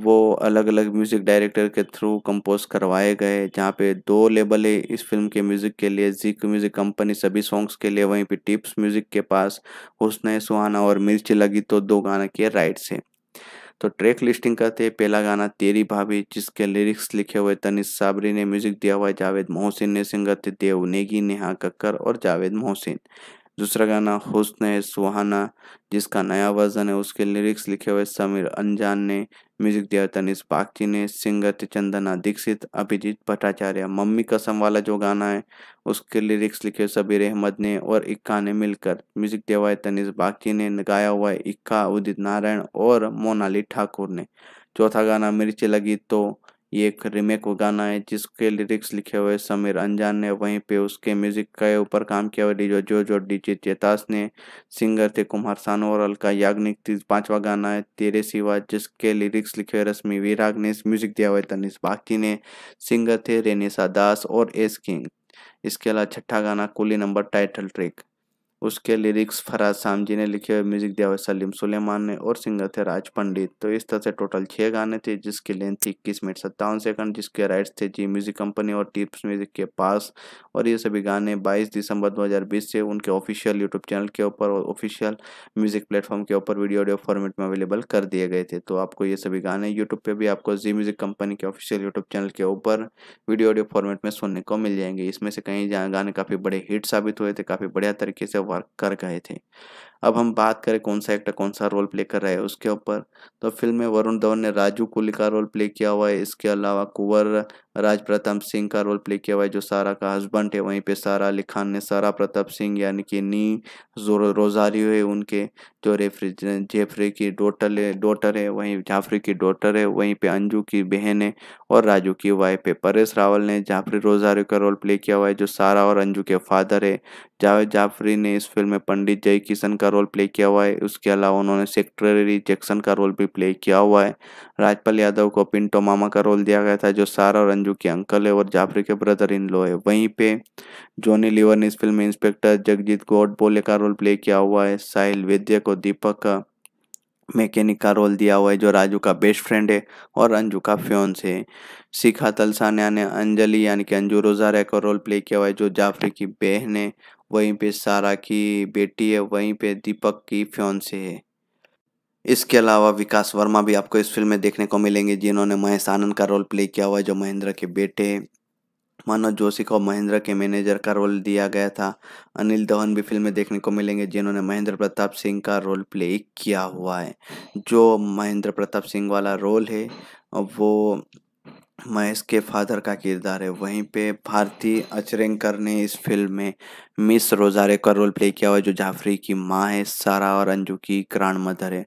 वो अलग अलग म्यूज़िक डायरेक्टर के थ्रू कंपोज करवाए गए जहाँ पे दो लेबल है इस फिल्म के म्यूज़िक के लिए जीक म्यूज़िक कंपनी सभी सॉन्ग्स के लिए वहीं पर टिप्स म्यूज़िक के पास हुसन सुहाना और मिर्च लगी तो दो गाना के राइट्स हैं तो ट्रैक लिस्टिंग करते हैं पहला गाना तेरी भाभी जिसके लिरिक्स लिखे हुए तनिष साबरी ने म्यूजिक दिया हुआ है जावेद मोहसिन ने सिंगर थे देव नेगी नेहा कक्कर और जावेद मोहसिन दूसरा गाना हुस्न है सुहाना जिसका नया वर्जन है उसके लिरिक्स लिखे हुए समीर अनजान ने म्यूजिक दिया तनिष बागची ने सिंगर चंदना दीक्षित अभिजीत भट्टाचार्य मम्मी कसम वाला जो गाना है उसके लिरिक्स लिखे सबीर अहमद ने और इक्का ने मिलकर म्यूजिक दिया हुआ है तनिष बागची ने गाया हुआ है इक्का उदित नारायण और मोनाली ठाकुर ने चौथा गाना मिर्ची लगी तो ये एक रीमेक गाना है जिसके लिरिक्स लिखे हुए समीर अंजान ने वहीं पे उसके म्यूजिक के ऊपर काम किया हुआ डीजो जो जो डीजे चेतास ने सिंगर थे कुमार सानू और अलका याग्निक पांचवा गाना है तेरे सिवा जिसके लिरिक्स लिखे हुए रश्मि विराग ने म्यूजिक दिया हुआ है तनिष बागची ने सिंगर थे रेनेसा दास और एस किंग इसके अलावा छठा गाना कुली नंबर टाइटल ट्रिक उसके लिरिक्स फराज शाम जी ने लिखे हुए म्यूजिक दिया हुआ सलीम सुलेमान ने और सिंगर थे राज पंडित तो इस तरह से टोटल छः गाने थे जिसकी लेंथ थी इक्कीस मिनट सत्तावन सेकंड जिसके राइट्स थे जी म्यूजिक कंपनी और टिप्स म्यूजिक के पास और ये सभी गाने 22 दिसंबर 2020 से उनके ऑफिशियल यूट्यूब चैनल के ऊपर और ऑफिशियल म्यूजिक प्लेटफॉर्म के ऊपर वीडियो ऑडियो फॉर्मेट में अवेलेबल कर दिए गए थे तो आपको ये सभी गाने यूट्यूब पर भी आपको जी म्यूजिक कंपनी के ऑफिशियल यूट्यूब चैनल के ऊपर वीडियो ऑडियो फॉर्मेट में सुनने को मिल जाएंगे इसमें से कई गाने काफ़ी बड़े हिट साबित हुए थे काफ़ी बढ़िया तरीके से वर्क कर गए थे अब हम बात करें कौन सा एक्टर कौन सा रोल प्ले कर रहा है उसके ऊपर तो फिल्म में वरुण धवन ने राजू कुली का रोल प्ले किया हुआ है इसके अलावा कुंवर राज प्रताप सिंह का रोल प्ले किया हुआ है जो सारा का हस्बैंड है वहीं पे सारा अली खान ने सारा प्रताप सिंह यानी कि नी जो रोजारियो है उनके जो रेफरी जेफरी की डोटर है है वहीं जाफरी की डोटर है वहीं पे अंजू की बहन है और राजू की वाइफ है परेश रावल ने जाफरी रोजारियो का रोल प्ले किया हुआ है जो सारा और अंजू के फादर है जावेद जाफरी ने इस फिल्म में पंडित जय किशन का का रोल प्ले किया हुआ है उसके अलावा उन्होंने सेक्रेटरी जैक्सन का रोल भी प्ले किया हुआ है राजपाल यादव को पिंटो मामा का रोल दिया गया था जो सारा और अंजू के अंकल है और जाफरी के ब्रदर इन लो है वहीं पे जॉनी लिवर ने इस फिल्म में इंस्पेक्टर जगजीत गोडबोले का रोल प्ले किया हुआ है साहिल वेद्य को दीपक का मैकेनिक का रोल दिया हुआ है जो राजू का बेस्ट फ्रेंड है और अंजू का फ्योन से शिखा तलसानिया ने अंजलि यानी कि अंजू रोजारा का रोल प्ले किया हुआ है जो जाफरी की बहन है वहीं पे सारा की बेटी है वहीं पे दीपक की से है इसके अलावा विकास वर्मा भी आपको इस फिल्म में देखने को मिलेंगे जिन्होंने महेश आनंद का रोल प्ले किया हुआ है जो महेंद्र के बेटे मनोज जोशी को महेंद्र के मैनेजर का रोल दिया गया था अनिल धवन भी फिल्म में देखने को मिलेंगे जिन्होंने महेंद्र प्रताप सिंह का रोल प्ले किया हुआ है जो महेंद्र प्रताप सिंह वाला रोल है वो महेश के फादर का किरदार है वहीं पे भारती अचरेंकर ने इस फिल्म में मिस रोजारे का रोल प्ले किया हुआ है जो जाफरी की माँ है सारा और अंजू की ग्रांड मदर है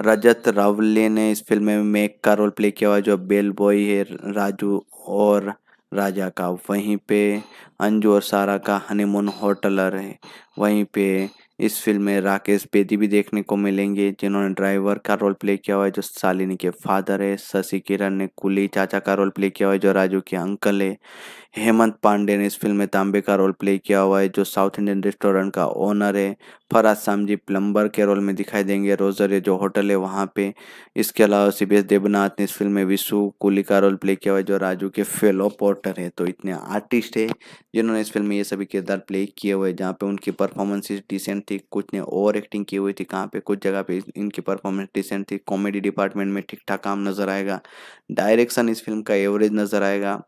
रजत रावले ने इस फिल्म में मेक का रोल प्ले किया हुआ है जो बेल बॉय है राजू और राजा का वहीं पे अंजू और सारा का हनीमून होटलर है वहीं पे इस फिल्म में राकेश बेदी भी देखने को मिलेंगे जिन्होंने ड्राइवर का रोल प्ले किया हुआ है जो सालिनी के फादर है शशि किरण ने कुली चाचा का रोल प्ले किया हुआ है जो राजू के अंकल है हेमंत पांडे ने इस फिल्म में तांबे का रोल प्ले किया हुआ है जो साउथ इंडियन रेस्टोरेंट का ओनर है फराज सामजी प्लम्बर के रोल में दिखाई देंगे रोजर जो होटल है वहाँ पे इसके अलावा सी बी एस देवनाथ ने इस फिल्म में विशु कुली का रोल प्ले किया हुआ है जो राजू के फेलो पोर्टर है तो इतने आर्टिस्ट है जिन्होंने इस फिल्म में ये सभी किरदार प्ले किए हुए हैं जहाँ पे उनकी परफॉर्मेंसेज डिसेंट थी कुछ ने ओवर एक्टिंग की हुई थी कहाँ पे कुछ जगह पे इनकी परफॉर्मेंस डिसेंट थी कॉमेडी डिपार्टमेंट में ठीक ठाक काम नजर आएगा डायरेक्शन इस फिल्म का एवरेज नजर आएगा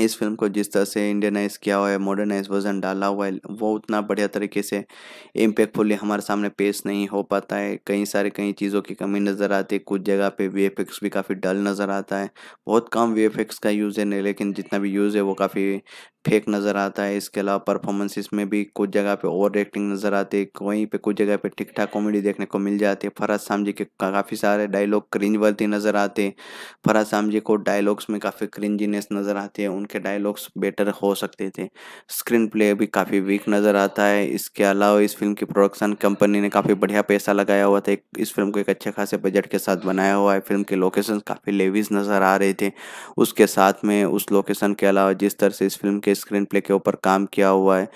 इस फिल्म को जिस तरह से इंडियनाइज किया हुआ है मॉडर्नाइज वर्जन डाला हुआ है वो उतना बढ़िया तरीके से इम्पेक्टफुली हमारे सामने पेश नहीं हो पाता है कई सारे कई चीज़ों की कमी नज़र आती है कुछ जगह पे वी भी काफ़ी डल नज़र आता है बहुत कम वी का यूज़ है नहीं लेकिन जितना भी यूज़ है वो काफ़ी फेक नज़र आता है इसके अलावा परफॉर्मेंसेस में भी कुछ जगह पे ओवर एक्टिंग नज़र आती है वहीं पे कुछ जगह पे ठीक ठाक कॉमेडी देखने को मिल जाती है फराज जी के काफ़ी सारे डायलॉग क्रिंज वर्ती नज़र आते हैं फराज जी को डायलॉग्स में काफ़ी क्रिंजीनेस नज़र आती है उनके डायलॉग्स बेटर हो सकते थे स्क्रीन प्ले भी काफ़ी वीक नज़र आता है इसके अलावा इस फिल्म की प्रोडक्शन कंपनी ने काफ़ी बढ़िया पैसा लगाया हुआ था इस फिल्म को एक अच्छे खासे बजट के साथ बनाया हुआ है फिल्म के लोकेशन काफ़ी लेवीज नज़र आ रहे थे उसके साथ में उस लोकेशन के अलावा जिस तरह से इस फिल्म के स्क्रीन प्ले के ऊपर काम किया हुआ है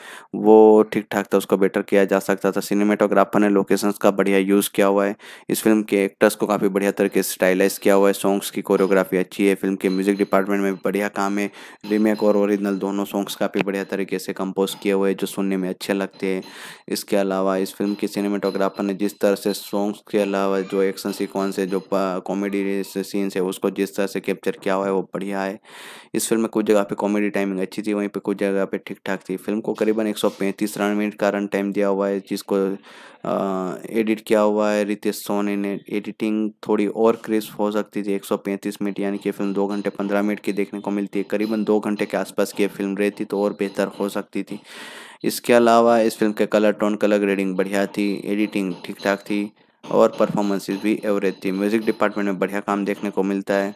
वो ठीक ठाक था उसको बेटर किया जा सकता था सिनेमेटोग्राफर ने लोकेशंस का बढ़िया यूज़ किया हुआ है इस फिल्म के एक्टर्स को काफ़ी बढ़िया तरीके से स्टाइलाइज किया हुआ है सॉन्ग्स की कोरियोग्राफी अच्छी है फिल्म के म्यूज़िक डिपार्टमेंट में बढ़िया काम है रीमेक और ओरिजिनल दोनों सॉन्ग्स काफ़ी बढ़िया तरीके से कंपोज किए हुए हैं जो सुनने में अच्छे लगते हैं इसके अलावा इस फिल्म के सिनेमेटोग्राफर ने जिस तरह से सॉन्ग्स के अलावा जो एक्शन सिक्वेंस है जो कॉमेडी सीन्स है उसको जिस तरह से कैप्चर किया हुआ है वो बढ़िया है इस फिल्म में कुछ जगह पे कॉमेडी टाइमिंग अच्छी थी वहीं वहीं पे कुछ जगह पे ठीक ठाक थी फिल्म को करीबन एक सौ पैंतीस रन मिनट का रन टाइम दिया हुआ है जिसको एडिट किया हुआ है रितेश सोनी ने एडिटिंग थोड़ी और क्रिस्प हो सकती थी एक सौ पैंतीस मिनट यानी कि फिल्म दो घंटे पंद्रह मिनट की देखने को मिलती है करीबन दो घंटे के आसपास की फिल्म रहती तो और बेहतर हो सकती थी इसके अलावा इस फिल्म के कलर टोन कलर ग्रेडिंग बढ़िया थी एडिटिंग ठीक ठाक थी और परफॉर्मेंसेज भी एवरेज थी म्यूज़िक डिपार्टमेंट में बढ़िया काम देखने को मिलता है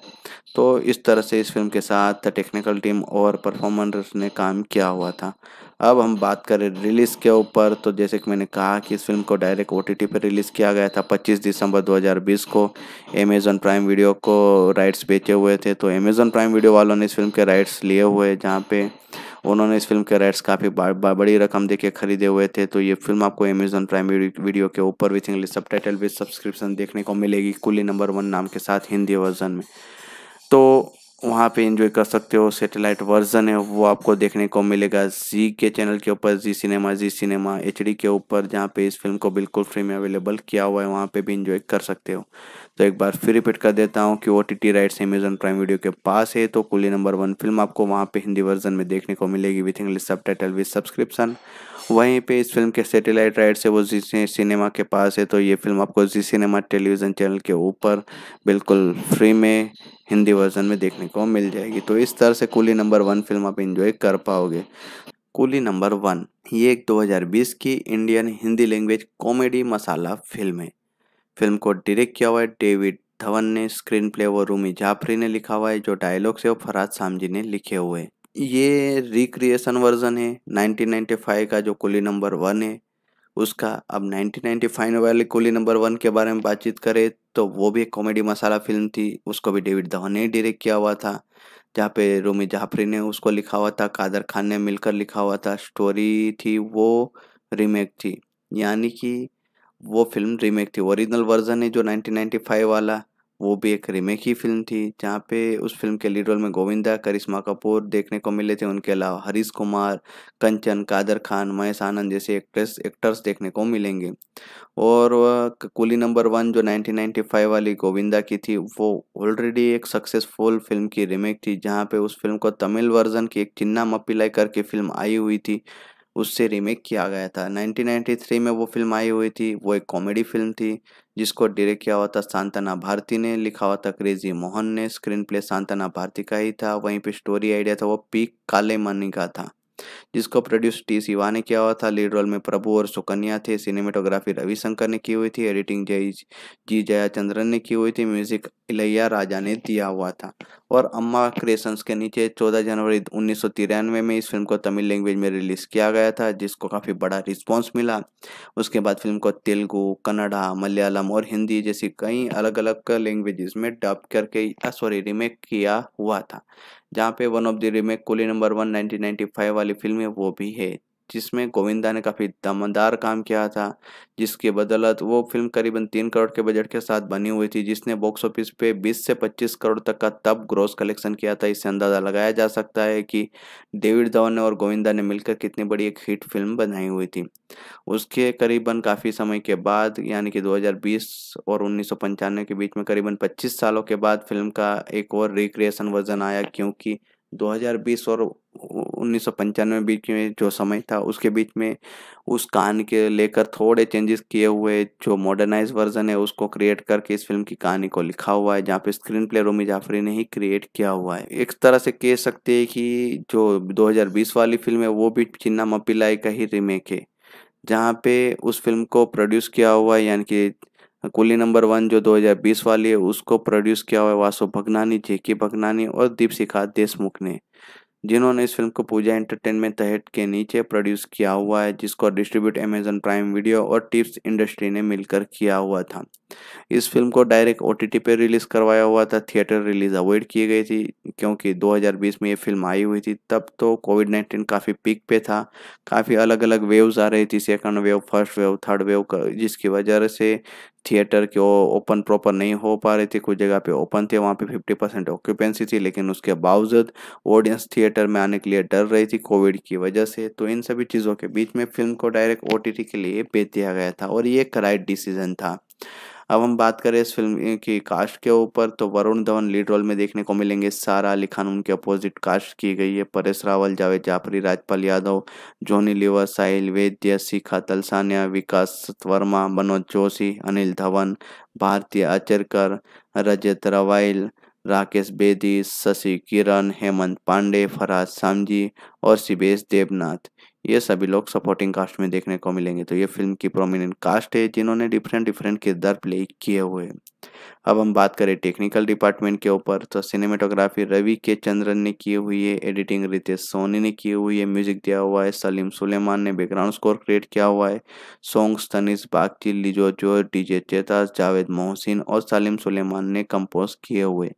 तो इस तरह से इस फिल्म के साथ टेक्निकल टीम और परफॉर्मर्स ने काम किया हुआ था अब हम बात करें रिलीज़ के ऊपर तो जैसे कि मैंने कहा कि इस फिल्म को डायरेक्ट ओ टी पर रिलीज़ किया गया था 25 दिसंबर 2020 को अमेज़ॉन प्राइम वीडियो को राइट्स बेचे हुए थे तो अमेज़न प्राइम वीडियो वालों ने इस फिल्म के राइट्स लिए हुए जहाँ पे उन्होंने इस फिल्म के राइट्स काफ़ी बड़ी रकम देके खरीदे हुए थे तो ये फिल्म आपको अमेजोन प्राइम वीडियो के ऊपर with English subtitle with subscription देखने को मिलेगी कुली नंबर वन नाम के साथ हिंदी वर्जन में तो वहाँ पे एंजॉय कर सकते हो सैटेलाइट वर्जन है वो आपको देखने को मिलेगा जी के चैनल के ऊपर जी सिनेमा जी सिनेमा एच के ऊपर जहाँ पे इस फिल्म को बिल्कुल फ्री में अवेलेबल किया हुआ है वहाँ पे भी एंजॉय कर सकते हो तो एक बार फिर रिपीट कर देता हूँ कि O T T rights Amazon prime video के पास है तो कुली नंबर वन फिल्म आपको वहाँ पे हिंदी वर्जन में देखने को मिलेगी with English subtitle with subscription वहीं पे इस फिल्म के सैटेलाइट राइट्स से वो जी सिनेमा के पास है तो ये फिल्म आपको जी सिनेमा टेलीविज़न चैनल के ऊपर बिल्कुल फ्री में हिंदी वर्जन में देखने को मिल जाएगी तो इस तरह से कुली नंबर वन फिल्म आप इन्जॉय कर पाओगे कुली नंबर वन ये एक 2020 की Indian Hindi language comedy masala film है फिल्म को डायरेक्ट किया हुआ है डेविड धवन ने स्क्रीन प्ले वो रूमी जाफरी ने लिखा हुआ है जो डायलॉग्स है वो फराज सामजी ने लिखे हुए हैं ये रिक्रिएशन वर्जन है 1995 का जो कुली नंबर वन है उसका अब 1995 वाले कुली नंबर वन के बारे में बातचीत करें तो वो भी एक कॉमेडी मसाला फिल्म थी उसको भी डेविड धवन ने डायरेक्ट किया हुआ था जहाँ पे रोमी जाफरी ने उसको लिखा हुआ था कादर खान ने मिलकर लिखा हुआ था स्टोरी थी वो रीमेक थी यानी कि वो फिल्म रीमेक थी ओरिजिनल वर्जन है जो 1995 वाला वो भी एक रीमेक ही फिल्म थी जहाँ पे उस फिल्म के लीड रोल में गोविंदा करिश्मा कपूर देखने को मिले थे उनके अलावा हरीश कुमार कंचन कादर खान महेश आनंद जैसे एक्ट्रेस एक्टर्स देखने को मिलेंगे और कुली नंबर वन जो 1995 वाली गोविंदा की थी वो ऑलरेडी एक सक्सेसफुल फिल्म की रीमेक थी जहाँ पे उस फिल्म को तमिल वर्जन की एक चिन्ना मपिलाई करके फिल्म आई हुई थी उससे रीमेक किया गया था 1993 में वो फिल्म आई हुई थी वो एक कॉमेडी फिल्म थी जिसको डायरेक्ट किया हुआ था सांतना भारती ने लिखा हुआ था क्रेजी मोहन ने स्क्रीन प्ले सांतना भारती का ही था वहीं पे स्टोरी आइडिया था वो पी काले मनी का था जिसको प्रोड्यूस टी सिवा ने किया हुआ था लीड रोल में प्रभु और सुकन्या थे सिनेमेटोग्राफी रविशंकर ने की हुई थी एडिटिंग जय जी जयाचंद्रन ने की हुई थी म्यूजिक इलैया राजा ने दिया हुआ था और अम्मा क्रिएशंस के नीचे 14 जनवरी उन्नीस में इस फिल्म को तमिल लैंग्वेज में रिलीज़ किया गया था जिसको काफ़ी बड़ा रिस्पॉन्स मिला उसके बाद फिल्म को तेलुगु कन्नडा मलयालम और हिंदी जैसी कई अलग अलग लैंग्वेजेस में डब करके सॉरी रीमेक किया हुआ था जहाँ पे one of the remake Coolie number one five वाली फिल्म है वो भी है जिसमें गोविंदा ने काफ़ी दमदार काम किया था जिसके बदौलत वो फिल्म करीबन तीन करोड़ के बजट के साथ बनी हुई थी जिसने बॉक्स ऑफिस पे 20 से 25 करोड़ तक का तब ग्रोस कलेक्शन किया था इससे अंदाज़ा लगाया जा सकता है कि डेविड धवन और गोविंदा ने मिलकर कितनी बड़ी एक हिट फिल्म बनाई हुई थी उसके करीबन काफ़ी समय के बाद यानी कि दो और उन्नीस के बीच में करीबन पच्चीस सालों के बाद फिल्म का एक और रिक्रिएशन वर्जन आया क्योंकि 2020 और उन्नीस बीच में जो समय था उसके बीच में उस कहानी के लेकर थोड़े चेंजेस किए हुए जो मॉडर्नाइज वर्जन है उसको क्रिएट करके इस फिल्म की कहानी को लिखा हुआ है जहाँ पे स्क्रीन प्ले रोमी जाफरी ने ही क्रिएट किया हुआ है एक तरह से कह सकते हैं कि जो 2020 वाली फिल्म है वो भी चिन्ना मपिलाई का ही रीमेक है जहाँ पे उस फिल्म को प्रोड्यूस किया हुआ है यानी कि कुली नंबर वन जो 2020 वाली है उसको प्रोड्यूस किया हुआ है वासु भगनानी जेकी भगनानी और दीपशिखा देशमुख ने जिन्होंने इस फिल्म को पूजा एंटरटेनमेंट तहत के नीचे प्रोड्यूस किया हुआ है जिसको डिस्ट्रीब्यूट अमेजन प्राइम वीडियो और टिप्स इंडस्ट्री ने मिलकर किया हुआ था इस फिल्म को डायरेक्ट ओ पे रिलीज करवाया हुआ था थिएटर रिलीज अवॉइड की गई थी क्योंकि 2020 में ये फिल्म आई हुई थी तब तो कोविड नाइन्टीन काफ़ी पीक पे था काफ़ी अलग अलग वेव्स आ रही थी second wave first wave third wave जिसकी वजह से थिएटर के ओपन प्रॉपर नहीं हो पा रहे थे कुछ जगह पे ओपन थे वहाँ पे 50 परसेंट ऑक्यूपेंसी थी लेकिन उसके बावजूद ऑडियंस थिएटर में आने के लिए डर रही थी कोविड की वजह से तो इन सभी चीज़ों के बीच में फिल्म को डायरेक्ट ओ के लिए भेज दिया गया था और ये एक राइट डिसीजन था अब हम बात करें इस फिल्म की कास्ट के ऊपर तो वरुण धवन लीड रोल में देखने को मिलेंगे सारा अली खान उनके अपोजिट कास्ट की गई है परेश रावल जावेद जाफरी राजपाल यादव जोनी लिवर साहिल वेद्य शिखा तलसानिया विकास वर्मा मनोज जोशी अनिल धवन भारतीय आचरकर रजत रवाइल राकेश बेदी शशि किरण हेमंत पांडे फराज सामजी और शिवेश देवनाथ ये सभी लोग सपोर्टिंग कास्ट में देखने को मिलेंगे तो ये फिल्म की प्रोमिनेंट कास्ट है जिन्होंने डिफरेंट डिफरेंट किरदार प्ले किए हुए हैं अब हम बात करें टेक्निकल डिपार्टमेंट के ऊपर तो सिनेमेटोग्राफी रवि के चंद्रन ने की हुई है एडिटिंग रितेश सोनी ने की हुई है म्यूजिक दिया हुआ है सलीम सुलेमान ने बैकग्राउंड स्कोर क्रिएट किया हुआ है सॉन्ग्स तनिष बागची लिजो जो डीजे चेतास जावेद मोहसिन और सलीम सुलेमान ने कंपोज किए हुए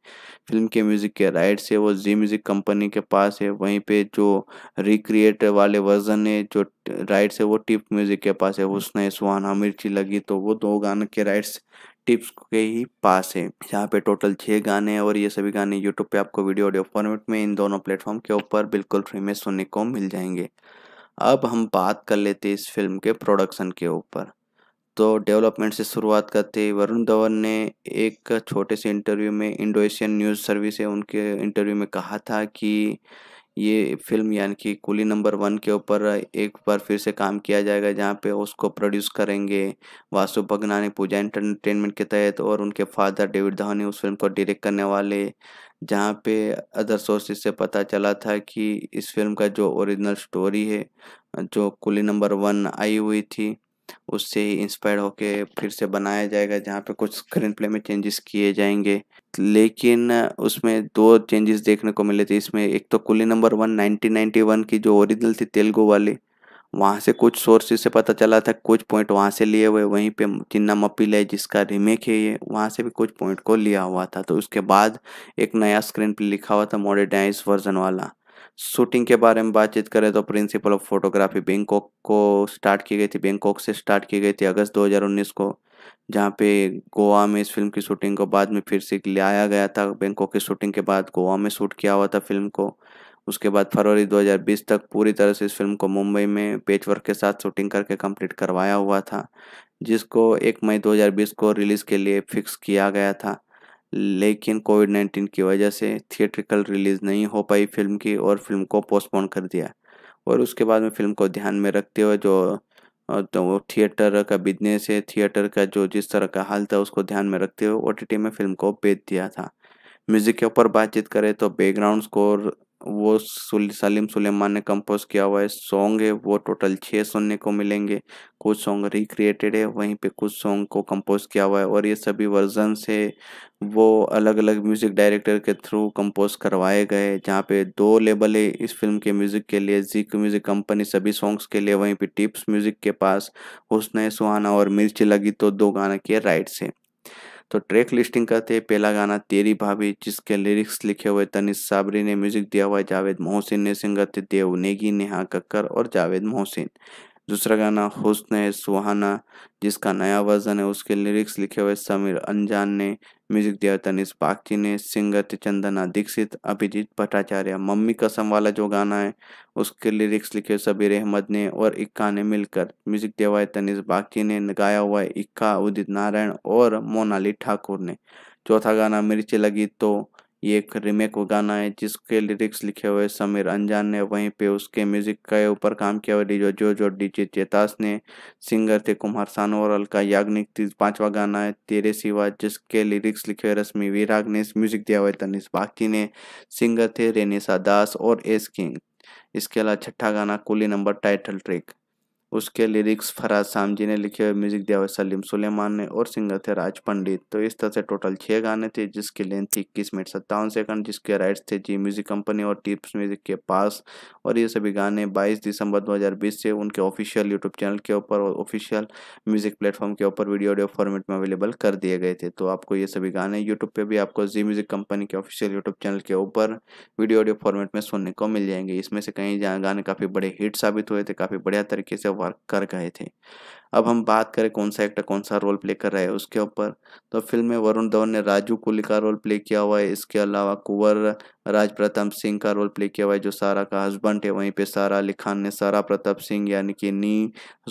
फिल्म के म्यूजिक के राइट्स है वो जी म्यूजिक कंपनी के पास है वहीं पे जो रिक्रिएट वाले वर्जन है जो राइट्स है वो टिप म्यूजिक के पास है उसने सुहाना मिर्ची लगी तो वो दो गानों के राइट्स टिप्स के ही पास है यहाँ पे टोटल छः गाने और ये सभी गाने यूट्यूब पे आपको वीडियो ऑडियो फॉर्मेट में इन दोनों प्लेटफॉर्म के ऊपर बिल्कुल फ्री में सुनने को मिल जाएंगे अब हम बात कर लेते इस फिल्म के प्रोडक्शन के ऊपर तो डेवलपमेंट से शुरुआत करते वरुण धवन ने एक छोटे से इंटरव्यू में इंडो एशियन न्यूज़ सर्विस है उनके इंटरव्यू में कहा था कि ये फिल्म यानी कि कुली नंबर वन के ऊपर एक बार फिर से काम किया जाएगा जहाँ पे उसको प्रोड्यूस करेंगे वासु भगनानी पूजा एंटरटेनमेंट के तहत और उनके फादर डेविड धोनी उस फिल्म को डायरेक्ट करने वाले जहाँ पे अदर सोर्सेज से पता चला था कि इस फिल्म का जो ओरिजिनल स्टोरी है जो कुली नंबर वन आई हुई थी उससे ही इंस्पायर होके फिर से बनाया जाएगा जहाँ पे कुछ स्क्रीन प्ले में चेंजेस किए जाएंगे लेकिन उसमें दो चेंजेस देखने को मिले थे इसमें एक तो Coolie number one nineteen one की जो ओरिजिनल थी तेलुगु वाली वहाँ से कुछ सोर्सेज से पता चला था कुछ पॉइंट वहाँ से लिए हुए वहीं पे चिन्ना मपिल है जिसका रीमेक है ये वहाँ से भी कुछ पॉइंट को लिया हुआ था तो उसके बाद एक नया स्क्रीन पे लिखा हुआ था मॉडर्नाइज वर्जन वाला शूटिंग के बारे में बातचीत करें तो प्रिंसिपल ऑफ फोटोग्राफी बैंकॉक को स्टार्ट की गई थी बैंकॉक से स्टार्ट की गई थी अगस्त दो को जहाँ पे गोवा में इस फिल्म की शूटिंग को बाद में फिर से लाया गया था बैंकॉक की शूटिंग के बाद गोवा में शूट किया हुआ था फिल्म को उसके बाद फरवरी 2020 तक पूरी तरह से इस फिल्म को मुंबई में पेच वर्क के साथ शूटिंग करके कंप्लीट करवाया हुआ था जिसको 1 मई 2020 को रिलीज़ के लिए फिक्स किया गया था लेकिन कोविड 19 की वजह से थिएट्रिकल रिलीज़ नहीं हो पाई फिल्म की और फिल्म को पोस्टपोन कर दिया और उसके बाद में फिल्म को ध्यान में रखते हुए जो और तो वो थिएटर का बिजनेस है थिएटर का जो जिस तरह का हाल था उसको ध्यान में रखते हुए ओ में फिल्म को बेच दिया था म्यूज़िक के ऊपर बातचीत करें तो बैकग्राउंड स्कोर वो सलीम सुलेमान ने कंपोज किया हुआ है सॉन्ग है वो टोटल छः सुनने को मिलेंगे कुछ सॉन्ग रिक्रिएटेड है वहीं पे कुछ सॉन्ग को कंपोज किया हुआ है और ये सभी वर्जन है वो अलग अलग म्यूज़िक डायरेक्टर के थ्रू कंपोज करवाए गए जहाँ पे दो लेबल है इस फिल्म के म्यूज़िक के लिए जी म्यूज़िक कंपनी सभी सॉन्ग्स के लिए वहीं पर टिप्स म्यूज़िक के पास उसने सुहाना और मिर्ची लगी तो दो गाना के राइट्स हैं तो ट्रैक लिस्टिंग करते हैं पहला गाना तेरी भाभी जिसके लिरिक्स लिखे हुए तनिष साबरी ने म्यूजिक दिया हुआ है जावेद मोहसिन ने संगत देव नेगी नेहा कक्कर और जावेद मोहसिन दूसरा गाना हुस्न है सुहाना जिसका नया वर्जन है उसके लिरिक्स लिखे हुए समीर अनजान ने म्यूजिक दिया तनिष पाकची ने सिंगर चंदना दीक्षित अभिजीत भट्टाचार्य मम्मी कसम वाला जो गाना है उसके लिरिक्स लिखे हुए सबीर अहमद ने और इक्का ने मिलकर म्यूजिक दिया हुआ है तनिष तो बागची ने गाया हुआ है इक्का उदित नारायण और मोनाली ठाकुर ने चौथा गाना मिर्ची लगी तो ये एक रिमेक गाना है जिसके लिरिक्स लिखे हुए समीर अंजान ने वहीं पे उसके म्यूजिक के ऊपर काम किया हुआ डीजो जो जो डीजे चेतास ने सिंगर थे कुमार सानू और अलका याग्निक पांचवा गाना है तेरे सिवा जिसके लिरिक्स लिखे हुए रश्मि विराग ने म्यूजिक दिया हुआ है तनिष बाकी ने सिंगर थे रेनेसा दास और एस किंग इसके अलावा छठा गाना कुली नंबर टाइटल ट्रिक उसके लिरिक्स फराज जी ने लिखे हुए म्यूजिक दिया हुआ सलीम सुलेमान ने और सिंगर थे राज पंडित तो इस तरह से टोटल छः गाने थे जिसकी लेंथ थी इक्कीस मिनट सत्तावन सेकंड जिसके राइट्स थे जी म्यूजिक कंपनी और टिप्स म्यूजिक के पास और ये सभी गाने 22 दिसंबर 2020 से उनके ऑफिशियल यूट्यूब चैनल के ऊपर और ऑफिशियल म्यूजिक प्लेटफॉर्म के ऊपर वीडियो ऑडियो फॉर्मेट में अवेलेबल कर दिए गए थे तो आपको ये सभी गाने यूट्यूब पर भी आपको जी म्यूजिक कंपनी के ऑफिशियल यूट्यूब चैनल के ऊपर वीडियो ऑडियो फॉर्मेट में सुनने को मिल जाएंगे इसमें से कहीं गाने काफ़ी बड़े हिट साबित हुए थे काफ़ी बढ़िया तरीके से वर्क कर गए थे अब हम बात करें कौन सा एक्टर कौन सा रोल प्ले कर रहा है उसके ऊपर तो फिल्म में वरुण धवन ने राजू कुली का रोल प्ले किया हुआ है इसके अलावा कुंवर राज प्रताप सिंह का रोल प्ले किया हुआ है जो सारा का हस्बैंड है वहीं पे सारा अली खान ने सारा प्रताप सिंह यानी कि नी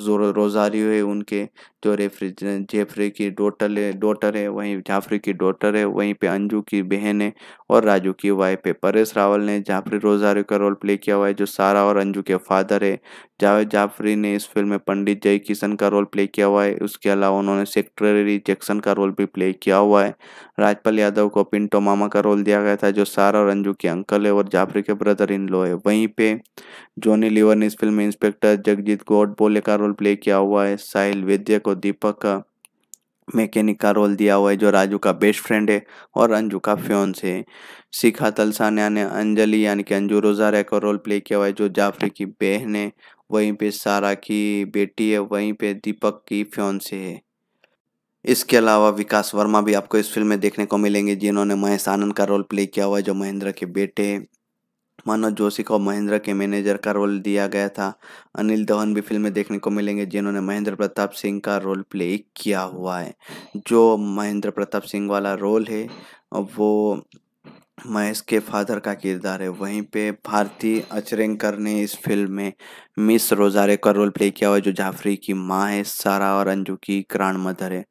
जो रोजारियो है उनके जो रेफ्रिज जेफरी की डोटर है है वहीं जाफरी की डोटर है वहीं पे अंजू की बहन है और राजू की वाइफ है परेश रावल ने जाफरी रोजारियो का रोल प्ले किया हुआ है जो सारा और अंजू के फादर है जावेद जाफरी ने इस फिल्म में पंडित जय किशन का रोल प्ले किया हुआ है उसके अलावा उन्होंने सेक्रेटरी जैक्सन का रोल भी प्ले किया हुआ है राजपाल यादव को पिंटो मामा का रोल दिया गया था जो सारा और अंजू के अंकल है और जाफरी के ब्रदर इन लो है वहीं पे जॉनी लिवर ने इस फिल्म में इंस्पेक्टर जगजीत गोडबोले का रोल प्ले किया हुआ है साहिल वैद्य को दीपक का मैकेनिक का रोल दिया हुआ है जो राजू का बेस्ट फ्रेंड है और अंजू का फ्योन से शिखा तलसानिया ने अंजलि यानी कि अंजू रोजारिया का रोल प्ले किया हुआ है जो जाफरी की बहन है वहीं पे सारा की बेटी है वहीं पे दीपक की से है इसके अलावा विकास वर्मा भी आपको इस फिल्म में देखने को मिलेंगे जिन्होंने महेश आनंद का रोल प्ले किया हुआ है जो महेंद्र के बेटे मनोज जोशी को महेंद्र के मैनेजर का रोल दिया गया था अनिल धवन भी फिल्म में देखने को मिलेंगे जिन्होंने महेंद्र प्रताप सिंह का रोल प्ले किया हुआ है जो महेंद्र प्रताप सिंह वाला रोल है वो महेश के फादर का किरदार है वहीं पे भारती अचरेंकर ने इस फिल्म में मिस रोजारे का रोल प्ले किया हुआ है जो जाफरी की माँ है सारा और अंजू की ग्रांड मदर है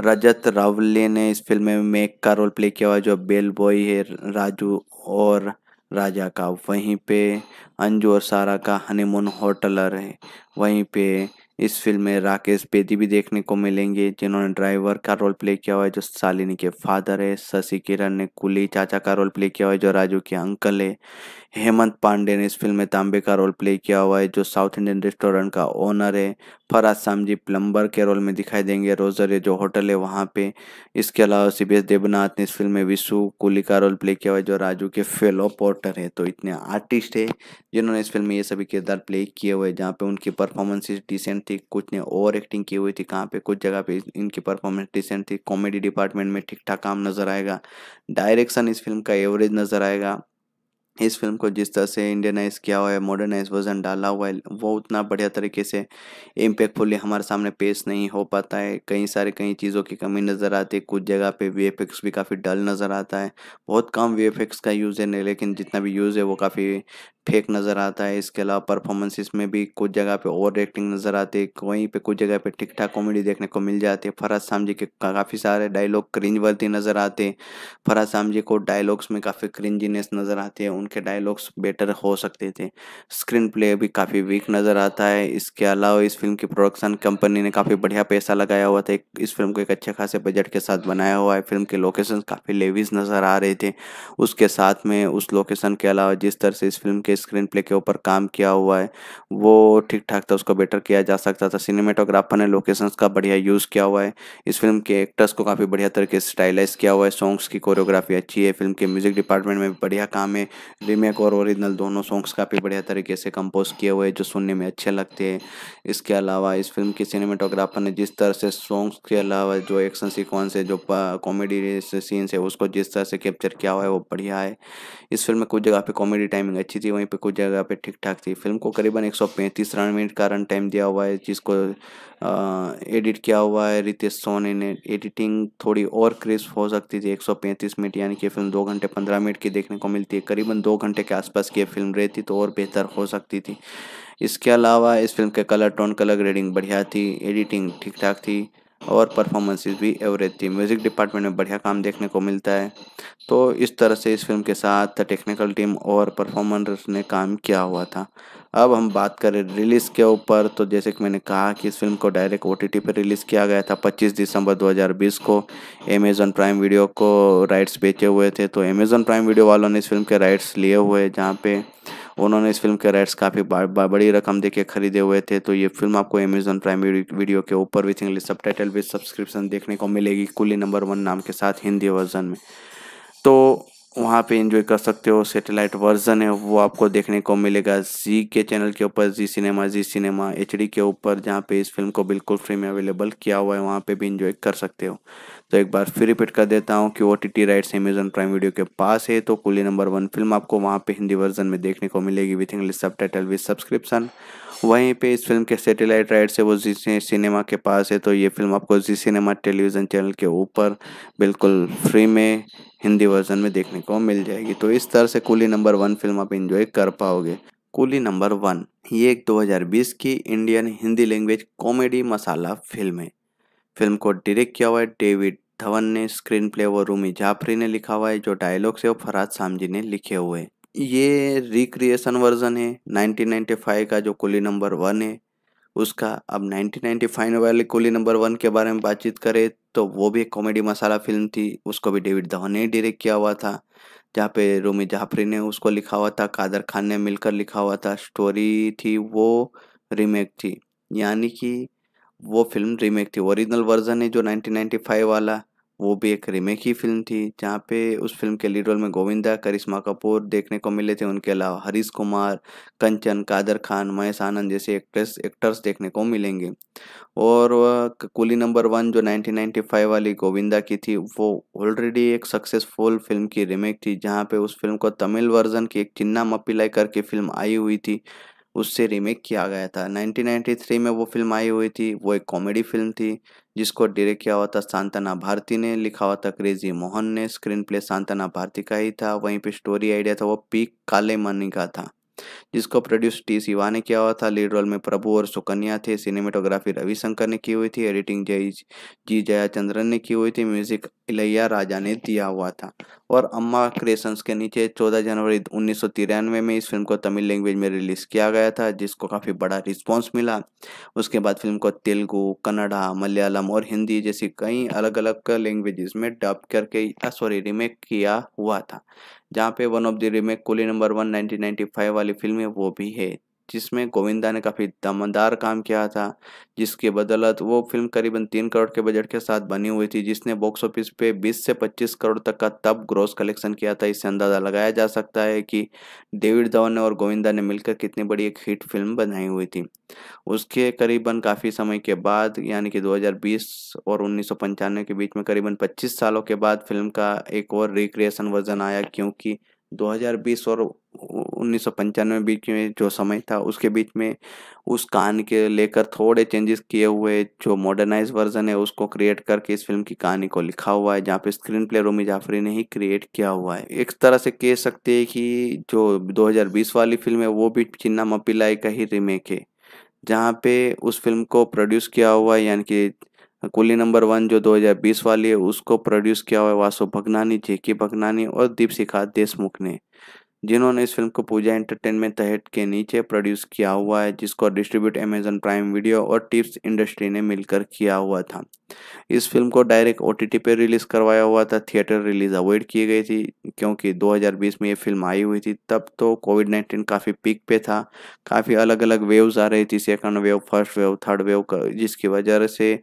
रजत रावले ने इस फिल्म में मेक का रोल प्ले किया हुआ है जो बेल बॉय है राजू और राजा का वहीं पे अंजू और सारा का हनीमून होटलर है वहीं पे इस फिल्म में राकेश बेदी भी देखने को मिलेंगे जिन्होंने ड्राइवर का रोल प्ले किया हुआ है जो शालिनी के फादर है शशि किरण ने कुली चाचा का रोल प्ले किया हुआ है जो राजू के अंकल है हेमंत पांडे ने इस फिल्म में तांबे का रोल प्ले किया हुआ है जो साउथ इंडियन रेस्टोरेंट का ओनर है फराज सामजी प्लम्बर के रोल में दिखाई देंगे रोजर जो होटल है वहाँ पे इसके अलावा सी बी एस देवनाथ ने इस फिल्म में विशु कुली का रोल प्ले किया हुआ है जो राजू के फेलो पोर्टर है तो इतने आर्टिस्ट है जिन्होंने इस फिल्म में ये सभी किरदार प्ले किए हुए जहाँ पे उनकी परफॉर्मेंसेज डिसेंट थी कुछ ने ओवर एक्टिंग की हुई थी कहाँ पे कुछ जगह पे इनकी परफॉर्मेंस डिसेंट थी कॉमेडी डिपार्टमेंट में ठीक ठाक काम नजर आएगा डायरेक्शन इस फिल्म का एवरेज नजर आएगा इस फिल्म को जिस तरह से इंडियनाइज किया हुआ है मॉडर्नाइज वर्जन डाला हुआ है वो उतना बढ़िया तरीके से इम्पेक्टफुली हमारे सामने पेश नहीं हो पाता है कई सारे कई चीज़ों की कमी नज़र आती है कुछ जगह पे वी भी काफ़ी डल नज़र आता है बहुत कम वी का यूज़ है लेकिन जितना भी यूज़ है वो काफ़ी फेक नज़र आता है इसके अलावा परफॉर्मेंसेस में भी कुछ जगह पे ओवर एक्टिंग नज़र आती है वहीं पे कुछ जगह पे ठीक ठाक कॉमेडी देखने को मिल जाती है फराज जी के काफ़ी सारे डायलॉग क्रिंज वर्ती नज़र आते हैं फराज जी को डायलॉग्स में काफ़ी क्रिंजीनेस नज़र आती है उनके डायलॉग्स बेटर हो सकते थे स्क्रीन प्ले भी काफ़ी वीक नज़र आता है इसके अलावा इस फिल्म की प्रोडक्शन कंपनी ने काफ़ी बढ़िया पैसा लगाया हुआ था इस फिल्म को एक अच्छे खासे बजट के साथ बनाया हुआ है फिल्म के लोकेशन काफ़ी लेवीज नज़र आ रहे थे उसके साथ में उस लोकेशन के अलावा जिस तरह से इस फिल्म के स्क्रीन प्ले के ऊपर काम किया हुआ है वो ठीक ठाक था उसको बेटर किया जा सकता था सिनेमेटोग्राफर ने लोकेशंस का बढ़िया यूज़ किया हुआ है इस फिल्म के एक्टर्स को काफ़ी बढ़िया तरीके से स्टाइलाइज किया हुआ है सॉन्ग्स की कोरियोग्राफी अच्छी है फिल्म के म्यूज़िक डिपार्टमेंट में बढ़िया काम है रीमेक और ओरिजिनल दोनों सॉन्ग्स काफ़ी बढ़िया तरीके से कंपोज किए हुए हैं जो सुनने में अच्छे लगते हैं इसके अलावा इस फिल्म के सिनेमेटोग्राफर ने जिस तरह से सॉन्ग्स के अलावा जो एक्शन सिक्वेंस है जो कॉमेडी सीन्स है उसको जिस तरह से कैप्चर किया हुआ है वो बढ़िया है इस फिल्म में कुछ जगह पे कॉमेडी टाइमिंग अच्छी थी वहीं वहीं पे कुछ जगह पे ठीक ठाक थी फिल्म को करीबन 135 रन मिनट का रन टाइम दिया हुआ है जिसको एडिट किया हुआ है रितेश सोनी ने एडिटिंग थोड़ी और क्रिस्प हो सकती थी 135 मिनट यानी कि फिल्म दो घंटे पंद्रह मिनट की देखने को मिलती है करीबन दो घंटे के आसपास की फिल्म रहती तो और बेहतर हो सकती थी इसके अलावा इस फिल्म के कलर टोन कलर ग्रेडिंग बढ़िया थी एडिटिंग ठीक ठाक थी और परफॉर्मेंसेज भी एवरेज थी म्यूज़िक डिपार्टमेंट में बढ़िया काम देखने को मिलता है तो इस तरह से इस फिल्म के साथ टेक्निकल टीम और परफॉर्मर्स ने काम किया हुआ था अब हम बात करें रिलीज़ के ऊपर तो जैसे कि मैंने कहा कि इस फिल्म को डायरेक्ट ओ टी पर रिलीज़ किया गया था 25 दिसंबर 2020 को अमेज़ॉन प्राइम वीडियो को राइट्स बेचे हुए थे तो अमेज़न प्राइम वीडियो वालों ने इस फिल्म के राइट्स लिए हुए जहाँ पे उन्होंने इस फिल्म के राइट्स काफ़ी बड़ी रकम देके खरीदे हुए थे तो ये फिल्म आपको अमेजोन प्राइम वीडियो के ऊपर with English subtitle with subscription देखने को मिलेगी कुली नंबर वन नाम के साथ हिंदी वर्जन में तो वहाँ पे एंजॉय कर सकते हो सैटेलाइट वर्जन है वो आपको देखने को मिलेगा जी के चैनल के ऊपर जी सिनेमा जी सिनेमा एच के ऊपर जहाँ पे इस फिल्म को बिल्कुल फ्री में अवेलेबल किया हुआ है वहाँ पे भी इन्जॉय कर सकते हो तो एक बार फिर रिपीट कर देता हूँ कि O T T rights Amazon prime video के पास है तो कुली नंबर वन फिल्म आपको वहाँ पे हिंदी वर्जन में देखने को मिलेगी with English subtitle with subscription वहीं पे इस फिल्म के सैटेलाइट राइट्स है वो जी सिनेमा के पास है तो ये फिल्म आपको जी सिनेमा टेलीविज़न चैनल के ऊपर बिल्कुल फ्री में हिंदी वर्जन में देखने को मिल जाएगी तो इस तरह से कुली नंबर वन फिल्म आप इंजॉय कर पाओगे कुली नंबर वन ये एक 2020 की Indian Hindi language comedy masala film है फिल्म को डायरेक्ट किया हुआ है डेविड धवन ने स्क्रीन प्ले वो रूमी जाफरी ने लिखा हुआ है जो डायलॉग्स है वो फराज सामजी ने लिखे हुए ये रिक्रिएशन वर्जन है 1995 का जो कुली नंबर वन है उसका अब 1995 वाले कुली नंबर वन के बारे में बातचीत करें तो वो भी एक कॉमेडी मसाला फिल्म थी उसको भी डेविड धवन ने डायरेक्ट किया हुआ था जहाँ पे रूमी जाफरी ने उसको लिखा हुआ था कादर खान ने मिलकर लिखा हुआ था स्टोरी थी वो रीमेक थी यानी कि वो फिल्म रीमेक थी ओरिजिनल वर्जन है जो 1995 वाला वो भी एक रीमेक ही फिल्म थी जहाँ पे उस फिल्म के लीड रोल में गोविंदा करिश्मा कपूर देखने को मिले थे उनके अलावा हरीश कुमार कंचन कादर खान महेश आनंद जैसे एक्ट्रेस एक्टर्स देखने को मिलेंगे और कुली नंबर वन जो 1995 वाली गोविंदा की थी वो ऑलरेडी एक सक्सेसफुल फिल्म की रीमेक थी जहाँ पे उस फिल्म को तमिल वर्जन की एक चिन्ना मपिलाई करके फिल्म आई हुई थी उससे रीमेक किया गया था 1993 में वो फिल्म आई हुई थी वो एक कॉमेडी फिल्म थी जिसको डायरेक्ट किया हुआ था सांतना भारती ने लिखा हुआ था क्रेजी मोहन ने स्क्रीन प्ले सांतना भारती का ही था वहीं पे स्टोरी आइडिया था वो पी काले मनी का था जिसको प्रोड्यूस टी सिवा ने किया हुआ था लीड रोल में प्रभु और सुकन्या थे सिनेमेटोग्राफी रविशंकर ने की हुई थी एडिटिंग जय जी जयाचंद्रन ने की हुई थी म्यूजिक इलैया राजा ने दिया हुआ था और अम्मा क्रिएशंस के नीचे 14 जनवरी उन्नीस में इस फिल्म को तमिल लैंग्वेज में रिलीज़ किया गया था जिसको काफ़ी बड़ा रिस्पॉन्स मिला उसके बाद फिल्म को तेलुगु कन्नडा मलयालम और हिंदी जैसी कई अलग अलग लैंग्वेजेस में डब करके सॉरी रिमेक किया हुआ था जहाँ पे one of the remake Coolie number one five वाली फिल्म है वो भी है जिसमें गोविंदा ने काफ़ी दमदार काम किया था जिसके बदौलत वो फिल्म करीबन तीन करोड़ के बजट के साथ बनी हुई थी जिसने बॉक्स ऑफिस पे 20 से 25 करोड़ तक का तब ग्रोस कलेक्शन किया था इससे अंदाज़ा लगाया जा सकता है कि डेविड धवन और गोविंदा ने मिलकर कितनी बड़ी एक हिट फिल्म बनाई हुई थी उसके करीबन काफ़ी समय के बाद यानी कि दो और उन्नीस के बीच में करीबन पच्चीस सालों के बाद फिल्म का एक और रिक्रिएशन वर्जन आया क्योंकि 2020 और उन्नीस बीच में जो समय था उसके बीच में उस कहानी के लेकर थोड़े चेंजेस किए हुए जो मॉडर्नाइज वर्जन है उसको क्रिएट करके इस फिल्म की कहानी को लिखा हुआ है जहाँ पे स्क्रीन प्ले रोमी जाफरी ने ही क्रिएट किया हुआ है एक तरह से कह सकते हैं कि जो 2020 वाली फिल्म है वो भी चिन्ना मपिलाई का ही रीमेक है जहाँ पे उस फिल्म को प्रोड्यूस किया हुआ है यानी कि कुली नंबर वन जो 2020 वाली है उसको प्रोड्यूस किया हुआ है वासु भगनानी जेकी भगनानी और दीपशिखा देशमुख ने जिन्होंने इस फिल्म को पूजा एंटरटेनमेंट तहत के नीचे प्रोड्यूस किया हुआ है जिसको डिस्ट्रीब्यूट अमेजन प्राइम वीडियो और टिप्स इंडस्ट्री ने मिलकर किया हुआ था इस फिल्म को डायरेक्ट ओटीटी पे रिलीज़ करवाया हुआ था थिएटर रिलीज़ अवॉइड की गई थी क्योंकि 2020 में ये फिल्म आई हुई थी तब तो कोविड नाइन्टीन काफ़ी पीक पे था काफ़ी अलग अलग वेव्स आ रही थी second wave first wave third wave जिसकी वजह से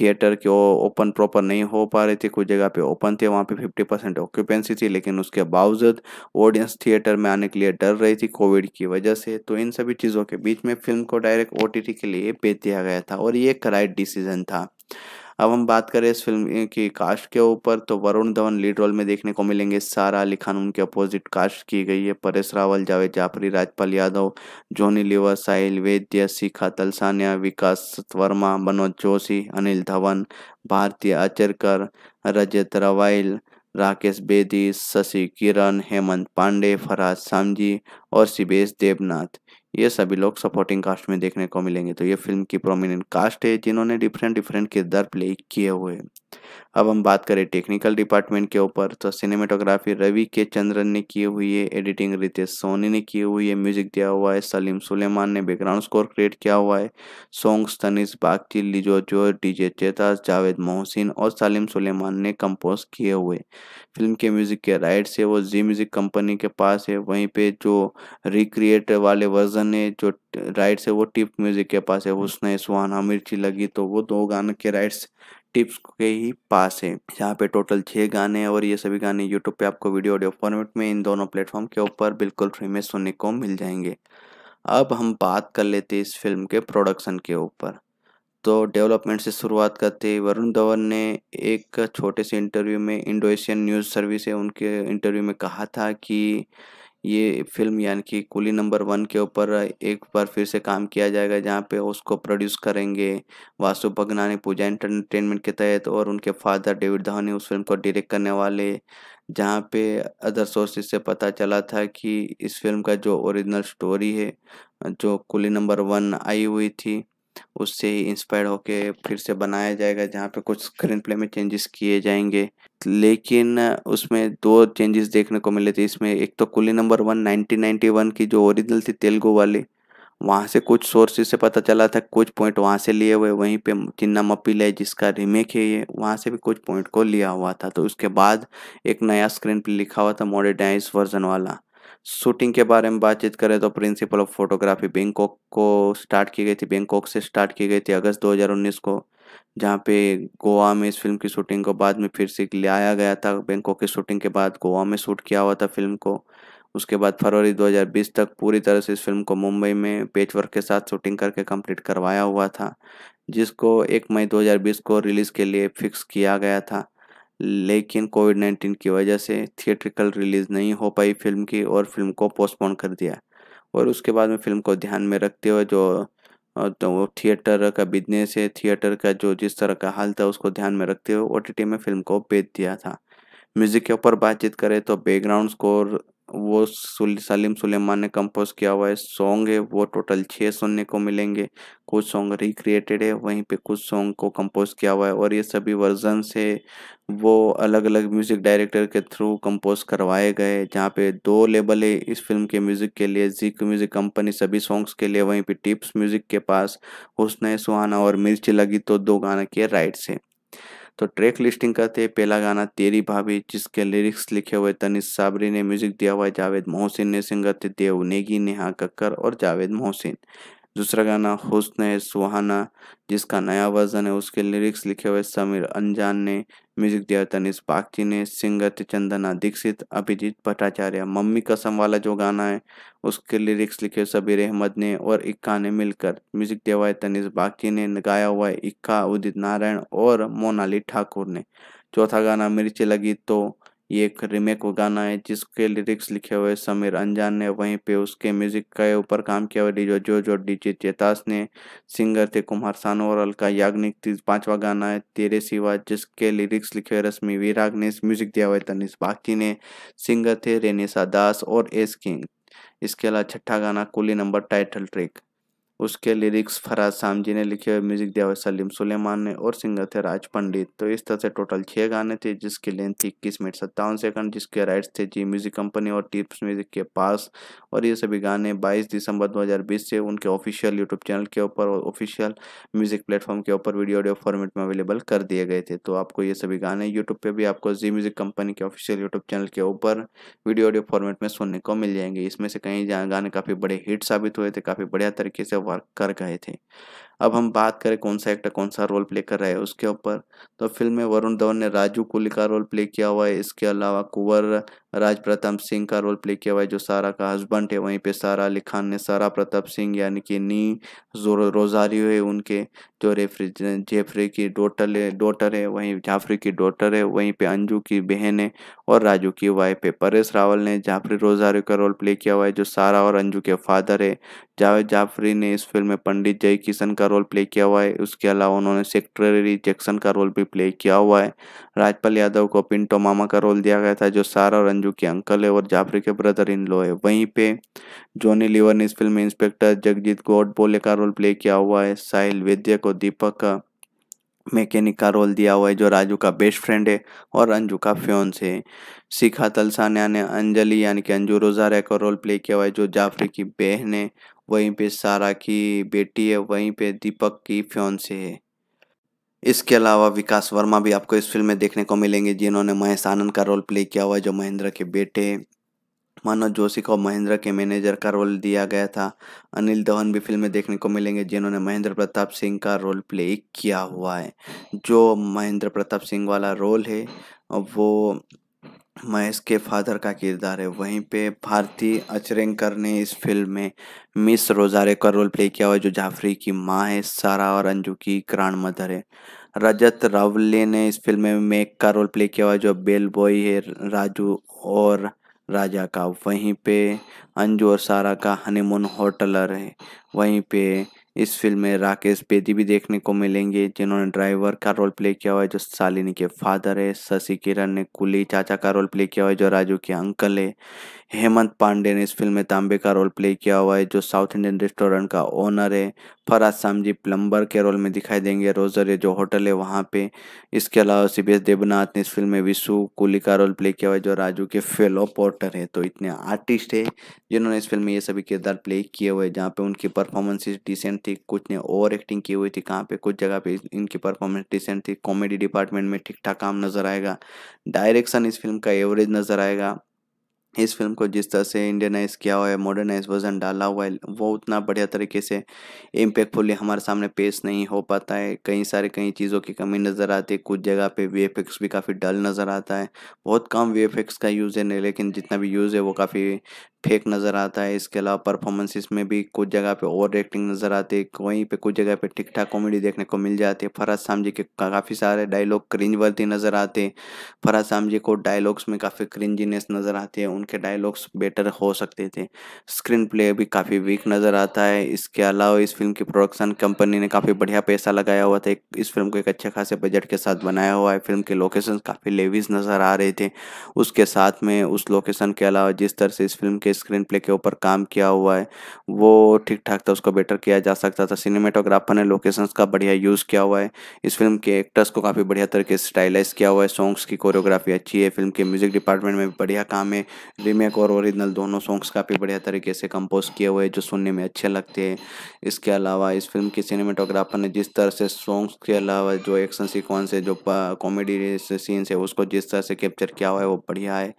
थिएटर के ओपन प्रॉपर नहीं हो पा रहे थे कुछ जगह पे ओपन थे वहाँ पे 50 परसेंट ऑक्यूपेंसी थी लेकिन उसके बावजूद ऑडियंस थिएटर में आने के लिए डर रही थी कोविड की वजह से तो इन सभी चीज़ों के बीच में फिल्म को डायरेक्ट ओ के लिए भेज दिया गया था और ये एक राइट डिसीजन था अब हम बात करें इस फिल्म की कास्ट के ऊपर तो वरुण धवन लीड रोल में देखने को मिलेंगे सारा अली खान उनके अपोजिट कास्ट की गई है परेश रावल जावेद जाफरी राजपाल यादव जोनी लिवर साहिल वेद्य शिखा तलसानिया विकास वर्मा मनोज जोशी अनिल धवन भारती आचरकर रजत रवाइल राकेश बेदी शशि किरण हेमंत पांडे फराज सामजी और शिवेश देवनाथ ये सभी लोग सपोर्टिंग कास्ट में देखने को मिलेंगे तो ये फिल्म की प्रोमिनेंट कास्ट है जिन्होंने डिफरेंट डिफरेंट किरदार प्ले किए हुए हैं अब हम बात करें टेक्निकल डिपार्टमेंट के ऊपर तो सिनेमेटोग्राफी रवि के चंद्रन ने की हुई है एडिटिंग रितेश सोनी ने की हुई है म्यूजिक दिया हुआ है सलीम सुलेमान ने बैकग्राउंड स्कोर क्रिएट किया हुआ है सॉन्ग्स तनिस बागची लिजो जो डीजे चेतास जावेद मोहसिन और सलीम सुलेमान ने कंपोज किए हुए फिल्म के म्यूजिक के राइट्स है वो जी म्यूजिक कंपनी के पास है वहीं पे जो रिक्रिएट वाले वर्जन है जो राइट्स है वो टिप म्यूजिक के पास है उसने सुहाना मिर्ची लगी तो वो दो गानों के राइट्स टिप्स के ही पास है जहाँ पे टोटल छः गाने हैं और ये सभी गाने यूट्यूब पे आपको वीडियो ऑडियो फॉर्मेट में इन दोनों प्लेटफॉर्म के ऊपर बिल्कुल फ्री में सुनने को मिल जाएंगे अब हम बात कर लेते इस फिल्म के प्रोडक्शन के ऊपर तो डेवलपमेंट से शुरुआत करते वरुण धवन ने एक छोटे से इंटरव्यू में इंडो एशियन न्यूज़ सर्विस है उनके इंटरव्यू में कहा था कि ये फिल्म यानी कि कुली नंबर वन के ऊपर एक बार फिर से काम किया जाएगा जहाँ पे उसको प्रोड्यूस करेंगे वासु भगनानी पूजा एंटरटेनमेंट के तहत और उनके फादर डेविड धवनी उस फिल्म को डायरेक्ट करने वाले जहाँ पे अदर सोर्सेज से पता चला था कि इस फिल्म का जो ओरिजिनल स्टोरी है जो कुली नंबर वन आई हुई थी उससे ही इंस्पायर होके फिर से बनाया जाएगा जहाँ पे कुछ स्क्रीन प्ले में चेंजेस किए जाएंगे लेकिन उसमें दो चेंजेस देखने को मिले थे इसमें एक तो कुली नंबर वन नाइनटीन की जो ओरिजिनल थी तेलुगु वाली वहाँ से कुछ सोर्सेज से पता चला था कुछ पॉइंट वहाँ से लिए हुए वहीं पे चिन्ना मपील है जिसका रीमेक है ये वहाँ से भी कुछ पॉइंट को लिया हुआ था तो उसके बाद एक नया स्क्रीन पे लिखा हुआ था मॉडर्नाइज वर्जन वाला शूटिंग के बारे में बातचीत करें तो प्रिंसिपल ऑफ फोटोग्राफी बैंकॉक को स्टार्ट की गई थी बैंकॉक से स्टार्ट की गई थी अगस्त 2019 को जहाँ पे गोवा में इस फिल्म की शूटिंग को बाद में फिर से ले आया गया था बैंकॉक की शूटिंग के बाद गोवा में शूट किया हुआ था फिल्म को उसके बाद फरवरी 2020 तक पूरी तरह से इस फिल्म को मुंबई में पेच वर्क के साथ शूटिंग करके कंप्लीट करवाया हुआ था जिसको एक मई 2020 को रिलीज़ के लिए फिक्स किया गया था लेकिन कोविड 19 की वजह से थिएट्रिकल रिलीज़ नहीं हो पाई फिल्म की और फिल्म को पोस्टपोन कर दिया और उसके बाद में फिल्म को ध्यान में रखते हुए जो तो थिएटर का बिजनेस है थिएटर का जो जिस तरह का हाल था उसको ध्यान में रखते हुए ओ में फिल्म को बेच दिया था म्यूज़िक के ऊपर बातचीत करें तो बैकग्राउंड स्कोर वो सलीम सुलेमान ने कंपोज किया हुआ है सॉन्ग है वो टोटल छः सुनने को मिलेंगे कुछ सॉन्ग रिक्रिएटेड है वहीं पे कुछ सॉन्ग को कंपोज किया हुआ है और ये सभी वर्जन से वो अलग अलग म्यूज़िक डायरेक्टर के थ्रू कंपोज करवाए गए जहाँ पे दो लेबल है इस फिल्म के म्यूज़िक के लिए जी म्यूज़िक कंपनी सभी सॉन्ग्स के लिए वहीं पर टिप्स म्यूज़िक के पास हुसन सुहाना और मिर्च लगी तो दो गाना के राइट्स है तो ट्रैक लिस्टिंग करते हैं पहला गाना तेरी भाभी जिसके लिरिक्स लिखे हुए तनिष साबरी ने म्यूजिक दिया हुआ है जावेद मोहसिन ने सिंगर थे देव नेगी नेहा कक्कर और जावेद मोहसिन दूसरा गाना हुस्न है सुहाना जिसका नया वर्जन है उसके लिरिक्स लिखे हुए समीर अनजान ने म्यूजिक दिया तनिष बागची ने सिंगत चंदना दीक्षित अभिजीत भट्टाचार्य मम्मी कसम वाला जो गाना है उसके लिरिक्स लिखे हुए सबीर अहमद ने और इक्का ने मिलकर म्यूजिक दिया हुआ है तनिष बागची ने गाया हुआ है इक्का उदित नारायण और मोनाली ठाकुर ने चौथा गाना मिर्ची लगी तो ये एक रीमेक गाना है जिसके लिरिक्स लिखे हुए समीर अंजान ने वहीं पे उसके म्यूजिक के ऊपर काम किया हुआ डीजो जो जो डीजे चेतास ने सिंगर थे कुमार सानू और अलका याग्निक तीस पांचवा गाना है तेरे सिवा जिसके लिरिक्स लिखे हुए रश्मि विराग ने म्यूजिक दिया हुआ है तनिष बागची ने सिंगर थे रेनेसा दास और एस किंग इसके अलावा छठा गाना कुली नंबर टाइटल ट्रिक उसके लिरिक्स फराज शाम जी ने लिखे हुए म्यूजिक दिया हुआ सलीम सुलेमान ने और सिंगर थे राज पंडित तो इस तरह से टोटल छः गाने थे जिसकी लेंथ थी इक्कीस मिनट सत्तावन सेकंड जिसके राइट्स थे जी म्यूजिक कंपनी और टिप्स म्यूजिक के पास और ये सभी गाने 22 दिसंबर 2020 से उनके ऑफिशियल यूट्यूब चैनल के ऊपर और ऑफिशियल म्यूजिक प्लेटफॉर्म के ऊपर वीडियो ऑडियो फॉर्मेट में अवेलेबल कर दिए गए थे तो आपको ये सभी गाने यूट्यूब पर भी आपको जी म्यूजिक कंपनी के ऑफिशियल यूट्यूब चैनल के ऊपर वीडियो ऑडियो फॉर्मेट में सुनने को मिल जाएंगे इसमें से कई गाने काफ़ी बड़े हिट साबित हुए थे काफ़ी बढ़िया तरीके से वर्क कर गए थे अब हम बात करें कौन सा एक्टर कौन सा रोल प्ले कर रहा है उसके ऊपर तो फिल्म में वरुण धवन ने राजू कुली का रोल प्ले किया हुआ है इसके अलावा कुंवर राज प्रताप सिंह का रोल प्ले किया हुआ है जो सारा का हस्बैंड है वहीं पे सारा अली खान ने सारा प्रताप सिंह यानी कि नी जो रोजारियो है उनके जो रेफरी जेफरी की डोटर है है वहीं जाफरी की डोटर है वहीं पे अंजू की बहन है और राजू की वाइफ है परेश रावल ने जाफरी रोजारियो का रोल प्ले किया हुआ है जो सारा और अंजू के फादर है जावेद जाफरी ने इस फिल्म में पंडित जय किशन का का रोल प्ले किया हुआ है उसके अलावा उन्होंने सेक्रेटरी जैक्सन का रोल भी प्ले किया हुआ है राजपाल यादव को पिंटो मामा का रोल दिया गया था जो सारा और अंजू के अंकल है और जाफरी के ब्रदर इन लो है वहीं पे जॉनी लिवर ने इस फिल्म में इंस्पेक्टर जगजीत गोड बोले का रोल प्ले किया हुआ है साहिल वैद्य को दीपक मैकेनिक का रोल दिया हुआ है जो राजू का बेस्ट फ्रेंड है और अंजू का फ्योन्स है शिखा तलसानिया ने अंजलि यानी कि अंजू रोजारिया का रोल प्ले किया हुआ है जो जाफरी की बहन है वहीं पे सारा की बेटी है वहीं पे दीपक की से है इसके अलावा विकास वर्मा भी आपको इस फिल्म में देखने को मिलेंगे जिन्होंने महेश आनंद का रोल प्ले किया हुआ है जो महेंद्र के बेटे मनोज जोशी को महेंद्र के मैनेजर का रोल दिया गया था अनिल धवन भी फिल्म में देखने को मिलेंगे जिन्होंने महेंद्र प्रताप सिंह का रोल प्ले किया हुआ है जो महेंद्र प्रताप सिंह वाला रोल है वो महेश के फादर का किरदार है वहीं पे भारती अचरेंकर ने इस फिल्म में मिस रोजारे का रोल प्ले किया हुआ जो जाफरी की माँ है सारा और अंजू की ग्रांड मदर है रजत रावले ने इस फिल्म में मेक का रोल प्ले किया हुआ जो बेल बॉय है राजू और राजा का वहीं पे अंजू और सारा का हनीमून होटलर है वहीं पे इस फिल्म में राकेश बेदी भी देखने को मिलेंगे जिन्होंने ड्राइवर का रोल प्ले किया हुआ है जो सालिनी के फादर है शशि किरण ने कुली चाचा का रोल प्ले किया हुआ है जो राजू के अंकल है हेमंत पांडे ने इस फिल्म में तांबे का रोल प्ले किया हुआ है जो साउथ इंडियन रेस्टोरेंट का ओनर है फराज सामजी प्लम्बर के रोल में दिखाई देंगे रोजर ये जो होटल है वहाँ पे इसके अलावा सी देवनाथ ने इस फिल्म में विशु कुली का रोल प्ले किया हुआ है जो राजू के फेलो पोर्टर है तो इतने आर्टिस्ट है जिन्होंने इस फिल्म में ये सभी किरदार प्ले किए हुए जहाँ पे उनकी परफॉर्मेंसेज डिसेंट थी कुछ ने ओवर एक्टिंग की हुई थी कहाँ पे कुछ जगह पे इनकी परफॉर्मेंस डिसेंट थी कॉमेडी डिपार्टमेंट में ठीक ठाक काम नजर आएगा डायरेक्शन इस फिल्म का एवरेज नजर आएगा इस फिल्म को जिस तरह से इंडियनाइज किया हुआ है मॉडर्नाइज वर्जन डाला हुआ है वो उतना बढ़िया तरीके से इम्पेक्टफुली हमारे सामने पेश नहीं हो पाता है कई सारे कई चीज़ों की कमी नज़र आती है कुछ जगह पे वी भी काफ़ी डल नज़र आता है बहुत कम वी का यूज़ है नहीं लेकिन जितना भी यूज़ है वो काफ़ी फेक नज़र आता है इसके अलावा परफॉर्मेंसेस में भी कुछ जगह पे ओवर एक्टिंग नज़र आती है वहीं पे कुछ जगह पे ठीक ठाक कॉमेडी देखने को मिल जाती है फराज जी के काफ़ी सारे डायलॉग क्रिंज वर्ती नज़र आते हैं फराज जी को डायलॉग्स में काफ़ी क्रिंजीनेस नज़र आती है उन उनके डायलॉग्स बेटर हो सकते थे स्क्रीन प्ले भी काफ़ी वीक नज़र आता है इसके अलावा इस फिल्म की प्रोडक्शन कंपनी ने काफ़ी बढ़िया पैसा लगाया हुआ था इस फिल्म को एक अच्छे खासे बजट के साथ बनाया हुआ है फिल्म के लोकेशन काफ़ी लेवीज नज़र आ रहे थे उसके साथ में उस लोकेशन के अलावा जिस तरह से इस फिल्म के स्क्रीन प्ले के ऊपर काम किया हुआ है वो ठीक ठाक था उसको बेटर किया जा सकता था सिनेमाटोग्राफर ने लोकेशन का बढ़िया यूज़ किया हुआ है इस फिल्म के एक्टर्स को काफ़ी बढ़िया तरीके से स्टाइलाइज किया हुआ है सॉन्ग्स की कोरियोग्राफी अच्छी है फिल्म के म्यूज़िक डिपार्टमेंट में बढ़िया काम है रीमेक और ओरिजिनल दोनों सॉन्ग्स काफ़ी बढ़िया तरीके से कंपोज किए हुए हैं जो सुनने में अच्छे लगते हैं इसके अलावा इस फिल्म के सिनेमाटोग्राफर ने जिस तरह से सॉन्ग्स के अलावा जो एक्शन सीक्वेंस है जो कॉमेडी सीन्स है उसको जिस तरह से कैप्चर किया हुआ है वो बढ़िया है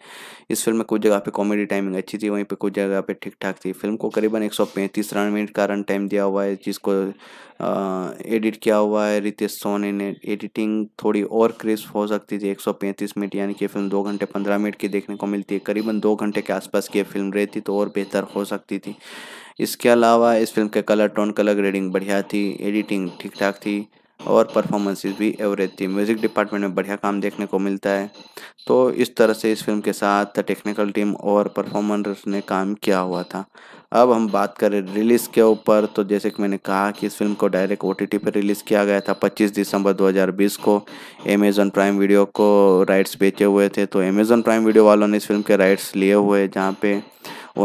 इस फिल्म में कुछ जगह पर कॉमेडी टाइमिंग अच्छी थी वहीं पर कुछ जगह पर ठीक ठाक थी फिल्म को करीबन एक सौ पैंतीस रन मिनट का रन टाइम दिया हुआ है जिसको एडिट किया हुआ है रितेश सोनी ने एडिटिंग थोड़ी और क्रिस्प हो सकती थी एक सौ पैंतीस मिनट यानी कि फिल्म दो घंटे पंद्रह मिनट की देखने को मिलती है करीबन दो घंटे के आसपास की फिल्म रहती तो और बेहतर हो सकती थी इसके अलावा इस फिल्म के कलर टोन कलर ग्रेडिंग बढ़िया थी एडिटिंग ठीक ठाक थी और परफॉर्मेंसेस भी एवरेज थी म्यूज़िक डिपार्टमेंट में बढ़िया काम देखने को मिलता है तो इस तरह से इस फिल्म के साथ टेक्निकल टीम और परफॉर्मर्स ने काम किया हुआ था अब हम बात करें रिलीज़ के ऊपर तो जैसे कि मैंने कहा कि इस फिल्म को डायरेक्ट ओ टी पर रिलीज़ किया गया था 25 दिसंबर 2020 को अमेज़न प्राइम वीडियो को राइट्स बेचे हुए थे तो अमेज़न प्राइम वीडियो वालों ने इस फिल्म के राइट्स लिए हुए जहाँ पे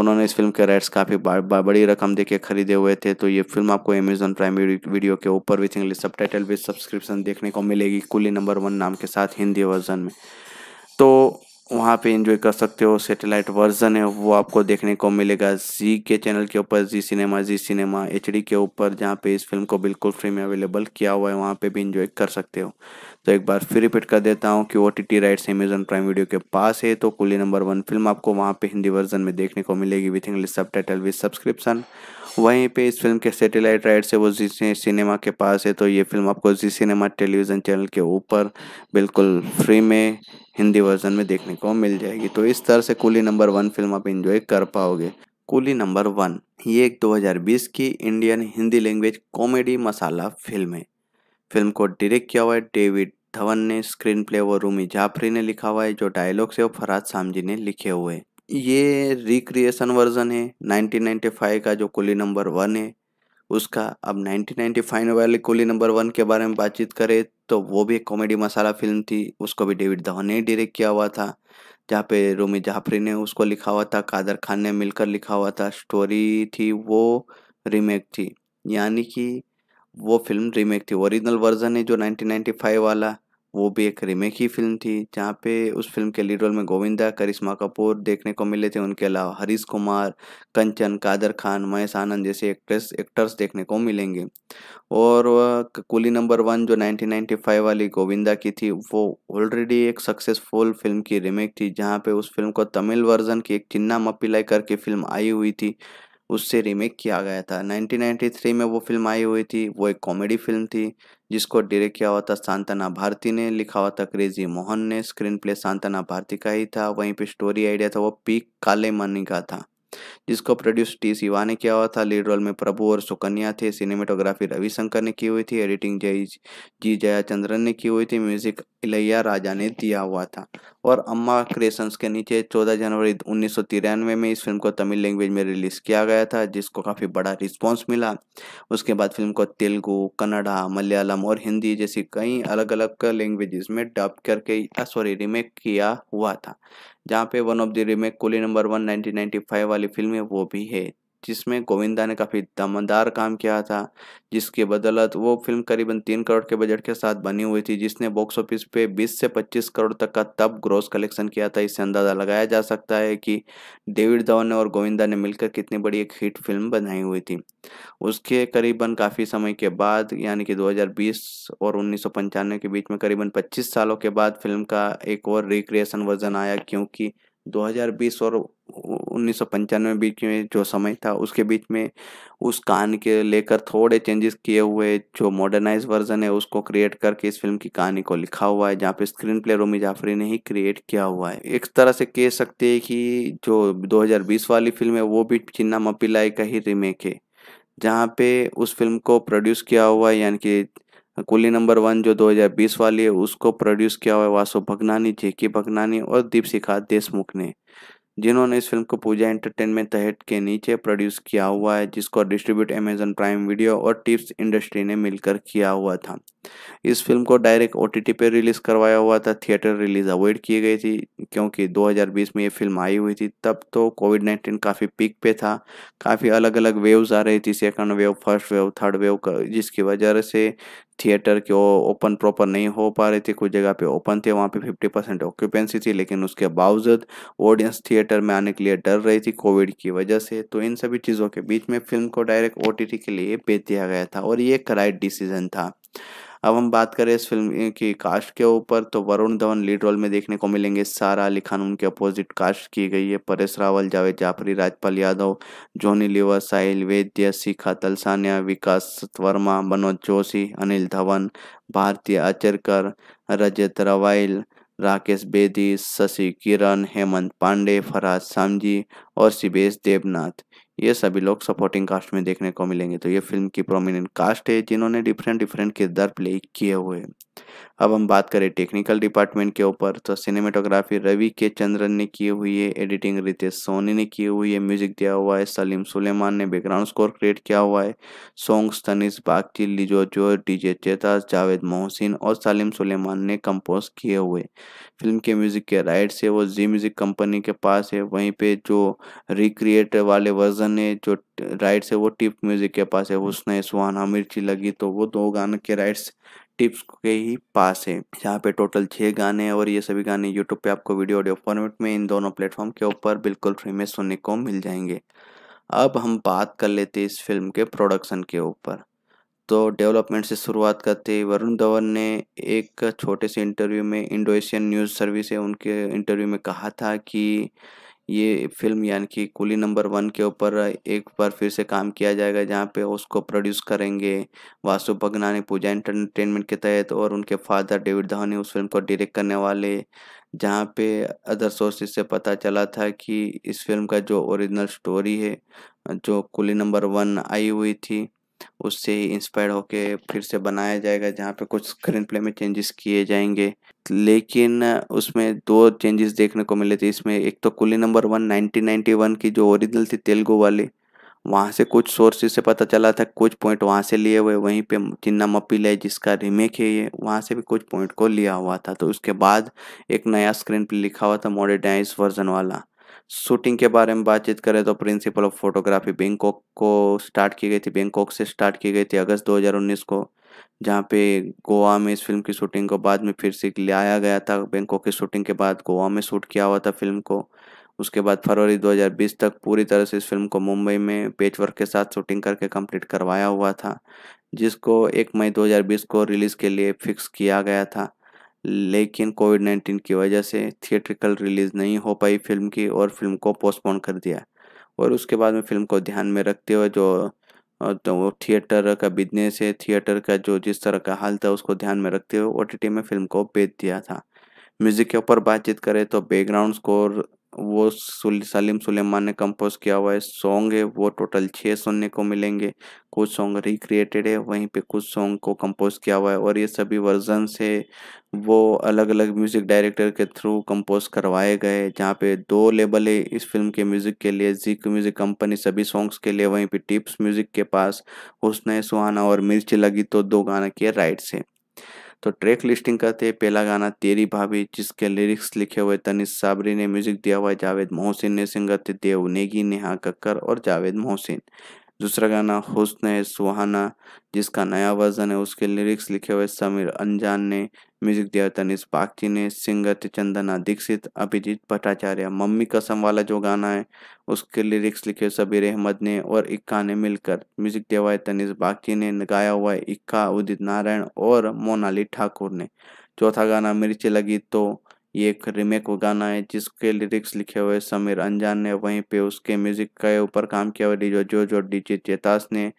उन्होंने इस फिल्म के राइट्स काफ़ी बड़ी रकम देके खरीदे हुए थे तो ये फिल्म आपको अमेज़न प्राइम वीडियो के ऊपर with English subtitle with subscription देखने को मिलेगी कुली नंबर वन नाम के साथ हिंदी वर्जन में तो वहाँ पे एंजॉय कर सकते हो सैटेलाइट वर्जन है वो आपको देखने को मिलेगा जी के चैनल के ऊपर जी सिनेमा जी सिनेमा एच के ऊपर जहाँ पे इस फिल्म को बिल्कुल फ्री में अवेलेबल किया हुआ है वहाँ पे भी इंजॉय कर सकते हो तो एक बार फिर रिपीट कर देता हूँ कि O T T rights Amazon prime video के पास है तो कुली नंबर वन फिल्म आपको वहाँ पे हिंदी वर्जन में देखने को मिलेगी with English subtitle with subscription वहीं पे इस फिल्म के सैटेलाइट राइट्स है वो जी सिनेमा के पास है तो ये फिल्म आपको जी सिनेमा टेलीविज़न चैनल के ऊपर बिल्कुल फ्री में हिंदी वर्जन में देखने को मिल जाएगी तो इस तरह से कुली नंबर वन फिल्म आप इन्जॉय कर पाओगे कुली नंबर वन ये एक 2020 की Indian Hindi language comedy masala film है फिल्म को डायरेक्ट किया हुआ है डेविड धवन ने स्क्रीन प्ले वो रूमी जाफरी ने लिखा हुआ है जो डायलॉग्स है वो फराज सामजी ने लिखे हुए हैं ये रिक्रिएशन वर्जन है 1995 का जो कुली नंबर वन है उसका अब 1995 वाले कुली नंबर वन के बारे में बातचीत करें तो वो भी एक कॉमेडी मसाला फिल्म थी उसको भी डेविड धवन ने डायरेक्ट किया हुआ था जहाँ पे रोमी जाफरी ने उसको लिखा हुआ था कादर खान ने मिलकर लिखा हुआ था स्टोरी थी वो रीमेक थी यानी कि वो फिल्म रीमेक थी ओरिजिनल वर्जन है जो 1995 वाला वो भी एक रीमेक ही फिल्म थी जहाँ पे उस फिल्म के लीड रोल में गोविंदा करिश्मा कपूर देखने को मिले थे उनके अलावा हरीश कुमार कंचन कादर खान महेश आनंद जैसे एक्ट्रेस एक्टर्स देखने को मिलेंगे और कुली नंबर वन जो 1995 वाली गोविंदा की थी वो ऑलरेडी एक सक्सेसफुल फिल्म की रीमेक थी जहाँ पे उस फिल्म को तमिल वर्जन की एक चिन्ना मपिलाई करके फिल्म आई हुई थी उससे रीमेक किया गया था 1993 में वो फिल्म आई हुई थी वो एक कॉमेडी फिल्म थी जिसको डायरेक्ट किया हुआ था सांतना भारती ने लिखा हुआ था क्रेजी मोहन ने स्क्रीन प्ले सांतना भारती का ही था वहीं पे स्टोरी आइडिया था वो पी काले मनी का था जिसको प्रोड्यूस टी सिवा ने किया हुआ था लीड रोल में प्रभु और सुकन्या थे सिनेमेटोग्राफी रविशंकर ने की हुई थी एडिटिंग जय जी जयाचंद्रन ने की हुई थी म्यूजिक इलैया राजा ने दिया हुआ था और अम्मा क्रिएशंस के नीचे 14 जनवरी उन्नीस में इस फिल्म को तमिल लैंग्वेज में रिलीज किया गया था जिसको काफ़ी बड़ा रिस्पॉन्स मिला उसके बाद फिल्म को तेलुगू कन्नडा मलयालम और हिंदी जैसी कई अलग अलग लैंग्वेजेस में डब करके सॉरी रिमेक किया हुआ था जहाँ पे one of the remake Coolie number one nineteen वाली फिल्म है वो भी है जिसमें गोविंदा ने काफ़ी दमदार काम किया था जिसके बदौलत वो फिल्म करीबन तीन करोड़ के बजट के साथ बनी हुई थी जिसने बॉक्स ऑफिस पे 20 से 25 करोड़ तक का तब ग्रोस कलेक्शन किया था इससे अंदाज़ा लगाया जा सकता है कि डेविड धवन और गोविंदा ने मिलकर कितनी बड़ी एक हिट फिल्म बनाई हुई थी उसके करीबन काफ़ी समय के बाद यानी कि 2020 और उन्नीस के बीच में करीबन पच्चीस सालों के बाद फिल्म का एक और रिक्रिएशन वर्जन आया क्योंकि 2020 और उन्नीस सौ बीच में जो समय था उसके बीच में उस कहानी के लेकर थोड़े चेंजेस किए हुए जो मॉडर्नाइज वर्जन है उसको क्रिएट करके इस फिल्म की कहानी को लिखा हुआ है जहाँ पे स्क्रीन प्ले रोमी जाफरी ने ही क्रिएट किया हुआ है एक तरह से कह सकते हैं कि जो 2020 वाली फिल्म है वो भी चिन्ना मपिलाई का ही रीमेक है जहाँ पे उस फिल्म को प्रोड्यूस किया हुआ है यानी कि कुली नंबर वन जो 2020 वाली है उसको प्रोड्यूस किया हुआ है वासु भगनानी जेके भगनानी और दीपशिखा देशमुख ने जिन्होंने इस फिल्म को पूजा एंटरटेनमेंट तहत के नीचे प्रोड्यूस किया हुआ है जिसको डिस्ट्रीब्यूट अमेजन प्राइम वीडियो और टिप्स इंडस्ट्री ने मिलकर किया हुआ था इस फिल्म को डायरेक्ट ओ टी पे रिलीज़ करवाया हुआ था थिएटर रिलीज़ अवॉइड की गई थी क्योंकि 2020 में ये फिल्म आई हुई थी तब तो कोविड नाइन्टीन काफ़ी पीक पे था काफ़ी अलग अलग वेव्स आ रही थी second wave first wave third wave जिसकी वजह से थिएटर के ओपन प्रॉपर नहीं हो पा रहे थे कुछ जगह पे ओपन थे वहाँ पे 50 परसेंट ऑक्यूपेंसी थी लेकिन उसके बावजूद ऑडियंस थिएटर में आने के लिए डर रही थी कोविड की वजह से तो इन सभी चीज़ों के बीच में फिल्म को डायरेक्ट ओ के लिए भेज दिया गया था और ये एक राइट डिसीजन था अब हम बात करें इस फिल्म की कास्ट के ऊपर तो वरुण धवन लीड रोल में देखने को मिलेंगे सारा अली खान उनके अपोजिट कास्ट की गई है परेश रावल जावेद जाफरी राजपाल यादव जोनी लिवर साहिल वेद्य शिखा तलसानिया विकास वर्मा मनोज जोशी अनिल धवन भारतीय आचरकर रजत रवाइल राकेश बेदी शशि किरण हेमंत पांडे फराज सामजी और शिवेश देवनाथ ये सभी लोग सपोर्टिंग कास्ट में देखने को मिलेंगे तो ये फिल्म की प्रोमिनेंट कास्ट है जिन्होंने डिफरेंट डिफरेंट किरदार प्ले किए हुए हैं अब हम बात करें टेक्निकल डिपार्टमेंट के ऊपर तो सिनेमेटोग्राफी रवि के चंद्रन ने की हुई है एडिटिंग रितेश सोनी ने की हुई है म्यूजिक दिया हुआ है सलीम सुलेमान ने बैकग्राउंड स्कोर क्रिएट किया हुआ है सॉन्ग्स तनिस बागची लिजो जो डीजे चेतास जावेद मोहसिन और सलीम सुलेमान ने कंपोज किए हुए फिल्म के म्यूजिक के राइट्स है वो जी म्यूजिक कंपनी के पास है वहीं पे जो रिक्रिएट वाले वर्जन है जो राइट्स है वो टिप म्यूजिक के पास है उसने सुहाना मिर्ची लगी तो वो दो गाने के राइट्स टिप्स के ही पास है यहाँ पे टोटल छह गाने और ये सभी गाने यूट्यूब पे आपको वीडियो ऑडियो फॉर्मेट में इन दोनों प्लेटफॉर्म के ऊपर बिल्कुल फ्री में सुनने को मिल जाएंगे अब हम बात कर लेते इस फिल्म के प्रोडक्शन के ऊपर तो डेवलपमेंट से शुरुआत करते वरुण धवन ने एक छोटे से इंटरव्यू में इंडोनेशियन न्यूज़ सर्विस है उनके इंटरव्यू में कहा था कि ये फिल्म यानी कि कुली नंबर वन के ऊपर एक बार फिर से काम किया जाएगा जहाँ पे उसको प्रोड्यूस करेंगे वासु भगनानी पूजा एंटरटेनमेंट के तहत और उनके फादर डेविड धोनी उस फिल्म को डायरेक्ट करने वाले जहाँ पे अदर सोर्सेज से पता चला था कि इस फिल्म का जो ओरिजिनल स्टोरी है जो कुली नंबर वन आई हुई थी उससे इंस्पायर होके फिर से बनाया जाएगा जहाँ पे कुछ स्क्रीन प्ले में चेंजेस किए जाएंगे लेकिन उसमें दो चेंजेस देखने को मिले थे इसमें एक तो कुली नंबर वन नाइनटीन की जो ओरिजिनल थी तेलुगु वाली वहाँ से कुछ सोर्स से पता चला था कुछ पॉइंट वहाँ से लिए हुए वहीं पे चिन्ना मपील है जिसका रीमेक है ये वहाँ से भी कुछ पॉइंट को लिया हुआ था तो उसके बाद एक नया स्क्रीन पे लिखा हुआ था मॉडर्नाइज वर्जन वाला शूटिंग के बारे में बातचीत करें तो प्रिंसिपल ऑफ फोटोग्राफी बैंकॉक को स्टार्ट की गई थी बैंकॉक से स्टार्ट की गई थी अगस्त 2019 को जहाँ पे गोवा में इस फिल्म की शूटिंग को बाद में फिर से लाया गया था बैंकॉक की शूटिंग के बाद गोवा में शूट किया हुआ था फिल्म को उसके बाद फरवरी 2020 तक पूरी तरह से इस फिल्म को मुंबई में पेज वर्क के साथ शूटिंग करके कंप्लीट करवाया हुआ था जिसको एक मई 2020 को रिलीज़ के लिए फिक्स किया गया था लेकिन कोविड नाइन्टीन की वजह से थिएट्रिकल रिलीज़ नहीं हो पाई फिल्म की और फिल्म को पोस्टपोन कर दिया और उसके बाद में फिल्म को ध्यान में रखते हुए जो तो वो थिएटर का बिजनेस है थिएटर का जो जिस तरह का हाल था उसको ध्यान में रखते हुए ओ में फिल्म को बेच दिया था म्यूज़िक के ऊपर बातचीत करें तो बैकग्राउंड स्कोर वो सलीम सुलेमान ने कंपोज किया हुआ है सॉन्ग है वो टोटल छः सुनने को मिलेंगे कुछ सॉन्ग रिक्रिएटेड है वहीं पे कुछ सॉन्ग को कंपोज किया हुआ है और ये सभी वर्जन से वो अलग अलग म्यूज़िक डायरेक्टर के थ्रू कंपोज करवाए गए जहाँ पे दो लेबल है इस फिल्म के म्यूज़िक के लिए जी म्यूज़िक कंपनी सभी सॉन्ग्स के लिए वहीं पे टिप्स म्यूज़िक के पास उसने सुहाना और मिर्च लगी तो दो गाना के राइट्स है तो ट्रैक लिस्टिंग करते हैं पहला गाना तेरी भाभी जिसके लिरिक्स लिखे हुए तनिष साबरी ने म्यूजिक दिया हुआ है जावेद मोहसिन ने सिंगर थे देव नेगी नेहा कक्कर और जावेद मोहसिन दूसरा गाना हुस्न है सुहाना जिसका नया वर्जन है उसके लिरिक्स लिखे हुए समीर अनजान ने म्यूजिक दिया तनिष पाकची ने सिंगर चंदना दीक्षित अभिजीत भट्टाचार्य मम्मी कसम वाला जो गाना है उसके लिरिक्स लिखे हुए सबीर अहमद ने और इक्का ने मिलकर म्यूजिक दिया हुआ है तनिष बागची ने गाया हुआ है इक्का उदित नारायण और मोनाली ठाकुर ने चौथा गाना मिर्ची लगी तो ये एक रीमेक गाना है जिसके लिरिक्स लिखे हुए समीर अंजान ने वहीं पे उसके म्यूजिक के ऊपर काम किया हुआ डीजो जो जो डीजे चेतास ने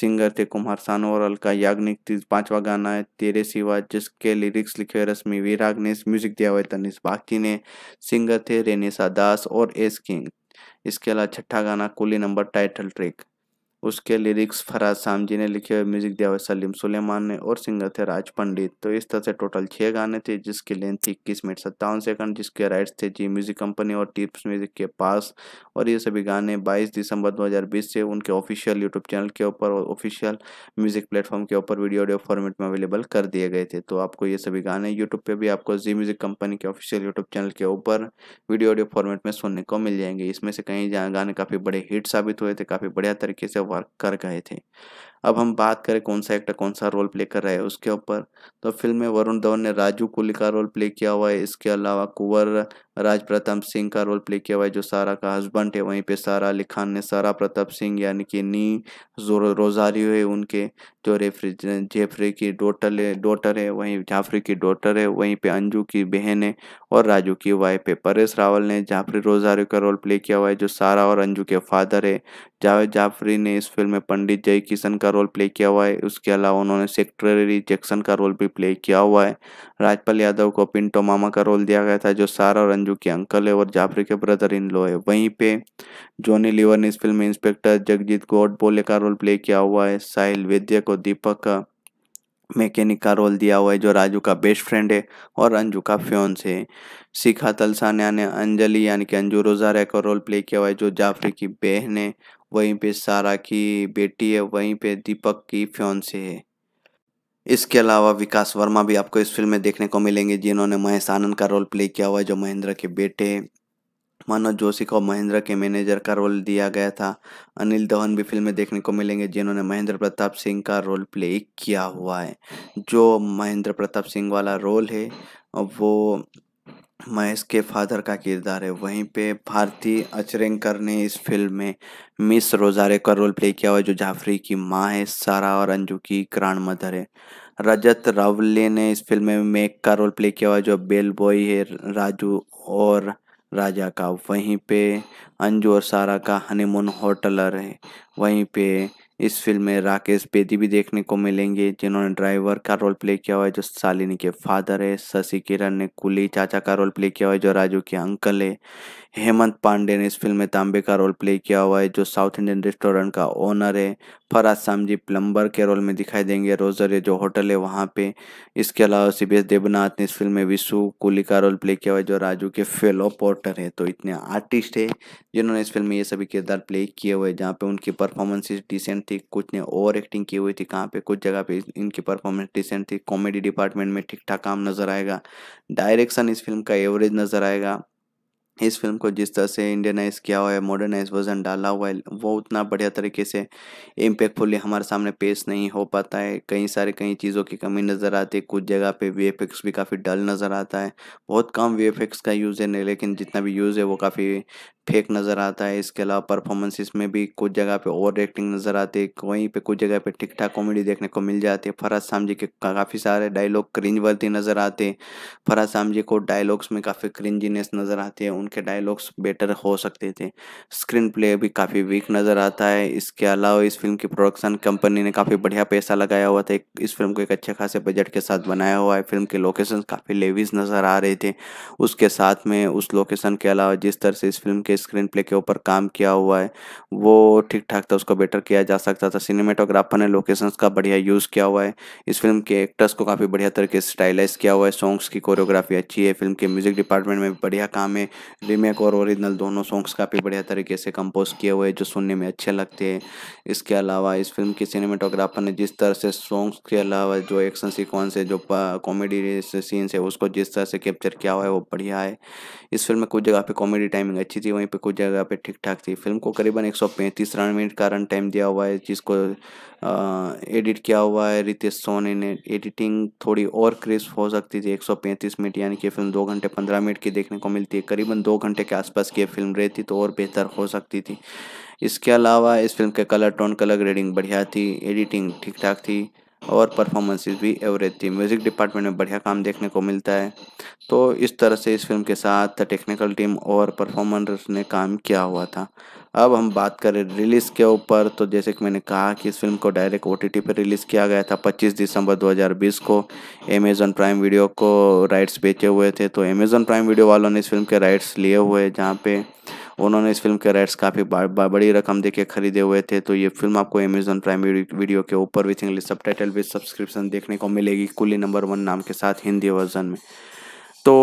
सिंगर थे कुमार सानू और अलका याग्निक पांचवा गाना है तेरे सिवा जिसके लिरिक्स लिखे हुए रश्मि विराग ने म्यूजिक दिया हुआ है तनिष बागची ने सिंगर थे रेनेसा दास और एस किंग इसके अलावा छठा गाना कुली नंबर टाइटल ट्रिक उसके लिरिक्स फराज साम जी ने लिखे हुए म्यूजिक दिया हुआ सलीम सुलेमान ने और सिंगर थे राज पंडित तो इस तरह से टोटल छः गाने थे जिसकी लेंथ थी इक्कीस मिनट सत्तावन सेकंड जिसके राइट्स थे जी म्यूजिक कंपनी और टिप्स म्यूजिक के पास और ये सभी गाने 22 दिसंबर 2020 से उनके ऑफिशियल यूट्यूब चैनल के ऊपर और ऑफिशियल म्यूजिक प्लेटफॉर्म के ऊपर वीडियो ऑडियो फॉर्मेट में अवेलेबल कर दिए गए थे तो आपको ये सभी गाने यूट्यूब पर भी आपको जी म्यूजिक कंपनी के ऑफिशियल यूट्यूब चैनल के ऊपर वीडियो ऑडियो फॉर्मेट में सुनने को मिल जाएंगे इसमें से कई गाने काफ़ी बड़े हिट साबित हुए थे काफ़ी बढ़िया तरीके से वर्क कर गए थे अब हम बात करें कौन सा एक्टर कौन सा रोल प्ले कर रहा है उसके ऊपर तो फिल्म में वरुण धवन ने राजू कुल का रोल प्ले किया हुआ है इसके अलावा कुंवर राज प्रताप सिंह का रोल प्ले किया हुआ है जो सारा का हस्बैंड है वहीं पे सारा अली खान ने सारा प्रताप सिंह यानी कि नी जो रोजारियो है उनके जो रेफरी जेफरी की डोटर है है वहीं जाफरी की डोटर है वहीं पे अंजू की बहन है और राजू की वाइफ है परेश रावल ने जाफरी रोजारियो का रोल प्ले किया हुआ है जो सारा और अंजू के फादर है जावेद जाफरी ने इस फिल्म में पंडित जय किशन का का रोल प्ले किया हुआ है उसके अलावा उन्होंने सेक्रेटरी जैक्सन का रोल भी प्ले किया हुआ है राजपाल यादव को पिंटो मामा का रोल दिया गया था जो सारा और अंजू के अंकल है और जाफरी के ब्रदर इन लो है वहीं पे जॉनी लिवर ने इस फिल्म में इंस्पेक्टर जगजीत गोड बोले का रोल प्ले किया हुआ है साहिल वैद्य को दीपक मैकेनिक का रोल दिया हुआ है जो राजू का बेस्ट फ्रेंड है और अंजू का फ्योन्स है शिखा तलसानिया ने अंजलि यानी कि अंजू रोजारिया का रोल प्ले किया हुआ है जो जाफरी की बहन है वहीं पे सारा की बेटी है वहीं पे दीपक की से है इसके अलावा विकास वर्मा भी आपको इस फिल्म में देखने को मिलेंगे जिन्होंने महेश आनंद का रोल प्ले किया हुआ है जो महेंद्र के बेटे मनोज जोशी को महेंद्र के मैनेजर का रोल दिया गया था अनिल धवन भी फिल्म में देखने को मिलेंगे जिन्होंने महेंद्र प्रताप सिंह का रोल प्ले किया हुआ है जो महेंद्र प्रताप सिंह वाला रोल है वो महेश के फादर का किरदार है वहीं पे भारती अचरेंकर ने इस फिल्म में मिस रोजारे का रोल प्ले किया हुआ है जो जाफरी की माँ है सारा और अंजू की ग्रांड मदर है रजत रावले ने इस फिल्म में मेक का रोल प्ले किया हुआ है जो बेल बॉय है राजू और राजा का वहीं पे अंजू और सारा का हनीमून होटलर है वहीं पे इस फिल्म में राकेश बेदी भी देखने को मिलेंगे जिन्होंने ड्राइवर का रोल प्ले किया हुआ है जो शालिनी के फादर है शशि किरण ने कुली चाचा का रोल प्ले किया हुआ है जो राजू के अंकल है हेमंत पांडे ने इस फिल्म में तांबे का रोल प्ले किया हुआ है जो साउथ इंडियन रेस्टोरेंट का ओनर है फराज सामजी प्लम्बर के रोल में दिखाई देंगे रोजर जो होटल है वहाँ पे इसके अलावा सी बी देवनाथ ने इस फिल्म में विशु कुली का रोल प्ले किया हुआ है जो राजू के फेलो पोर्टर है तो इतने आर्टिस्ट है जिन्होंने इस फिल्म में ये सभी किरदार प्ले किए हुए जहाँ पे उनकी परफॉर्मेंसेज डिसेंट थी कुछ ने ओवर एक्टिंग की हुई थी कहाँ पे कुछ जगह पे इनकी परफॉर्मेंस डिसेंट थी कॉमेडी डिपार्टमेंट में ठीक ठाक काम नजर आएगा डायरेक्शन इस फिल्म का एवरेज नजर आएगा इस फिल्म को जिस तरह से इंडियनाइज किया हुआ है मॉडर्नाइज वर्जन डाला हुआ है वो उतना बढ़िया तरीके से इम्पैक्टफुली हमारे सामने पेश नहीं हो पाता है कई सारे कई चीज़ों की कमी नज़र आती है कुछ जगह पे वी भी काफ़ी डल नज़र आता है बहुत कम वी का यूज़ है नहीं लेकिन जितना भी यूज़ है वो काफ़ी फेक नज़र आता है इसके अलावा परफॉर्मेंसेस में भी कुछ जगह पे ओवर एक्टिंग नज़र आती है वहीं पे कुछ जगह पे ठीक ठाक कॉमेडी देखने को मिल जाती है फराज जी के काफ़ी सारे डायलॉग क्रिंज वर्ती नज़र आते हैं फराज जी को डायलॉग्स में काफ़ी क्रिंजीनेस नज़र आती है उन उनके डायलॉग्स बेटर हो सकते थे स्क्रीन प्ले भी काफ़ी वीक नज़र आता है इसके अलावा इस फिल्म की प्रोडक्शन कंपनी ने काफ़ी बढ़िया पैसा लगाया हुआ था इस फिल्म को एक अच्छे खासे बजट के साथ बनाया हुआ है फिल्म के लोकेशन काफ़ी लेवीज नज़र आ रहे थे उसके साथ में उस लोकेशन के अलावा जिस तरह से इस फिल्म के स्क्रीन प्ले के ऊपर काम किया हुआ है वो ठीक ठाक था उसको बेटर किया जा सकता था सिनेमाटोग्राफर ने लोकेशन का बढ़िया यूज़ किया हुआ है इस फिल्म के एक्टर्स को काफ़ी बढ़िया तरीके से स्टाइलाइज किया हुआ है सॉन्ग्स की कोरियोग्राफी अच्छी है फिल्म के म्यूज़िक डिपार्टमेंट में बढ़िया काम है रीमेक और ओरिजिनल दोनों सॉन्ग्स काफ़ी बढ़िया तरीके से कंपोज किए हुए हैं जो सुनने में अच्छे लगते हैं इसके अलावा इस फिल्म के सिनेमाटोग्राफर ने जिस तरह से सॉन्ग्स के अलावा जो एक्शन सीक्वेंस है जो कॉमेडी सीन्स है उसको जिस तरह से कैप्चर किया हुआ है वो बढ़िया है इस फिल्म में कुछ जगह पर कॉमेडी टाइमिंग अच्छी थी वहीं पर कुछ जगह पर ठीक ठाक थी फिल्म को करीबन एक सौ पैंतीस रन मिनट का रन टाइम दिया हुआ है जिसको एडिट किया हुआ है रितेश सोनी ने एडिटिंग थोड़ी और क्रिस्प हो सकती थी एक सौ पैंतीस मिनट यानी कि फिल्म दो घंटे पंद्रह मिनट की देखने को मिलती है करीबन दो घंटे के आसपास की फिल्म रहती तो और बेहतर हो सकती थी इसके अलावा इस फिल्म के कलर टोन कलर ग्रेडिंग बढ़िया थी एडिटिंग ठीक ठाक थी और परफॉर्मेंसेस भी एवरेज थी म्यूज़िक डिपार्टमेंट में बढ़िया काम देखने को मिलता है तो इस तरह से इस फिल्म के साथ टेक्निकल टीम और परफॉर्मर्स ने काम किया हुआ था अब हम बात करें रिलीज़ के ऊपर तो जैसे कि मैंने कहा कि इस फिल्म को डायरेक्ट ओ टी पर रिलीज़ किया गया था 25 दिसंबर 2020 को अमेज़न प्राइम वीडियो को राइट्स बेचे हुए थे तो अमेज़न प्राइम वीडियो वालों ने इस फिल्म के राइट्स लिए हुए जहाँ पे उन्होंने इस फिल्म के राइट्स काफ़ी बड़ी रकम के खरीदे हुए थे तो ये फिल्म आपको अमेज़न प्राइम वीडियो के ऊपर with English subtitle with subscription देखने को मिलेगी कुली नंबर वन नाम के साथ हिंदी वर्जन में तो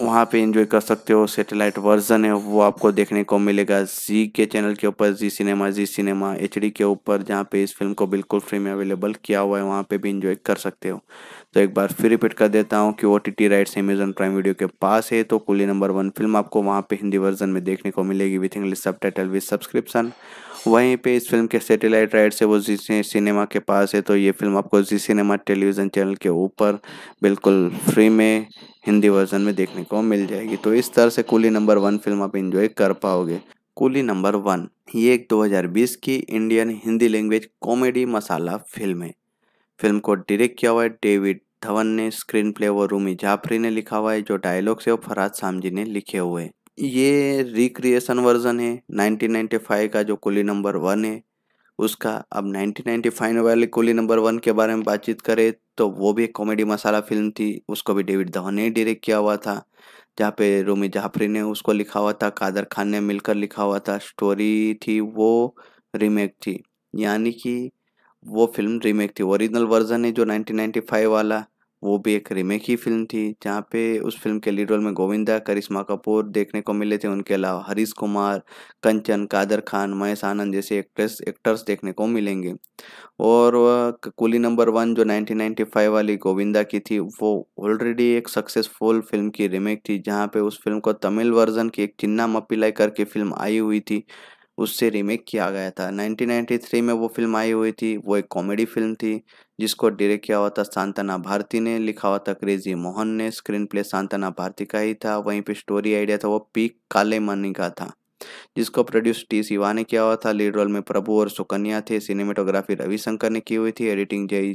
वहाँ पे एंजॉय कर सकते हो सैटेलाइट वर्जन है वो आपको देखने को मिलेगा जी के चैनल के ऊपर जी सिनेमा जी सिनेमा एच के ऊपर जहाँ पे इस फिल्म को बिल्कुल फ्री में अवेलेबल किया हुआ है वहाँ पे भी इंजॉय कर सकते हो तो एक बार फिर रिपीट कर देता हूँ कि O T T rights Amazon prime video के पास है तो कुली नंबर वन फिल्म आपको वहाँ पे हिंदी वर्जन में देखने को मिलेगी with English subtitle with subscription वहीं पे इस फिल्म के सैटेलाइट राइट्स से वो जी सिनेमा के पास है तो ये फिल्म आपको जी सिनेमा टेलीविज़न चैनल के ऊपर बिल्कुल फ्री में हिंदी वर्जन में देखने को मिल जाएगी तो इस तरह से कुली नंबर वन फिल्म आप इन्जॉय कर पाओगे कुली नंबर वन ये एक 2020 की Indian Hindi language comedy masala film है फिल्म को डायरेक्ट किया हुआ है डेविड धवन ने स्क्रीन प्ले वो रूमी जाफरी ने लिखा हुआ है जो डायलॉग्स है वो फराज सामजी ने लिखे हुए हैं ये रिक्रिएशन वर्जन है 1995 का जो कुली नंबर वन है उसका अब 1995 वाले कुली नंबर वन के बारे में बातचीत करें तो वो भी एक कॉमेडी मसाला फिल्म थी उसको भी डेविड धवन ने डायरेक्ट किया हुआ था जहाँ पे रोमी जाफरी ने उसको लिखा हुआ था कादर खान ने मिलकर लिखा हुआ था स्टोरी थी वो रीमेक थी यानी कि वो फिल्म रीमेक थी ओरिजिनल वर्जन है जो 1995 वाला वो भी एक रीमेक ही फिल्म थी जहाँ पे उस फिल्म के लीड रोल में गोविंदा करिश्मा कपूर देखने को मिले थे उनके अलावा हरीश कुमार कंचन कादर खान महेश आनंद जैसे एक्ट्रेस एक्टर्स देखने को मिलेंगे और कुली नंबर वन जो 1995 वाली गोविंदा की थी वो ऑलरेडी एक सक्सेसफुल फिल्म की रीमेक थी जहाँ पे उस फिल्म को तमिल वर्जन की एक चिन्ना मप्पीलाई करके फिल्म आई हुई थी उससे रीमेक किया गया था 1993 में वो फिल्म आई हुई थी वो एक कॉमेडी फिल्म थी जिसको डायरेक्ट किया हुआ था सांतना भारती ने लिखा हुआ था क्रेजी मोहन ने स्क्रीन प्ले सांतना भारती का ही था वहीं पे स्टोरी आइडिया था वो पी मनी का था जिसको प्रोड्यूस टी सिवा ने किया हुआ था लीड रोल में प्रभु और सुकन्या थे सिनेमेटोग्राफी रविशंकर ने की हुई थी एडिटिंग जय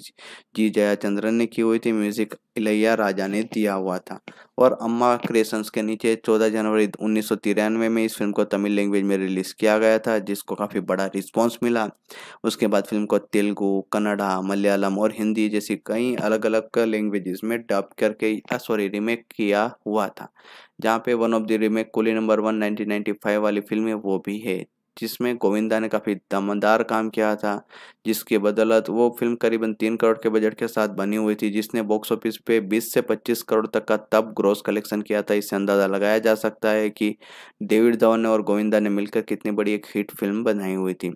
जी जयाचंद्रन ने की हुई थी म्यूजिक इलैया राजा ने दिया हुआ था और अम्मा क्रिएशंस के नीचे 14 जनवरी उन्नीस में इस फिल्म को तमिल लैंग्वेज में रिलीज किया गया था जिसको काफ़ी बड़ा रिस्पॉन्स मिला उसके बाद फिल्म को तेलुगु कन्नडा मलयालम और हिंदी जैसी कई अलग अलग लैंग्वेजेस में डब करके सॉरी रिमेक किया हुआ था जहाँ पे one of the remake Coolie number one five वाली फिल्म है वो भी है जिसमें गोविंदा ने काफ़ी दमदार काम किया था जिसके बदलत वो फिल्म करीबन तीन करोड़ के बजट के साथ बनी हुई थी जिसने बॉक्स ऑफिस पे 20 से 25 करोड़ तक का तब ग्रोस कलेक्शन किया था इससे अंदाज़ा लगाया जा सकता है कि डेविड धवन और गोविंदा ने मिलकर कितनी बड़ी एक हिट फिल्म बनाई हुई थी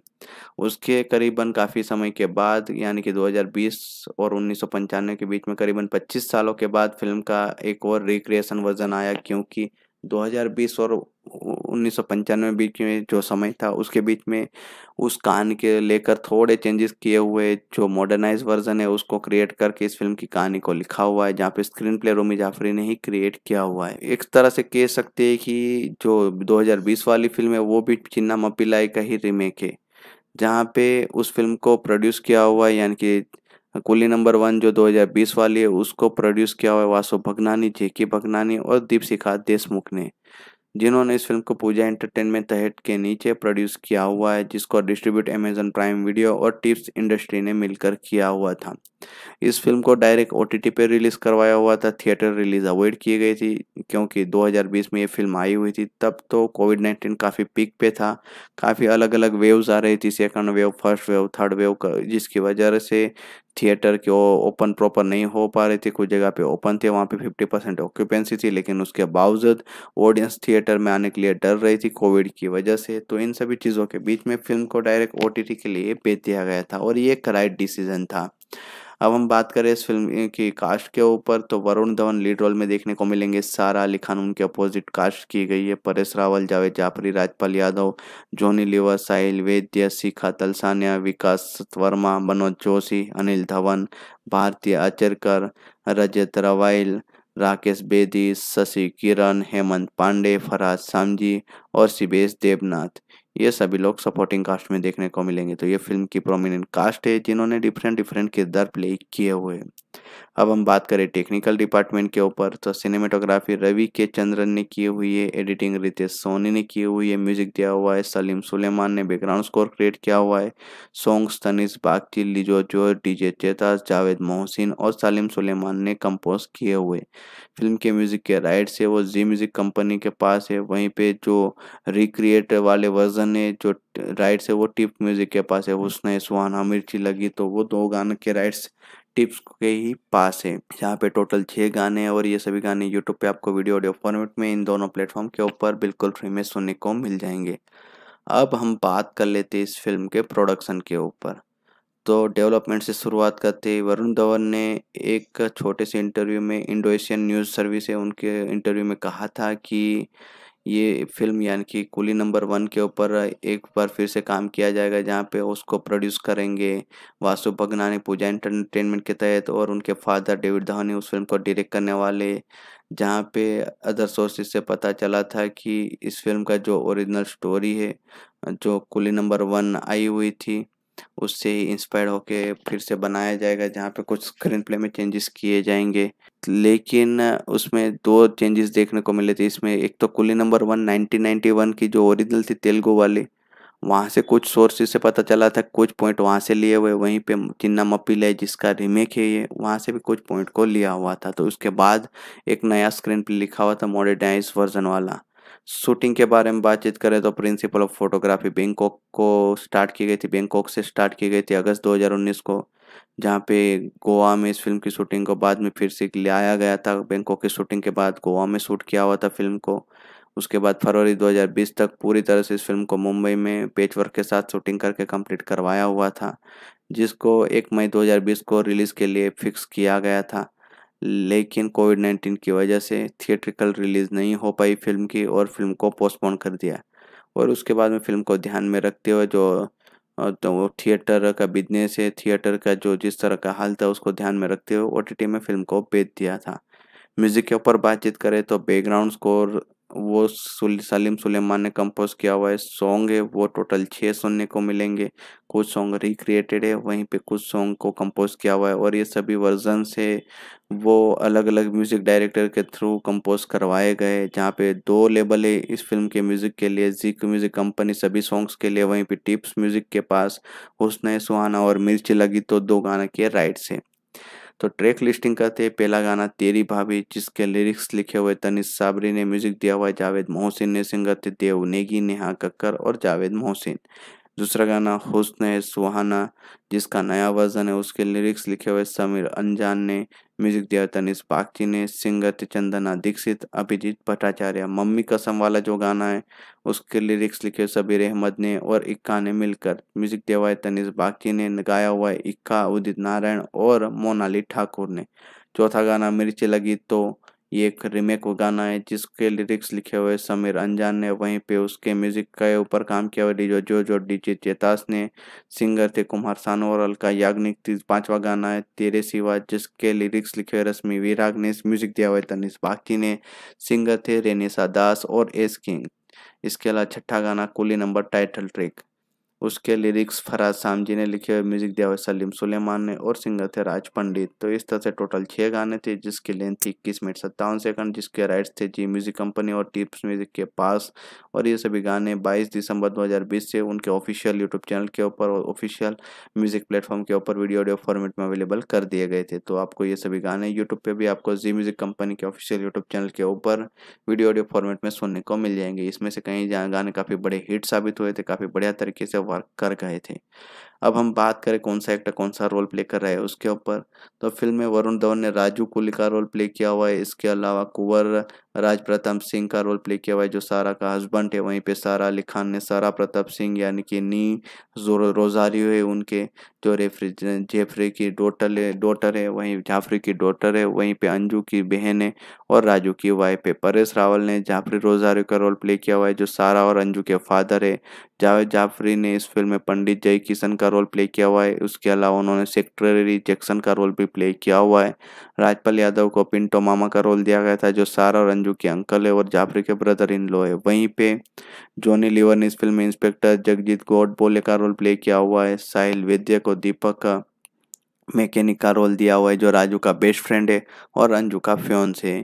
उसके करीबन काफ़ी समय के बाद यानी कि 2020 और उन्नीस के बीच में करीबन पच्चीस सालों के बाद फिल्म का एक और रिक्रिएशन वर्जन आया क्योंकि 2020 और उन्नीस बीच में जो समय था उसके बीच में उस कहानी के लेकर थोड़े चेंजेस किए हुए जो मॉडर्नाइज वर्जन है उसको क्रिएट करके इस फिल्म की कहानी को लिखा हुआ है जहाँ पे स्क्रीन प्ले रोमी जाफरी ने ही क्रिएट किया हुआ है एक तरह से कह सकते हैं कि जो 2020 वाली फिल्म है वो भी चिन्ना मपिलाई का ही रीमेक है जहाँ पे उस फिल्म को प्रोड्यूस किया हुआ है यानी कि कुली नंबर वन जो 2020 वाली है उसको प्रोड्यूस किया हुआ है वासु भगनानी जेकी भगनानी और दीपशिखा देशमुख ने जिन्होंने इस फिल्म को पूजा एंटरटेनमेंट तहत के नीचे प्रोड्यूस किया हुआ है जिसको डिस्ट्रीब्यूट अमेजन प्राइम वीडियो और टिप्स इंडस्ट्री ने मिलकर किया हुआ था इस फिल्म को डायरेक्ट ओ पे रिलीज करवाया हुआ था थिएटर रिलीज अवॉइड की गई थी क्योंकि 2020 में ये फिल्म आई हुई थी तब तो कोविड नाइन्टीन काफ़ी पीक पे था काफ़ी अलग अलग वेव्स आ रही थी second wave first wave third wave जिसकी वजह से थिएटर के ओपन प्रॉपर नहीं हो पा रहे थे कुछ जगह पे ओपन थे वहाँ पे 50 परसेंट ऑक्यूपेंसी थी लेकिन उसके बावजूद ऑडियंस थिएटर में आने के लिए डर रही थी कोविड की वजह से तो इन सभी चीज़ों के बीच में फिल्म को डायरेक्ट ओ के लिए भेज दिया गया था और ये एक राइट डिसीजन था अब हम बात करें इस फिल्म की कास्ट के ऊपर तो वरुण धवन लीड रोल में देखने को मिलेंगे सारा अली खान उनके अपोजिट कास्ट की गई है परेश रावल जावेद जाफरी राजपाल यादव जोनी लिवर साहिल वेद्य शिखा तलसानिया विकास वर्मा मनोज जोशी अनिल धवन भारतीय आचरकर रजत रवाइल राकेश बेदी शशि किरण हेमंत पांडे फराज सामजी और शिवेश देवनाथ ये सभी लोग सपोर्टिंग कास्ट में देखने को मिलेंगे तो ये फिल्म की प्रोमिनेंट कास्ट है जिन्होंने डिफरेंट डिफरेंट किरदार प्ले किए हुए हैं अब हम बात करें टेक्निकल डिपार्टमेंट के ऊपर तो सिनेमेटोग्राफी रवि के चंद्रन ने की हुई है एडिटिंग रितेश सोनी ने की हुई है म्यूजिक दिया हुआ है सलीम सुलेमान ने बैकग्राउंड स्कोर क्रिएट किया हुआ है सॉन्ग्स तनिष बागची लिजो जो डीजे चेता जावेद मोहसिन और सलीम सुलेमान ने कंपोज किए हुए फिल्म के म्यूजिक के राइट्स है वो जी म्यूजिक कंपनी के पास है वहीं पे जो रिक्रिएट वाले वर्जन है जो राइट्स है वो टिप म्यूजिक के पास है उसने सुहाना मिर्ची लगी तो वो दो गानों के राइट्स टिप्स के ही पास है जहाँ पे टोटल छः गाने और ये सभी गाने यूट्यूब पे आपको वीडियो ऑडियो फॉर्मेट में इन दोनों प्लेटफॉर्म के ऊपर बिल्कुल फ्री में सुनने को मिल जाएंगे अब हम बात कर लेते इस फिल्म के प्रोडक्शन के ऊपर तो डेवलपमेंट से शुरुआत करते वरुण धवन ने एक छोटे से इंटरव्यू में इंडोनेशियन न्यूज़ सर्विस है उनके इंटरव्यू में कहा था कि ये फिल्म यानी कि कुली नंबर वन के ऊपर एक बार फिर से काम किया जाएगा जहाँ पे उसको प्रोड्यूस करेंगे वासु भगनानी पूजा एंटरटेनमेंट के तहत और उनके फादर डेविड धोनी उस फिल्म को डायरेक्ट करने वाले जहाँ पे अदर सोर्सेज से पता चला था कि इस फिल्म का जो ओरिजिनल स्टोरी है जो कुली नंबर वन आई हुई थी उससे इंस्पायर होके फिर से बनाया जाएगा जहाँ पे कुछ स्क्रीन प्ले में चेंजेस किए जाएंगे लेकिन उसमें दो चेंजेस देखने को मिले थे इसमें एक तो कुली नंबर वन नाइनटीन की जो ओरिजिनल थी तेलुगु वाली वहाँ से कुछ सोर्सेज से पता चला था कुछ पॉइंट वहाँ से लिए हुए वहीं पे चिन्ना मपिल है जिसका रीमेक है ये वहाँ से भी कुछ पॉइंट को लिया हुआ था तो उसके बाद एक नया स्क्रीन पे लिखा हुआ था मॉडर्नाइज वर्जन वाला शूटिंग के बारे में बातचीत करें तो प्रिंसिपल ऑफ फोटोग्राफी बैंकॉक को स्टार्ट की गई थी बैंकॉक से स्टार्ट की गई थी अगस्त 2019 को जहाँ पे गोवा में इस फिल्म की शूटिंग को बाद में फिर से लाया गया था बैंकॉक की शूटिंग के बाद गोवा में शूट किया हुआ था फिल्म को उसके बाद फरवरी 2020 तक पूरी तरह से इस फिल्म को मुंबई में पेच वर्क के साथ शूटिंग करके कंप्लीट करवाया हुआ था जिसको एक मई 2020 को रिलीज़ के लिए फिक्स किया गया था लेकिन कोविड नाइन्टीन की वजह से थिएट्रिकल रिलीज़ नहीं हो पाई फिल्म की और फिल्म को पोस्टपोन कर दिया और उसके बाद में फिल्म को ध्यान में रखते हुए जो तो वो थिएटर का बिजनेस है थिएटर का जो जिस तरह का हाल था उसको ध्यान में रखते हुए ओ में फिल्म को बेच दिया था म्यूज़िक के ऊपर बातचीत करें तो बैकग्राउंड स्कोर वो सलीम सुलेमान ने कंपोज किया हुआ है सॉन्ग है वो टोटल छः सुनने को मिलेंगे कुछ सॉन्ग रिक्रिएटेड है वहीं पे कुछ सॉन्ग को कंपोज किया हुआ है और ये सभी वर्जन है वो अलग अलग म्यूज़िक डायरेक्टर के थ्रू कंपोज करवाए गए जहाँ पे दो लेबल है इस फिल्म के म्यूज़िक के लिए जीक म्यूज़िक कंपनी सभी सॉन्ग्स के लिए वहीं पर टिप्स म्यूज़िक के पास हुसन सुहाना और मिर्च लगी तो दो गाना के राइट्स है तो ट्रैक लिस्टिंग करते हैं पहला गाना तेरी भाभी जिसके लिरिक्स लिखे हुए तनिष साबरी ने म्यूजिक दिया हुआ है जावेद मोहसिन ने सिंगर थे देव नेगी नेहा कक्कर और जावेद मोहसिन दूसरा गाना हुस्न है सुहाना जिसका नया वर्जन है उसके लिरिक्स लिखे हुए समीर अनजान ने म्यूजिक दिया तनिष बागची ने सिंगर चंदना दीक्षित अभिजीत भट्टाचार्य मम्मी कसम वाला जो गाना है उसके लिरिक्स लिखे सबीर अहमद ने और इक्का ने मिलकर म्यूजिक दिया हुआ है तनिष बागची ने गाया हुआ है इक्का उदित नारायण और मोनाली ठाकुर ने चौथा गाना मिर्ची लगी तो ये एक रीमेक गाना है जिसके लिरिक्स लिखे हुए समीर अंजान ने वहीं पे उसके म्यूजिक के ऊपर काम किया हुआ डीजो जो जो डीजे चेतास ने सिंगर थे कुमार सानो और अलका याग्निक पांचवा गाना है तेरे सिवा जिसके लिरिक्स लिखे हुए रश्मि विराग ने म्यूजिक दिया हुआ है तनिष बाकी ने सिंगर थे रेनेसा दास और एस किंग इसके अलावा छठा गाना कुली नंबर टाइटल ट्रिक उसके लिरिक्स फराज शाम जी ने लिखे हुए म्यूजिक दिया हुआ सलीम सुलेमान ने और सिंगर थे राज पंडित तो इस तरह से टोटल छः गाने थे जिसकी लेंथ थी इक्कीस मिनट सत्तावन सेकंड जिसके राइट्स थे जी म्यूजिक कंपनी और टिप्स म्यूजिक के पास और ये सभी गाने 22 दिसंबर 2020 से उनके ऑफिशियल यूट्यूब चैनल के ऊपर और ऑफिशियल म्यूजिक प्लेटफॉर्म के ऊपर वीडियो ऑडियो फॉर्मेट में अवेलेबल कर दिए गए थे तो आपको ये सभी गाने यूट्यूब पर भी आपको जी म्यूजिक कंपनी के ऑफिशियल यूट्यूब चैनल के ऊपर वीडियो ऑडियो फॉर्मेट में सुनने को मिल जाएंगे इसमें से कई गाने काफ़ी बड़े हिट साबित हुए थे काफ़ी बढ़िया तरीके से वर्क कर गए थे अब हम बात करें कौन सा एक्टर कौन सा रोल प्ले कर रहा है उसके ऊपर तो फिल्म में वरुण धवन ने राजू कुली का रोल प्ले किया हुआ है इसके अलावा कुंवर राज प्रताप सिंह का रोल प्ले किया हुआ है जो सारा का हस्बैंड है वहीं पे सारा अली खान ने सारा प्रताप सिंह यानी कि नी जो रोजारियो है उनके जो रेफ्री जेफरी की डोटर है है वहीं जाफरी की डोटर है वहीं पे अंजू की बहन है और राजू की वाइफ है परेश रावल ने जाफरी रोजारियो का रोल प्ले किया हुआ है जो सारा और अंजू के फादर है जावेद जाफरी ने इस फिल्म में पंडित जय किशन का रोल प्ले किया हुआ है उसके अलावा उन्होंने सेक्रेटरी जैक्सन का रोल भी प्ले किया हुआ है राजपाल यादव को पिंटो मामा का रोल दिया गया था जो सारा और अंजू के अंकल है और जाफरी के ब्रदर इन लो है वहीं पे जॉनी लिवर ने इस फिल्म में इंस्पेक्टर जगजीत गोडबोले का रोल प्ले किया हुआ है साहिल वैद्य को दीपक का मैकेनिक का रोल दिया हुआ है जो राजू का बेस्ट फ्रेंड है और अंजू का फ्योन से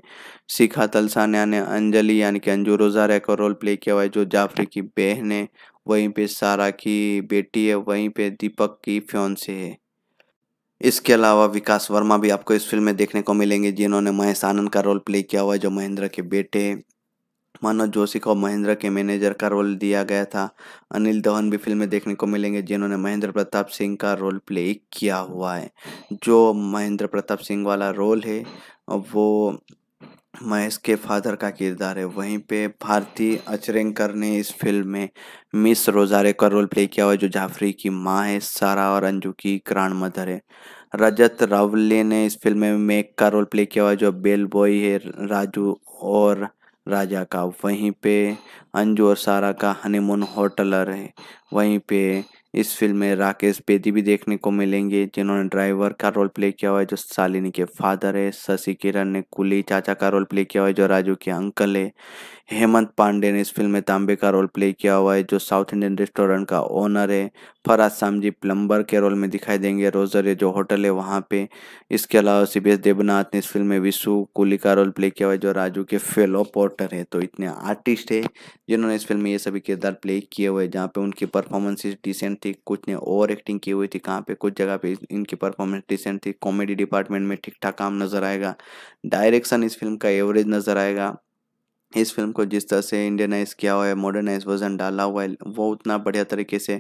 शिखा तलसानिया ने अंजलि यानी कि अंजू रोजारा का रोल प्ले किया हुआ है जो जाफरी की बहन है वहीं पे सारा की बेटी है वहीं पे दीपक की से है इसके अलावा विकास वर्मा भी आपको इस फिल्म में देखने को मिलेंगे जिन्होंने महेश आनंद का रोल प्ले किया हुआ है जो महेंद्र के बेटे मनोज जोशी को महेंद्र के मैनेजर का रोल दिया गया था अनिल धवन भी फिल्म में देखने को मिलेंगे जिन्होंने महेंद्र प्रताप सिंह का रोल प्ले किया हुआ है जो महेंद्र प्रताप सिंह वाला रोल है वो महेश के फादर का किरदार है वहीं पे भारती अचरेंकर ने इस फिल्म में मिस रोजारे का रोल प्ले किया हुआ है जो जाफरी की माँ है सारा और अंजू की ग्रांड मदर है रजत रावले ने इस फिल्म में मेक का रोल प्ले किया हुआ है जो बेल बॉय है राजू और राजा का वहीं पे अंजू और सारा का हनीमून होटलर है वहीं पे इस फिल्म में राकेश बेदी भी देखने को मिलेंगे जिन्होंने ड्राइवर का रोल प्ले किया हुआ है जो शालिनी के फादर है शशि किरण ने कुली चाचा का रोल प्ले किया हुआ है जो राजू के अंकल है हेमंत पांडे ने इस फिल्म में तांबे का रोल प्ले किया हुआ है जो साउथ इंडियन रेस्टोरेंट का ओनर है फराज सामजी प्लम्बर के रोल में दिखाई देंगे रोजर जो होटल है वहाँ पे इसके अलावा सी बी एस देवनाथ ने इस फिल्म में विशु कुली का रोल प्ले किया हुआ है जो राजू के फेलो पोर्टर है तो इतने आर्टिस्ट है जिन्होंने इस फिल्म में ये सभी किरदार प्ले किए हुए जहाँ पे उनकी परफॉर्मेंसेज डिसेंट थी कुछ ने ओवर एक्टिंग की हुई थी कहाँ पे कुछ जगह पे इनकी परफॉर्मेंस डिसेंट थी कॉमेडी डिपार्टमेंट में ठीक ठाक काम नजर आएगा डायरेक्शन इस फिल्म का एवरेज नजर आएगा इस फिल्म को जिस तरह से इंडियनाइज किया हुआ है मॉडर्नाइज वर्जन डाला हुआ है वो उतना बढ़िया तरीके से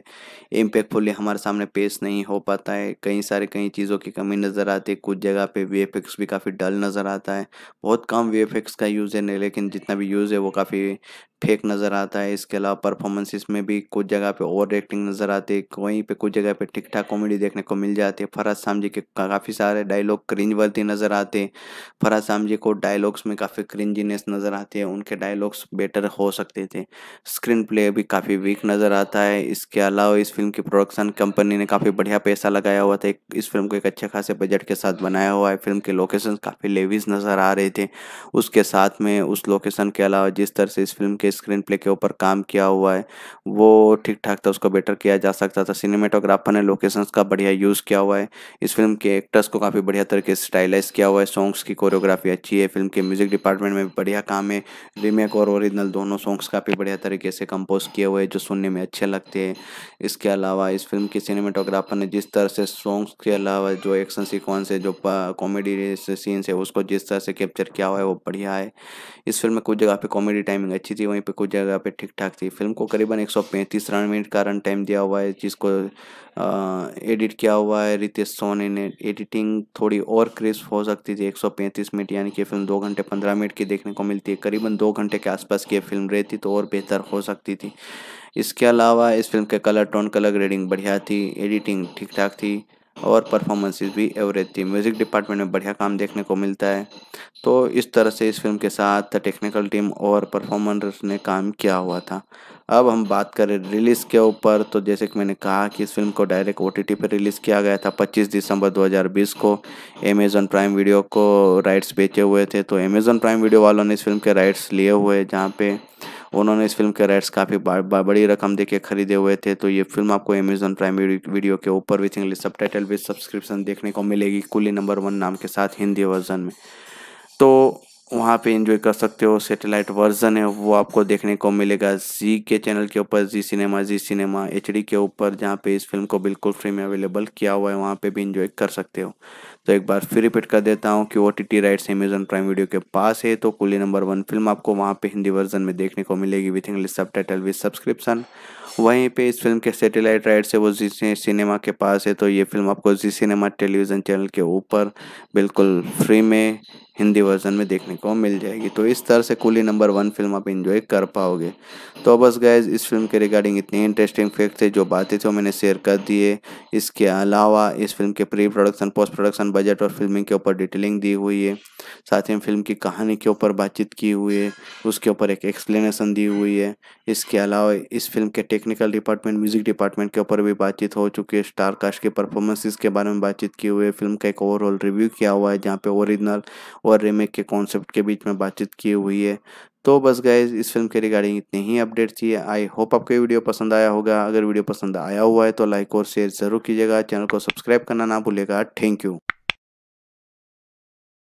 इम्पेक्टफुली हमारे सामने पेश नहीं हो पाता है कई सारे कई चीज़ों की कमी नज़र आती है कुछ जगह पे वी भी काफ़ी डल नज़र आता है बहुत कम वी का यूज़ है लेकिन जितना भी यूज़ है वो काफ़ी फेक नज़र आता है इसके अलावा परफॉर्मेंसेस में भी कुछ जगह पे ओवर एक्टिंग नज़र आती है वहीं पे कुछ जगह पे ठीक ठाक कॉमेडी देखने को मिल जाती है फराज जी के काफ़ी सारे डायलॉग क्रिंज वर्ती नज़र आते हैं फराज जी को डायलॉग्स में काफ़ी क्रिंजीनेस नज़र आती है उनके डायलॉग्स बेटर हो सकते थे स्क्रीन प्ले भी काफ़ी वीक नज़र आता है इसके अलावा इस फिल्म की प्रोडक्शन कंपनी ने काफ़ी बढ़िया पैसा लगाया हुआ था इस फिल्म को एक अच्छे खासे बजट के साथ बनाया हुआ है फिल्म के लोकेशन काफ़ी लेवीज नज़र आ रहे थे उसके साथ में उस लोकेशन के अलावा जिस तरह से इस फिल्म के के स्क्रीन प्ले के ऊपर काम किया हुआ है वो ठीक ठाक था उसको बेटर किया जा सकता था सिनेमेटोग्राफर ने लोकेशंस का बढ़िया यूज़ किया हुआ है इस फिल्म के एक्टर्स को काफ़ी बढ़िया तरीके से स्टाइलाइज किया हुआ है सॉन्ग्स की कोरियोग्राफी अच्छी है फिल्म के म्यूज़िक डिपार्टमेंट में बढ़िया काम है रीमेक और ओरिजिनल दोनों सॉन्ग्स काफ़ी बढ़िया तरीके से कंपोज किए हुए हैं जो सुनने में अच्छे लगते हैं इसके अलावा इस फिल्म के सिनेमेटोग्राफर ने जिस तरह से सॉन्ग्स के अलावा जो एक्शन सीक्वेंस है जो कॉमेडी सीन्स है उसको जिस तरह से कैप्चर किया हुआ है वो बढ़िया है इस फिल्म में कुछ जगह पे कॉमेडी टाइमिंग अच्छी थी वहीं पे कुछ जगह पे ठीक ठाक थी फिल्म को करीबन 135 रन मिनट का रन टाइम दिया हुआ है जिसको एडिट किया हुआ है रितेश सोनी ने एडिटिंग थोड़ी और क्रिस्प हो सकती थी 135 मिनट यानी कि फिल्म दो घंटे पंद्रह मिनट की देखने को मिलती है करीबन दो घंटे के आसपास की फिल्म रहती तो और बेहतर हो सकती थी इसके अलावा इस फिल्म के कलर टोन कलर ग्रेडिंग बढ़िया थी एडिटिंग ठीक ठाक थी और परफॉर्मेंसेज भी एवरेज थी म्यूज़िक डिपार्टमेंट में बढ़िया काम देखने को मिलता है तो इस तरह से इस फिल्म के साथ टेक्निकल टीम और परफॉर्मर्स ने काम किया हुआ था अब हम बात करें रिलीज़ के ऊपर तो जैसे कि मैंने कहा कि इस फिल्म को डायरेक्ट ओ टी पर रिलीज़ किया गया था 25 दिसंबर 2020 को अमेज़ॉन प्राइम वीडियो को राइट्स बेचे हुए थे तो अमेज़न प्राइम वीडियो वालों ने इस फिल्म के राइट्स लिए हुए जहाँ पे उन्होंने इस फिल्म के राइट्स काफ़ी बड़ी रकम देके खरीदे हुए थे तो ये फिल्म आपको अमेजोन प्राइम वीडियो के ऊपर with English subtitle with subscription देखने को मिलेगी कुली नंबर वन नाम के साथ हिंदी वर्जन में तो वहाँ पे इन्जॉय कर सकते हो सैटेलाइट वर्जन है वो आपको देखने को मिलेगा जी के चैनल के ऊपर जी सिनेमा जी सिनेमा एच के ऊपर जहाँ पे इस फिल्म को बिल्कुल फ्री में अवेलेबल किया हुआ है वहाँ पे भी इन्जॉय कर सकते हो तो एक बार फिर रिपीट कर देता हूँ कि O T T rights Amazon prime video के पास है तो कुली नंबर वन फिल्म आपको वहाँ पर हिंदी वर्जन में देखने को मिलेगी with English subtitle with subscription वहीं पे इस फिल्म के सैटेलाइट राइट से वो जी सिनेमा के पास है तो ये फिल्म आपको जी सिनेमा टेलीविज़न चैनल के ऊपर बिल्कुल फ्री में हिंदी वर्जन में देखने को मिल जाएगी तो इस तरह से कुली नंबर वन फिल्म आप इन्जॉय कर पाओगे तो बस गैज इस फिल्म के रिगार्डिंग इतने इंटरेस्टिंग फैक्ट थे जो बातें थी वो मैंने शेयर कर दिए इसके अलावा इस फिल्म के pre production post production budget और फिल्मिंग के ऊपर डिटेलिंग दी हुई है साथ ही फिल्म की कहानी के ऊपर बातचीत की हुई है उसके ऊपर एक एक्सप्लेनेशन दी हुई है इसके अलावा इस फिल्म के technique technical department music department के ऊपर भी बातचीत हो चुकी है स्टार कास्ट के परफॉर्मेंसेस के बारे में बातचीत की हुई है फिल्म का एक ओवरऑल रिव्यू किया हुआ है जहाँ पे ओरिजिनल और रीमेक के कॉन्सेप्ट के बीच में बातचीत की हुई है तो बस गए इस फिल्म के रिगार्डिंग इतनी ही अपडेट थी आई होप आपको ये वीडियो पसंद आया होगा अगर वीडियो पसंद आया हुआ है तो लाइक और शेयर ज़रूर कीजिएगा चैनल को सब्सक्राइब करना ना भूलेगा थैंक यू